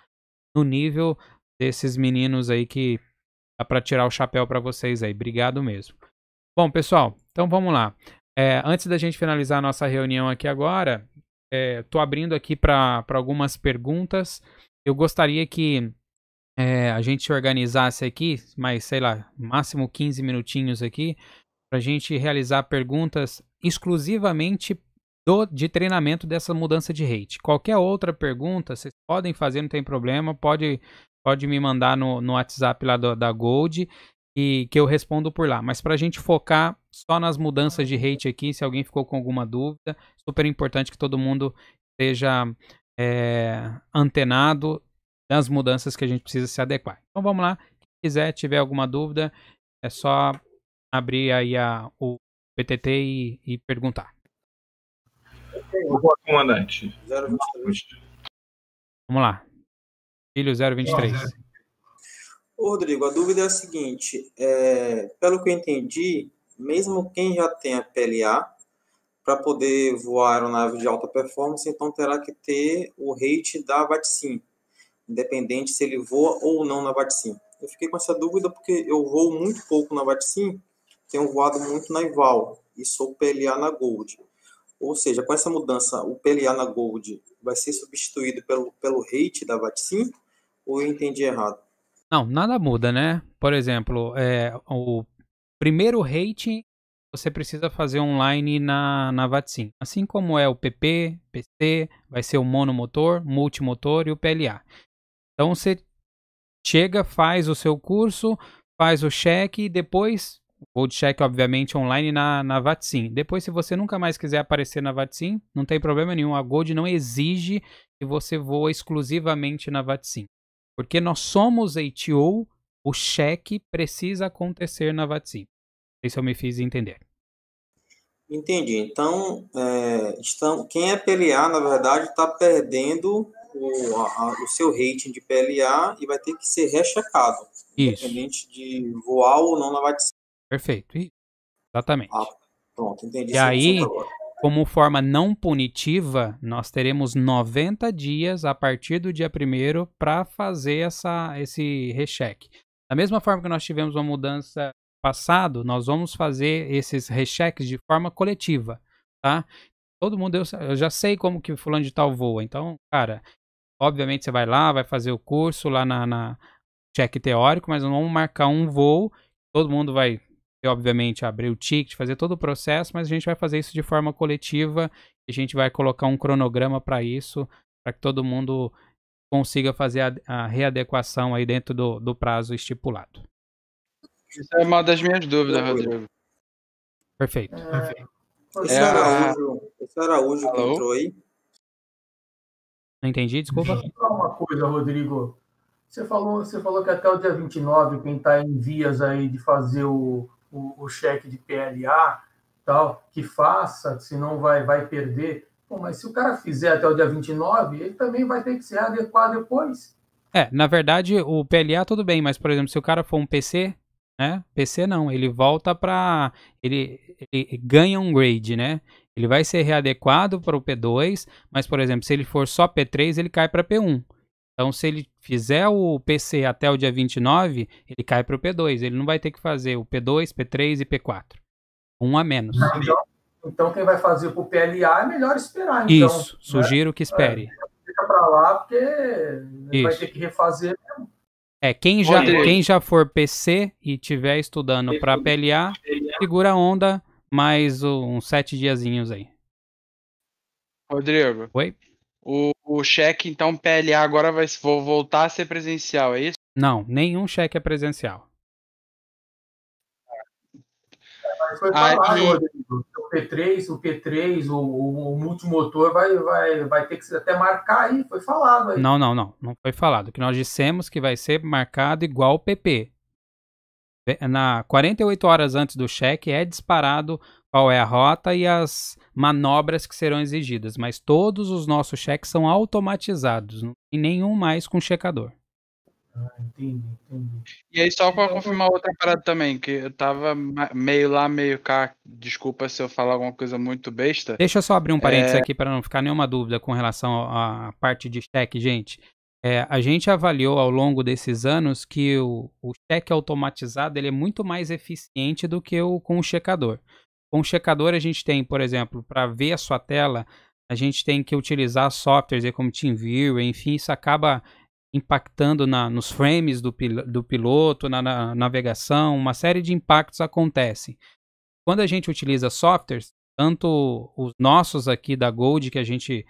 no nível desses meninos aí que dá para tirar o chapéu para vocês aí. Obrigado mesmo. Bom, pessoal, então vamos lá. É, antes da gente finalizar a nossa reunião aqui agora, estou eh, é, abrindo aqui para algumas perguntas. Eu gostaria que é, a gente organizasse aqui, mas sei lá, máximo 15 minutinhos aqui, para a gente realizar perguntas exclusivamente do, de treinamento dessa mudança de rate. Qualquer outra pergunta, vocês podem fazer, não tem problema, pode, pode me mandar no, no WhatsApp lá do, da Gold e que eu respondo por lá. Mas para a gente focar só nas mudanças de rate aqui, se alguém ficou com alguma dúvida, super importante que todo mundo esteja é, antenado das mudanças que a gente precisa se adequar. Então vamos lá. Quem quiser, tiver alguma dúvida, é só abrir aí a, o PTT e, e perguntar. comandante. 023. Vamos lá. Filho 023. Ô, Rodrigo, a dúvida é a seguinte: é, pelo que eu entendi, mesmo quem já tem a PLA, para poder voar aeronave de alta performance, então terá que ter o rate da VAT-5 independente se ele voa ou não na Vaticim. Eu fiquei com essa dúvida porque eu voo muito pouco na Vaticim, tenho voado muito na Ival e sou PLA na Gold. Ou seja, com essa mudança, o PLA na Gold vai ser substituído pelo, pelo rate da Vaticim? Ou eu entendi errado? Não, nada muda, né? Por exemplo, é, o primeiro rating você precisa fazer online na, na VATSIM. Assim como é o PP, PC, vai ser o monomotor, multimotor e o PLA. Então você chega, faz o seu curso, faz o cheque e depois, o cheque obviamente online na, na VATSIM. Depois se você nunca mais quiser aparecer na VATSIM, não tem problema nenhum, a Gold não exige que você voa exclusivamente na VATSIM. Porque nós somos ATO, o cheque precisa acontecer na VATSIM. Não sei se eu me fiz entender. Entendi. Então, é, estão, quem é PLA, na verdade, está perdendo o, a, o seu rating de PLA e vai ter que ser rechecado, Isso. independente de voar ou não na vaticinha. Perfeito, exatamente. Ah, pronto, entendi. E aí, tá como forma não punitiva, nós teremos 90 dias a partir do dia 1 para fazer essa, esse recheque. Da mesma forma que nós tivemos uma mudança passado, nós vamos fazer esses recheques de forma coletiva, tá? Todo mundo, eu, eu já sei como que fulano de tal voa, então, cara, Obviamente você vai lá, vai fazer o curso lá na, na teórico, mas vamos marcar um voo. Todo mundo vai, obviamente, abrir o ticket, fazer todo o processo, mas a gente vai fazer isso de forma coletiva. A gente vai colocar um cronograma para isso, para que todo mundo consiga fazer a, a readequação aí dentro do, do, prazo estipulado. Isso é uma das minhas dúvidas, Rodrigo. Perfeito. É, Perfeito. É, o Saraújo, o que entrou aí. Não entendi, desculpa. Deixa eu falar uma coisa, Rodrigo. Você falou, você falou que até o dia 29, quem está em vias aí de fazer o, o, o, cheque de PLA, tal, que faça, senão vai, vai perder. Bom, mas se o cara fizer até o dia 29, ele também vai ter que se adequar depois. É, na verdade, o PLA tudo bem, mas, por exemplo, se o cara for um PC, né? PC não, ele volta para ele, ele ganha um grade, né? Ele vai ser readequado para o P2, mas, por exemplo, se ele for só P3, ele cai para P1. Então, se ele fizer o PC até o dia 29, ele cai para o P2. Ele não vai ter que fazer o P2, P3 e P4. Um a menos. Então, então quem vai fazer para o PLA é melhor esperar. Então, Isso, né? sugiro que espere. É, fica para lá, porque Isso. vai ter que refazer mesmo. É, quem já, quem já for PC e estiver estudando para PLA, segura a onda mais uns sete diazinhos aí. Rodrigo. Oi? O, o cheque, então, PLA agora vai vou voltar a ser presencial, é isso? Não, nenhum cheque é presencial. Mas foi falado, Rodrigo. O P3, o P3, o, o, o, multimotor vai, vai, vai ter que até marcar aí, foi falado aí. Não, não, não. Não foi falado. O que nós dissemos que vai ser marcado igual o PP na 48 horas antes do cheque é disparado qual é a rota e as manobras que serão exigidas, mas todos os nossos cheques são automatizados, não tem nenhum mais com checador. Ah, entendi, entendi. E aí, só para então, confirmar outra parada também, que eu tava meio lá, meio cá. Desculpa se eu falar alguma coisa muito besta. Deixa eu só abrir um parênteses é... aqui para não ficar nenhuma dúvida com relação à parte de cheque, gente. É, a gente avaliou ao longo desses anos que o, o cheque automatizado ele é muito mais eficiente do que o com o checador. Com o checador, a gente tem, por exemplo, para ver a sua tela, a gente tem que utilizar softwares como TeamViewer, enfim, isso acaba impactando na, nos frames do, pil, do piloto, na, na navegação, uma série de impactos acontece. Quando a gente utiliza softwares, tanto os nossos aqui da Gold, que a gente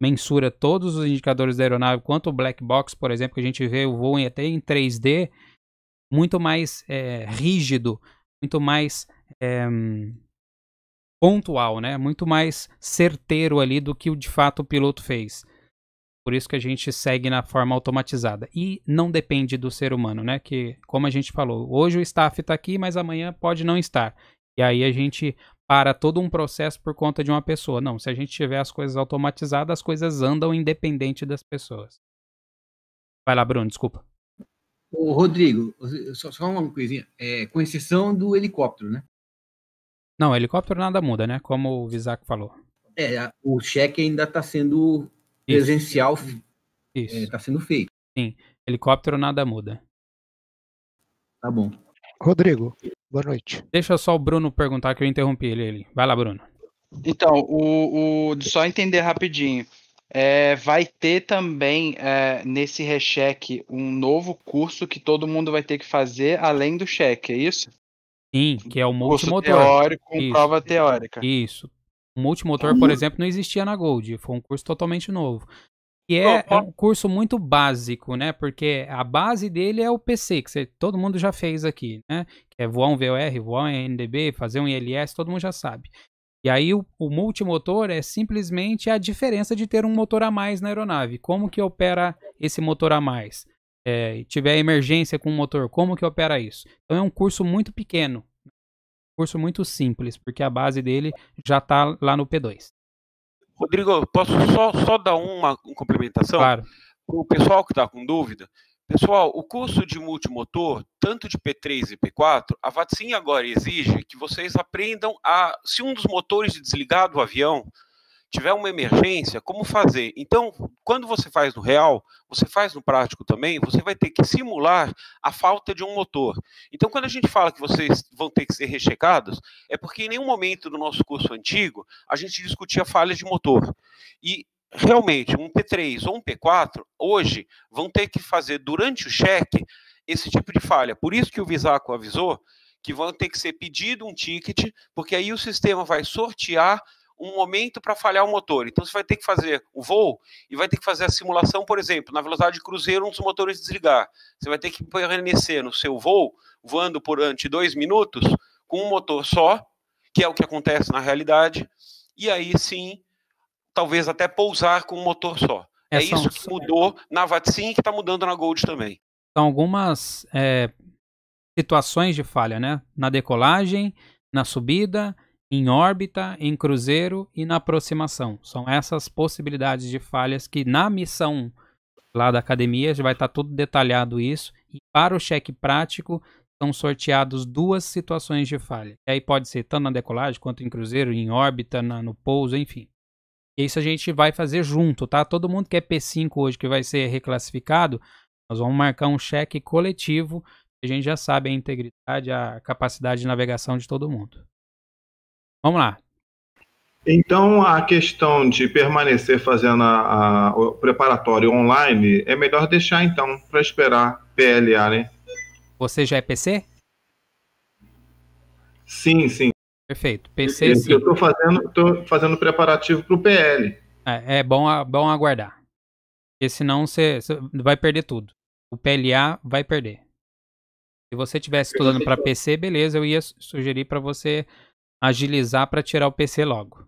mensura todos os indicadores da aeronave, quanto o black box, por exemplo, que a gente vê o voo em, até em 3D, muito mais é, rígido, muito mais é, pontual, né? muito mais certeiro ali do que de fato o piloto fez. Por isso que a gente segue na forma automatizada. E não depende do ser humano, né? Que, como a gente falou, hoje o staff está aqui, mas amanhã pode não estar. E aí a gente para todo um processo por conta de uma pessoa. Não, se a gente tiver as coisas automatizadas, as coisas andam independente das pessoas. Vai lá, Bruno, desculpa. Ô, Rodrigo, só, só uma coisinha. É, com exceção do helicóptero, né? Não, helicóptero nada muda, né? Como o Visac falou. É, o cheque ainda está sendo presencial. Está é, tá sendo feito. Sim, helicóptero nada muda. Tá bom. Rodrigo, Boa noite. Deixa só o Bruno perguntar que eu interrompi ele. ele. Vai lá, Bruno. Então, o, o só entender rapidinho. É, vai ter também é, nesse recheque um novo curso que todo mundo vai ter que fazer além do cheque, é isso? Sim, que é o multimotor. Curso teórico com isso. prova teórica. Isso. O multimotor, por uhum. exemplo, não existia na Gold. Foi um curso totalmente novo que é, é, um curso muito básico, né? Porque a base dele é o PC, que você, todo mundo já fez aqui, né? Que é voar um VOR, voar um NDB, fazer um ILS, todo mundo já sabe. E aí o, o, multimotor é simplesmente a diferença de ter um motor a mais na aeronave. Como que opera esse motor a mais? É, tiver emergência com o motor, como que opera isso? Então é um curso muito pequeno, curso muito simples, porque a base dele já está lá no P2. Rodrigo, posso só, só dar uma, complementação? Claro. Para o pessoal que está com dúvida, pessoal, o curso de multimotor, tanto de P3 e P4, a VATSIM agora exige que vocês aprendam a, se um dos motores desligar do avião, tiver uma emergência, como fazer? Então, quando você faz no real, você faz no prático também, você vai ter que simular a falta de um motor. Então, quando a gente fala que vocês vão ter que ser rechecados, é porque em nenhum momento do nosso curso antigo a gente discutia falhas de motor. E realmente, um P3 ou um P4, hoje, vão ter que fazer durante o cheque esse tipo de falha. Por isso que o Visaco avisou que vão ter que ser pedido um ticket, porque aí o sistema vai sortear um momento para falhar o motor. Então você vai ter que fazer o voo e vai ter que fazer a simulação, por exemplo, na velocidade de cruzeiro, um dos motores desligar. Você vai ter que permanecer no seu voo, voando por durante dois minutos, com um motor só, que é o que acontece na realidade, e aí sim, talvez até pousar com um motor só. É, é isso que mudou na Vatsim e que está mudando na Gold também. São algumas é, situações de falha, né? Na decolagem, na subida, em órbita, em cruzeiro e na aproximação. São essas possibilidades de falhas que na missão lá da academia já vai estar tá tudo detalhado isso. E para o cheque prático são sorteados duas situações de falha. E aí pode ser tanto na decolagem quanto em cruzeiro, em órbita, na, no pouso, enfim. E isso a gente vai fazer junto, tá? Todo mundo que é P5 hoje que vai ser reclassificado, nós vamos marcar um cheque coletivo. A gente já sabe a integridade, a capacidade de navegação de todo mundo. Vamos lá. Então, a questão de permanecer fazendo a, a, o preparatório online é melhor deixar, então, para esperar PLA, né? Você já é PC? Sim, sim. Perfeito. PC, eu, sim. Eu estou fazendo, tô fazendo preparativo para o PL. É, é bom, bom aguardar. Porque senão você, você vai perder tudo. O PLA vai perder. Se você tivesse estudando para PC, beleza, eu ia sugerir para você agilizar para tirar o PC logo.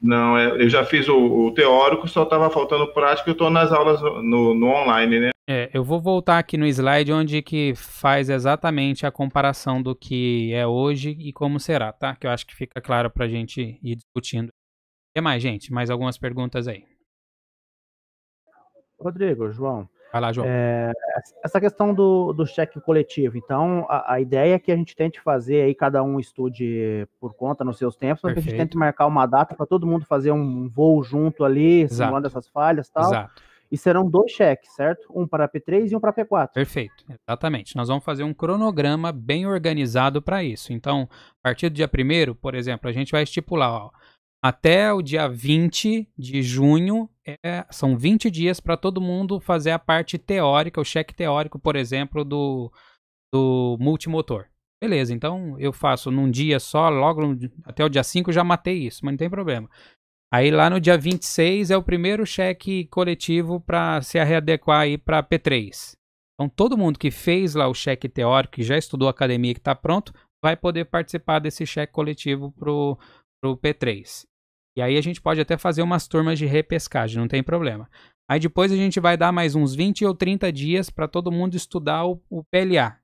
Não, é, eu já fiz o, o teórico, só estava faltando prática, eu estou nas aulas no, no, online, né? É, eu vou voltar aqui no slide onde que faz exatamente a comparação do que é hoje e como será, tá? Que eu acho que fica claro para a gente ir discutindo. O que mais, gente? Mais algumas perguntas aí. Rodrigo, João, Vai lá, João. É, essa questão do, do cheque coletivo. Então, a, a, ideia é que a gente tente fazer aí, cada um estude por conta nos seus tempos, mas que a gente tente marcar uma data para todo mundo fazer um voo junto ali, Exato. simulando essas falhas e tal. Exato. E serão dois cheques, certo? Um para P3 e um para P4. Perfeito, exatamente. Nós vamos fazer um cronograma bem organizado para isso. Então, a partir do dia primeiro, por exemplo, a gente vai estipular, ó, até o dia 20 de junho, é, são 20 dias para todo mundo fazer a parte teórica, o cheque teórico, por exemplo, do, do multimotor. Beleza, então eu faço num dia só, logo até o dia 5 já matei isso, mas não tem problema. Aí lá no dia 26 é o primeiro cheque coletivo para se readequar aí para P3. Então todo mundo que fez lá o cheque teórico, que já estudou academia, que está pronto, vai poder participar desse cheque coletivo para o P3. E aí a gente pode até fazer umas turmas de repescagem, não tem problema. Aí depois a gente vai dar mais uns 20 ou 30 dias para todo mundo estudar o, o, PLA.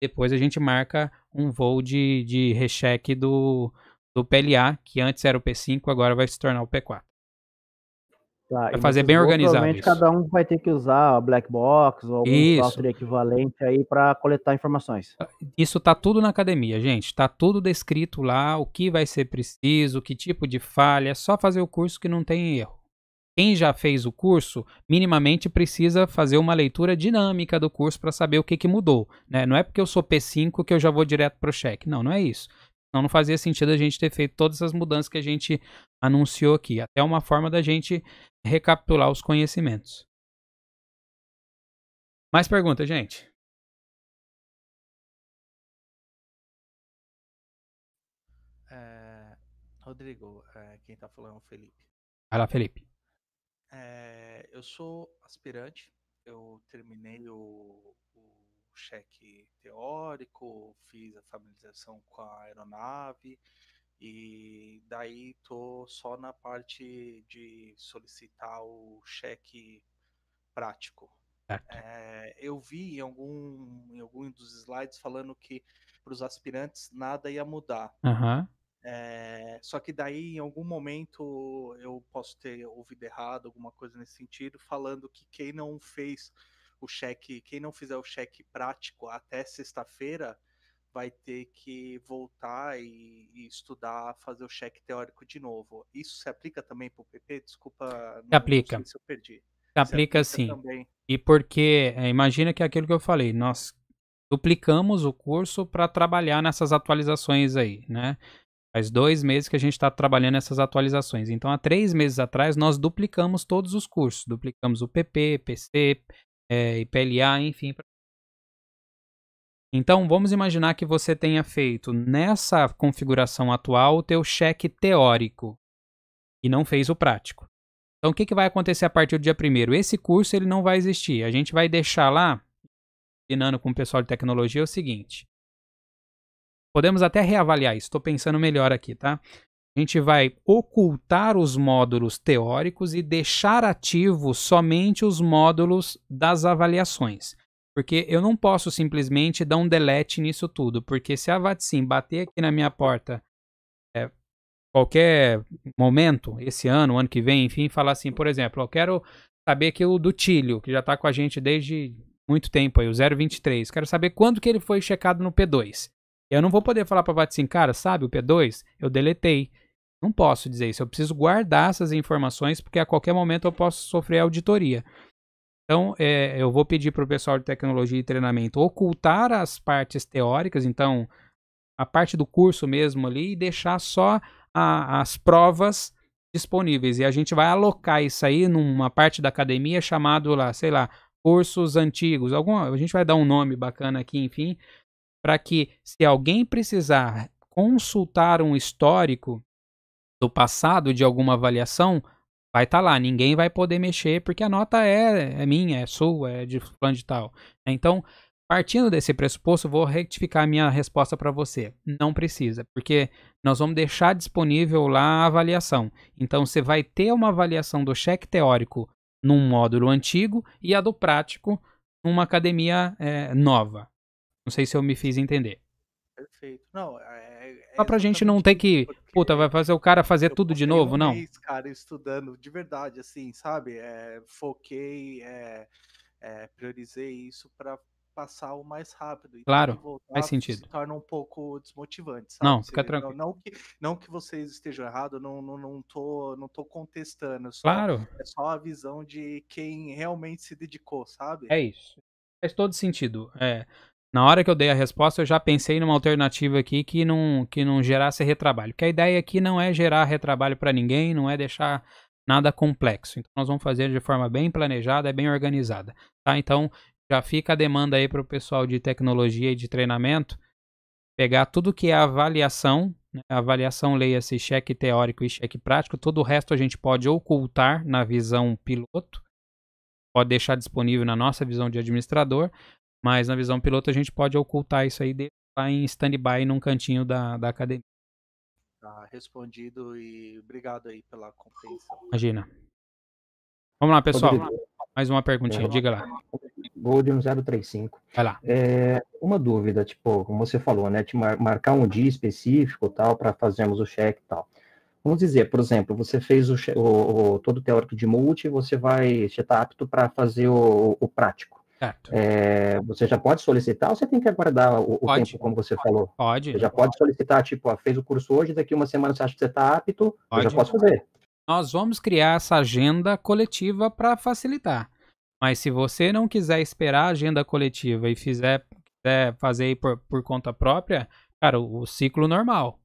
Depois a gente marca um voo de, de recheque do, do PLA, que antes era o P5, agora vai se tornar o P4. Tá, vai fazer bem organizado. Provavelmente isso. cada um vai ter que usar a black box ou algum software equivalente aí para coletar informações. Ah, isso tá tudo na academia, gente. Tá tudo descrito lá, o que vai ser preciso, que tipo de falha. É só fazer o curso que não tem erro. Quem já fez o curso, minimamente precisa fazer uma leitura dinâmica do curso para saber o que, que mudou. Né? Não é porque eu sou P5 que eu já vou direto para o cheque. Não, não é isso. Então não fazia sentido a gente ter feito todas as mudanças que a gente anunciou aqui. Até uma forma da gente recapitular os conhecimentos. Mais pergunta, gente? É, Rodrigo, é, quem está falando é o Felipe. Olá, Felipe. É, eu sou aspirante, eu terminei o, o cheque teórico, fiz a familiarização com a aeronave, e daí tô só na parte de solicitar o cheque prático. É, eu vi em algum, em algum dos slides falando que para os aspirantes nada ia mudar. Uhum. É, só que daí, em algum momento, eu posso ter ouvido errado, alguma coisa nesse sentido, falando que quem não fez o cheque, quem não fizer o cheque prático até sexta-feira, vai ter que voltar e, e estudar, fazer o cheque teórico de novo. Isso se aplica também para o PP? Desculpa, não, aplica. Não se eu perdi. Se aplica, aplica sim. Também. E porque, é, imagina que é aquilo que eu falei, nós duplicamos o curso para trabalhar nessas atualizações aí, né? Faz dois meses que a gente está trabalhando essas atualizações. Então, há três meses atrás, nós duplicamos todos os cursos. Duplicamos o PP, PC, é, IPLA, enfim, para então, vamos imaginar que você tenha feito nessa configuração atual o teu cheque teórico e não fez o prático. Então, o que, que vai acontecer a partir do dia 1 Esse curso ele não vai existir. A gente vai deixar lá, combinando com o pessoal de tecnologia, é o seguinte. Podemos até reavaliar isso, estou pensando melhor aqui, tá? A gente vai ocultar os módulos teóricos e deixar ativos somente os módulos das avaliações. Porque eu não posso simplesmente dar um delete nisso tudo. Porque se a Vatsim bater aqui na minha porta é, qualquer momento, esse ano, ano que vem, enfim, falar assim, por exemplo, eu quero saber que o do Tílio, que já está com a gente desde muito tempo aí, o 023, quero saber quando que ele foi checado no P2. Eu não vou poder falar para a Vatsim, cara, sabe o P2? Eu deletei. Não posso dizer isso. Eu preciso guardar essas informações porque a qualquer momento eu posso sofrer auditoria. Então, é, eu vou pedir para o pessoal de tecnologia e treinamento ocultar as partes teóricas, então, a parte do curso mesmo ali, e deixar só a, as provas disponíveis. E a gente vai alocar isso aí numa parte da academia chamado lá, sei lá, cursos antigos. Alguma, a gente vai dar um nome bacana aqui, enfim, para que se alguém precisar consultar um histórico do passado de alguma avaliação, vai estar tá lá, ninguém vai poder mexer, porque a nota é, é minha, é sua, é de plano de tal. Então, partindo desse pressuposto, vou rectificar a minha resposta para você. Não precisa, porque nós vamos deixar disponível lá a avaliação. Então, você vai ter uma avaliação do cheque teórico num módulo antigo e a do prático numa academia é, nova. Não sei se eu me fiz entender. Perfeito. Não, é, só pra gente não ter que, puta, vai fazer o cara fazer eu tudo de novo, um não. Mês, cara, estudando de verdade, assim, sabe? É, foquei, é, é, priorizei isso para passar o mais rápido. Então, claro, voltar, faz sentido. Se torna um pouco desmotivante, sabe? Não, fica tranquilo. Não, não, que, não que vocês estejam errados, não, não, não, tô, não tô contestando. Só, claro. É só a visão de quem realmente se dedicou, sabe? É isso. Faz todo sentido. É, na hora que eu dei a resposta, eu já pensei numa alternativa aqui que não, que não gerasse retrabalho. Porque a ideia aqui não é gerar retrabalho para ninguém, não é deixar nada complexo. Então, nós vamos fazer de forma bem planejada, bem organizada. Tá? Então, já fica a demanda aí para o pessoal de tecnologia e de treinamento pegar tudo que é avaliação, né? avaliação leia-se cheque teórico e cheque prático, todo o resto a gente pode ocultar na visão piloto, pode deixar disponível na nossa visão de administrador, mas na visão piloto a gente pode ocultar isso aí lá em stand-by num cantinho da, da academia. Tá respondido e obrigado aí pela compreensão. Imagina. Vamos lá, pessoal. Mais uma perguntinha, é, diga lá. Golden 035. Vai lá. É, uma dúvida, tipo, como você falou, né? Te mar marcar um dia específico tal, para fazermos o check e tal. Vamos dizer, por exemplo, você fez o, o, o todo o teórico de multi, você vai, você está apto para fazer o, o prático. É, você já pode solicitar ou você tem que aguardar o, o tempo, como você pode. falou? Pode. Você já pode solicitar, tipo, ó, ah, fez o curso hoje, daqui uma semana você acha que você está apto, pode. eu já posso fazer. Nós vamos criar essa agenda coletiva para facilitar. Mas se você não quiser esperar a agenda coletiva e fizer, quiser fazer por, por conta própria, cara, o, o ciclo normal.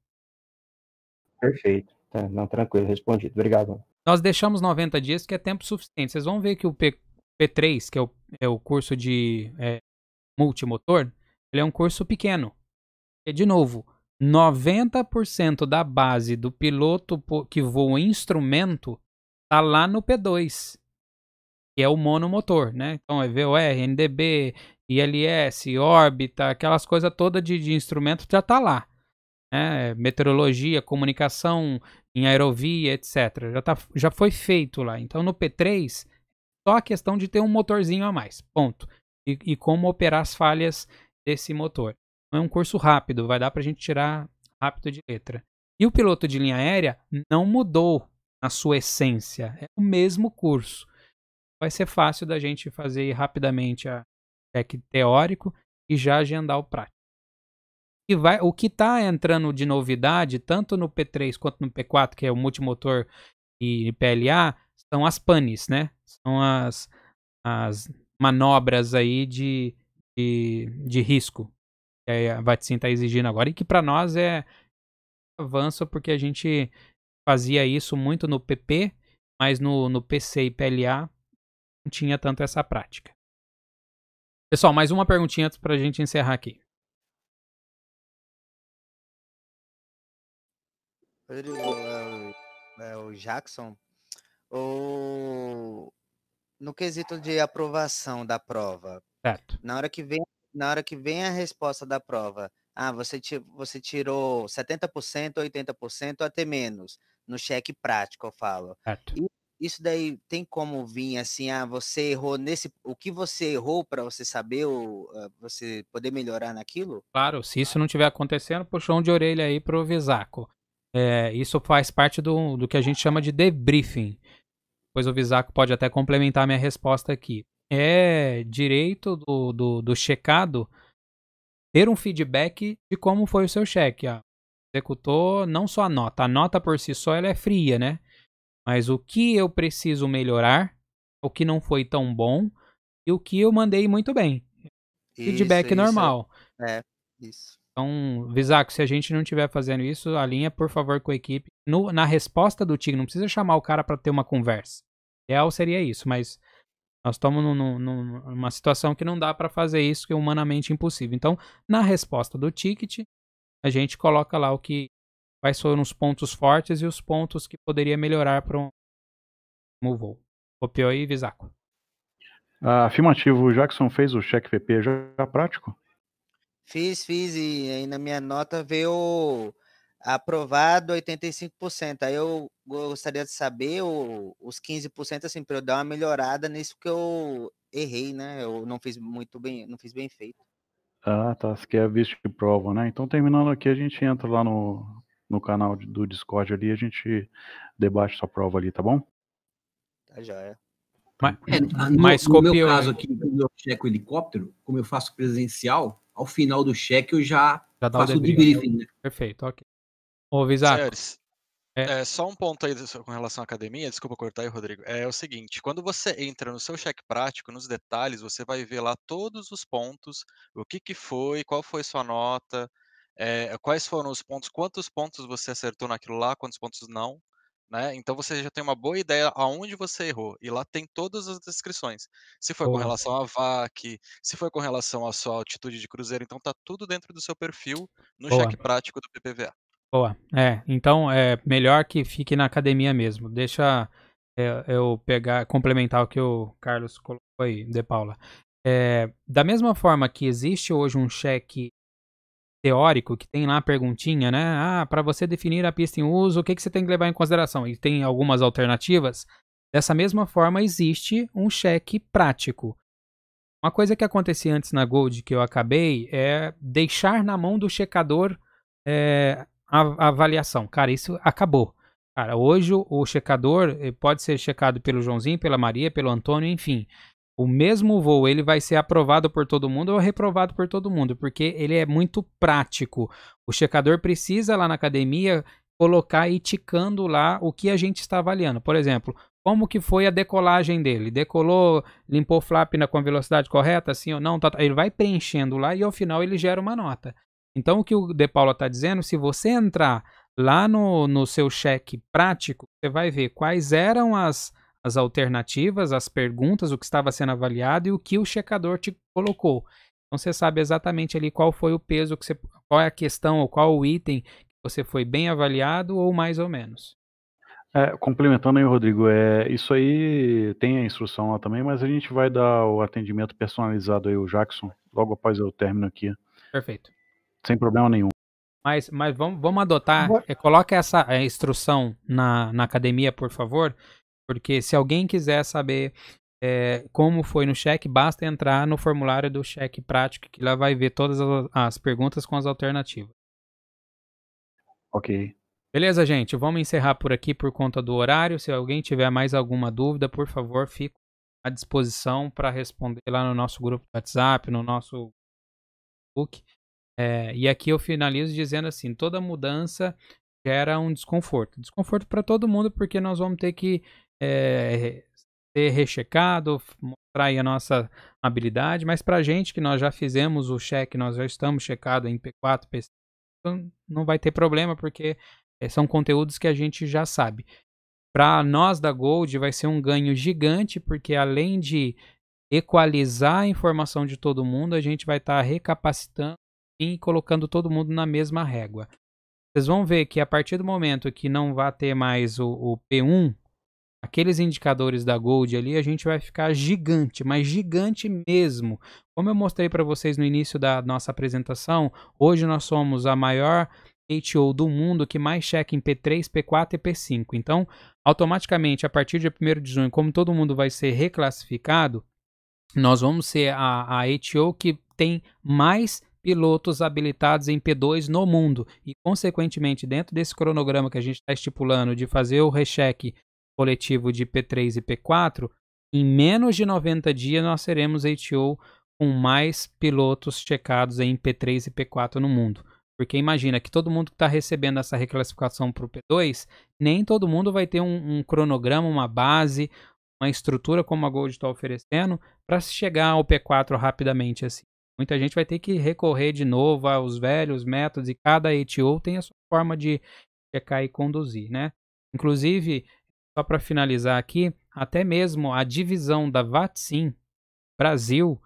Perfeito. Tá, não, tranquilo, respondido. Obrigado. Nós deixamos 90 dias, que é tempo suficiente. Vocês vão ver que o P, P3, que é o é, o curso de é, multimotor, ele é um curso pequeno. E, de novo, 90% da base do piloto que voa instrumento tá lá no P2, que é o monomotor, né? Então é VOR, NDB, ILS, órbita, aquelas coisas todas de, de instrumento já tá lá. Né? Meteorologia, comunicação em aerovia, etc. Já, tá, já foi feito lá. Então no P3 só a questão de ter um motorzinho a mais, ponto. E, e como operar as falhas desse motor. é um curso rápido, vai dar para a gente tirar rápido de letra. E o piloto de linha aérea não mudou a sua essência, é o mesmo curso. Vai ser fácil da gente fazer rapidamente a check teórico e já agendar o prático. E vai, o que está entrando de novidade, tanto no P3 quanto no P4, que é o multimotor e PLA, são as panes, né? São as, as manobras aí de, de, de risco que a Vaticin está exigindo agora e que para nós é avanço porque a gente fazia isso muito no PP, mas no, no PC e PLA não tinha tanto essa prática. Pessoal, mais uma perguntinha antes para a gente encerrar aqui. Rodrigo, é o é Jackson ou no quesito de aprovação da prova. Certo. Na hora que vem, na hora que vem a resposta da prova, ah, você, você tirou 70%, 80% ou até menos, no cheque prático, eu falo. Certo. E isso daí tem como vir assim, ah, você errou nesse, o que você errou para você saber ou ah, você poder melhorar naquilo? Claro, se isso não estiver acontecendo, puxão de orelha aí pro Visaco. É, eh, isso faz parte do, do que a gente chama de debriefing depois o Visaco pode até complementar minha resposta aqui. É direito do, do, do checado ter um feedback de como foi o seu cheque. Ah, executou não só a nota, a nota por si só ela é fria, né? Mas o que eu preciso melhorar, o que não foi tão bom e o que eu mandei muito bem. Isso, feedback isso, é normal. É, isso. Então, Visaco, se a gente não estiver fazendo isso, alinha, por favor, com a equipe. No, na resposta do tig, não precisa chamar o cara para ter uma conversa ideal seria isso, mas nós estamos num, num, numa situação que não dá para fazer isso, que é humanamente impossível. Então, na resposta do ticket, a gente coloca lá o que quais foram os pontos fortes e os pontos que poderia melhorar para um voo. Copiou aí, Visaco. Ah, afirmativo, o Jackson fez o cheque VP já prático? Fiz, fiz, e aí na minha nota veio aprovado 85%. Aí eu gostaria de saber o, os 15%, assim, para eu dar uma melhorada nisso que eu errei, né? Eu não fiz muito bem, não fiz bem feito. Ah, tá. Você quer visto de prova, né? Então, terminando aqui, a gente entra lá no, no canal do Discord ali, a gente debate sua prova ali, tá bom? Tá joia. Mas, é, no, mas no meu caso aqui, quando eu checo o helicóptero, como eu faço presencial, ao final do cheque eu já, já faço o debriefing. Né? Perfeito, ok. Ô, Senhores, é. é. só um ponto aí com relação à academia, desculpa cortar aí, Rodrigo. É o seguinte: quando você entra no seu cheque prático, nos detalhes, você vai ver lá todos os pontos, o que, que foi, qual foi sua nota, é, quais foram os pontos, quantos pontos você acertou naquilo lá, quantos pontos não. Né? Então você já tem uma boa ideia aonde você errou. E lá tem todas as descrições. Se foi com relação à VAC, se foi com relação à sua altitude de cruzeiro, então tá tudo dentro do seu perfil no oh. cheque prático do PPVA. Boa. É, então é melhor que fique na academia mesmo. Deixa é, eu pegar, complementar o que o Carlos colocou aí, De Paula. É, da mesma forma que existe hoje um cheque teórico que tem lá a perguntinha, né? Ah, para você definir a pista em uso, o que, que você tem que levar em consideração? E tem algumas alternativas. Dessa mesma forma, existe um cheque prático. Uma coisa que acontecia antes na Gold que eu acabei é deixar na mão do checador é, a, avaliação. Cara, isso acabou. Cara, hoje o checador eh, pode ser checado pelo Joãozinho, pela Maria, pelo Antônio, enfim. O mesmo voo, ele vai ser aprovado por todo mundo ou reprovado por todo mundo, porque ele é muito prático. O checador precisa lá na academia colocar e ticando lá o que a gente está avaliando. Por exemplo, como que foi a decolagem dele? Decolou, limpou o flap com a velocidade correta, assim ou não? Tá, tá. Ele vai preenchendo lá e ao final ele gera uma nota. Então, o que o De Paula está dizendo, se você entrar lá no, no seu cheque prático, você vai ver quais eram as, as alternativas, as perguntas, o que estava sendo avaliado e o que o checador te colocou. Então, você sabe exatamente ali qual foi o peso, que você, qual é a questão ou qual o item que você foi bem avaliado ou mais ou menos. É, complementando aí, Rodrigo, é, isso aí tem a instrução lá também, mas a gente vai dar o atendimento personalizado aí, o Jackson, logo após o término aqui. Perfeito. Sem problema nenhum. Mas, mas vamos, vamos adotar. É, coloca essa é, instrução na, na academia, por favor. Porque se alguém quiser saber é, como foi no cheque, basta entrar no formulário do cheque prático, que lá vai ver todas as, as perguntas com as alternativas. Ok. Beleza, gente? Vamos encerrar por aqui por conta do horário. Se alguém tiver mais alguma dúvida, por favor, fico à disposição para responder lá no nosso grupo do WhatsApp, no nosso Facebook. É, e aqui eu finalizo dizendo assim: toda mudança gera um desconforto. Desconforto para todo mundo, porque nós vamos ter que é, ser rechecado, mostrar aí a nossa habilidade, mas para a gente que nós já fizemos o cheque, nós já estamos checado em P4, P5, então não vai ter problema, porque eh, são conteúdos que a gente já sabe. Para nós da Gold vai ser um ganho gigante, porque além de equalizar a informação de todo mundo, a gente vai estar tá recapacitando e colocando todo mundo na mesma régua. Vocês vão ver que a partir do momento que não vai ter mais o, o P1, aqueles indicadores da Gold ali, a gente vai ficar gigante, mas gigante mesmo. Como eu mostrei para vocês no início da nossa apresentação, hoje nós somos a maior HO do mundo que mais checa em P3, P4 e P5. Então, automaticamente, a partir de 1 de junho, como todo mundo vai ser reclassificado, nós vamos ser a, a HO que tem mais pilotos habilitados em P2 no mundo. E, consequentemente, dentro desse cronograma que a gente está estipulando de fazer o recheque coletivo de P3 e P4, em menos de 90 dias nós seremos ATO com mais pilotos checados em P3 e P4 no mundo. Porque imagina que todo mundo que está recebendo essa reclassificação para o P2, nem todo mundo vai ter um, um, cronograma, uma base, uma estrutura como a Gold está oferecendo para chegar ao P4 rapidamente assim. Muita gente vai ter que recorrer de novo aos velhos métodos e cada ETO tem a sua forma de checar e conduzir, né? Inclusive, só para finalizar aqui, até mesmo a divisão da VATSIM Brasil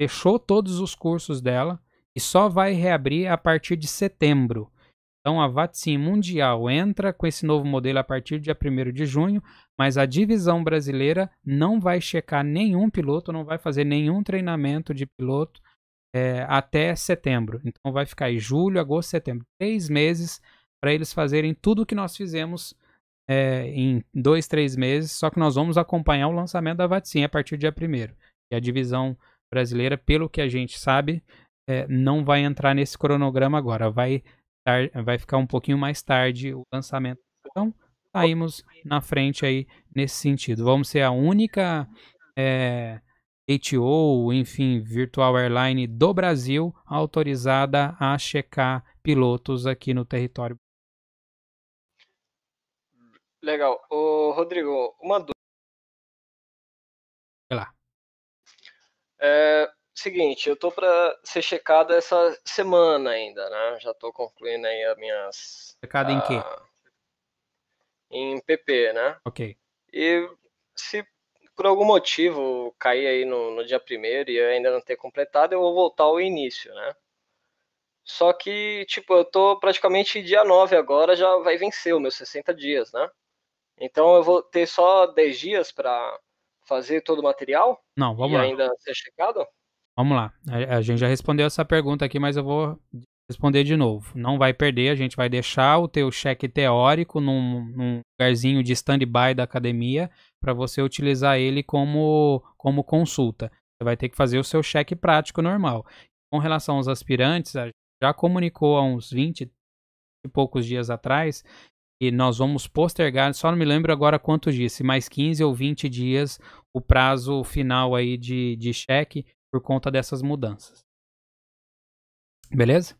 fechou todos os cursos dela e só vai reabrir a partir de setembro. Então a VATSIM mundial entra com esse novo modelo a partir de 1 de junho, mas a divisão brasileira não vai checar nenhum piloto, não vai fazer nenhum treinamento de piloto é, até setembro. Então vai ficar em julho, agosto, setembro, três meses para eles fazerem tudo o que nós fizemos é, em dois, três meses. Só que nós vamos acompanhar o lançamento da VATSIM a partir de 1 E a divisão brasileira, pelo que a gente sabe, é, não vai entrar nesse cronograma agora. Vai vai ficar um pouquinho mais tarde o lançamento. Então, saímos na frente aí nesse sentido. Vamos ser a única é, eh, ATO, enfim, virtual airline do Brasil autorizada a checar pilotos aqui no território. Legal. Ô, Rodrigo, uma dúvida. lá. É, seguinte, eu tô para ser checado essa semana ainda, né? Já tô concluindo aí as minhas. Checado em quê? Ah, em PP, né? Ok. E se por algum motivo cair aí no, no dia primeiro e eu ainda não ter completado, eu vou voltar ao início, né? Só que, tipo, eu tô praticamente dia 9 agora, já vai vencer os meus 60 dias, né? Então eu vou ter só 10 dias para fazer todo o material? Não, vamos e lá. ainda ser checado? Vamos lá. A, gente já respondeu essa pergunta aqui, mas eu vou responder de novo. Não vai perder, a gente vai deixar o teu cheque teórico num, num lugarzinho de stand-by da academia para você utilizar ele como, como consulta. Você vai ter que fazer o seu cheque prático normal. Com relação aos aspirantes, a gente já comunicou há uns 20 e poucos dias atrás e nós vamos postergar, só não me lembro agora quantos dias, mais 15 ou 20 dias o prazo final aí de, de cheque por conta dessas mudanças. Beleza?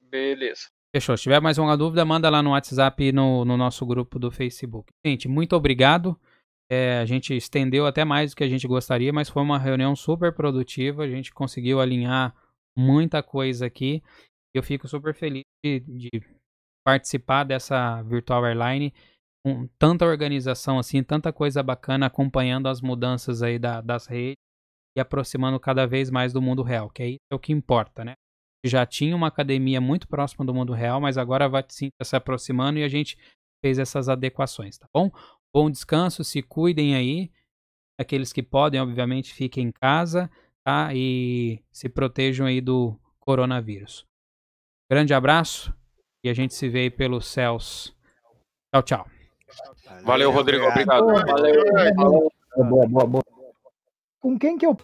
Beleza. Fechou. Se tiver mais alguma dúvida, manda lá no WhatsApp e no, no nosso grupo do Facebook. Gente, muito obrigado. É, a gente estendeu até mais do que a gente gostaria, mas foi uma reunião super produtiva. A gente conseguiu alinhar muita coisa aqui. Eu fico super feliz de, de participar dessa Virtual Airline com tanta organização assim, tanta coisa bacana acompanhando as mudanças aí da, das redes e aproximando cada vez mais do mundo real, que aí é o que importa, né? Já tinha uma academia muito próxima do mundo real, mas agora vai tá se aproximando e a gente fez essas adequações, tá bom? Bom descanso, se cuidem aí. Aqueles que podem, obviamente, fiquem em casa, tá? E se protejam aí do coronavírus. Grande abraço e a gente se vê aí pelos céus. Tchau, tchau. Valeu, Rodrigo. Obrigado. Valeu. Boa, boa, boa com quem que eu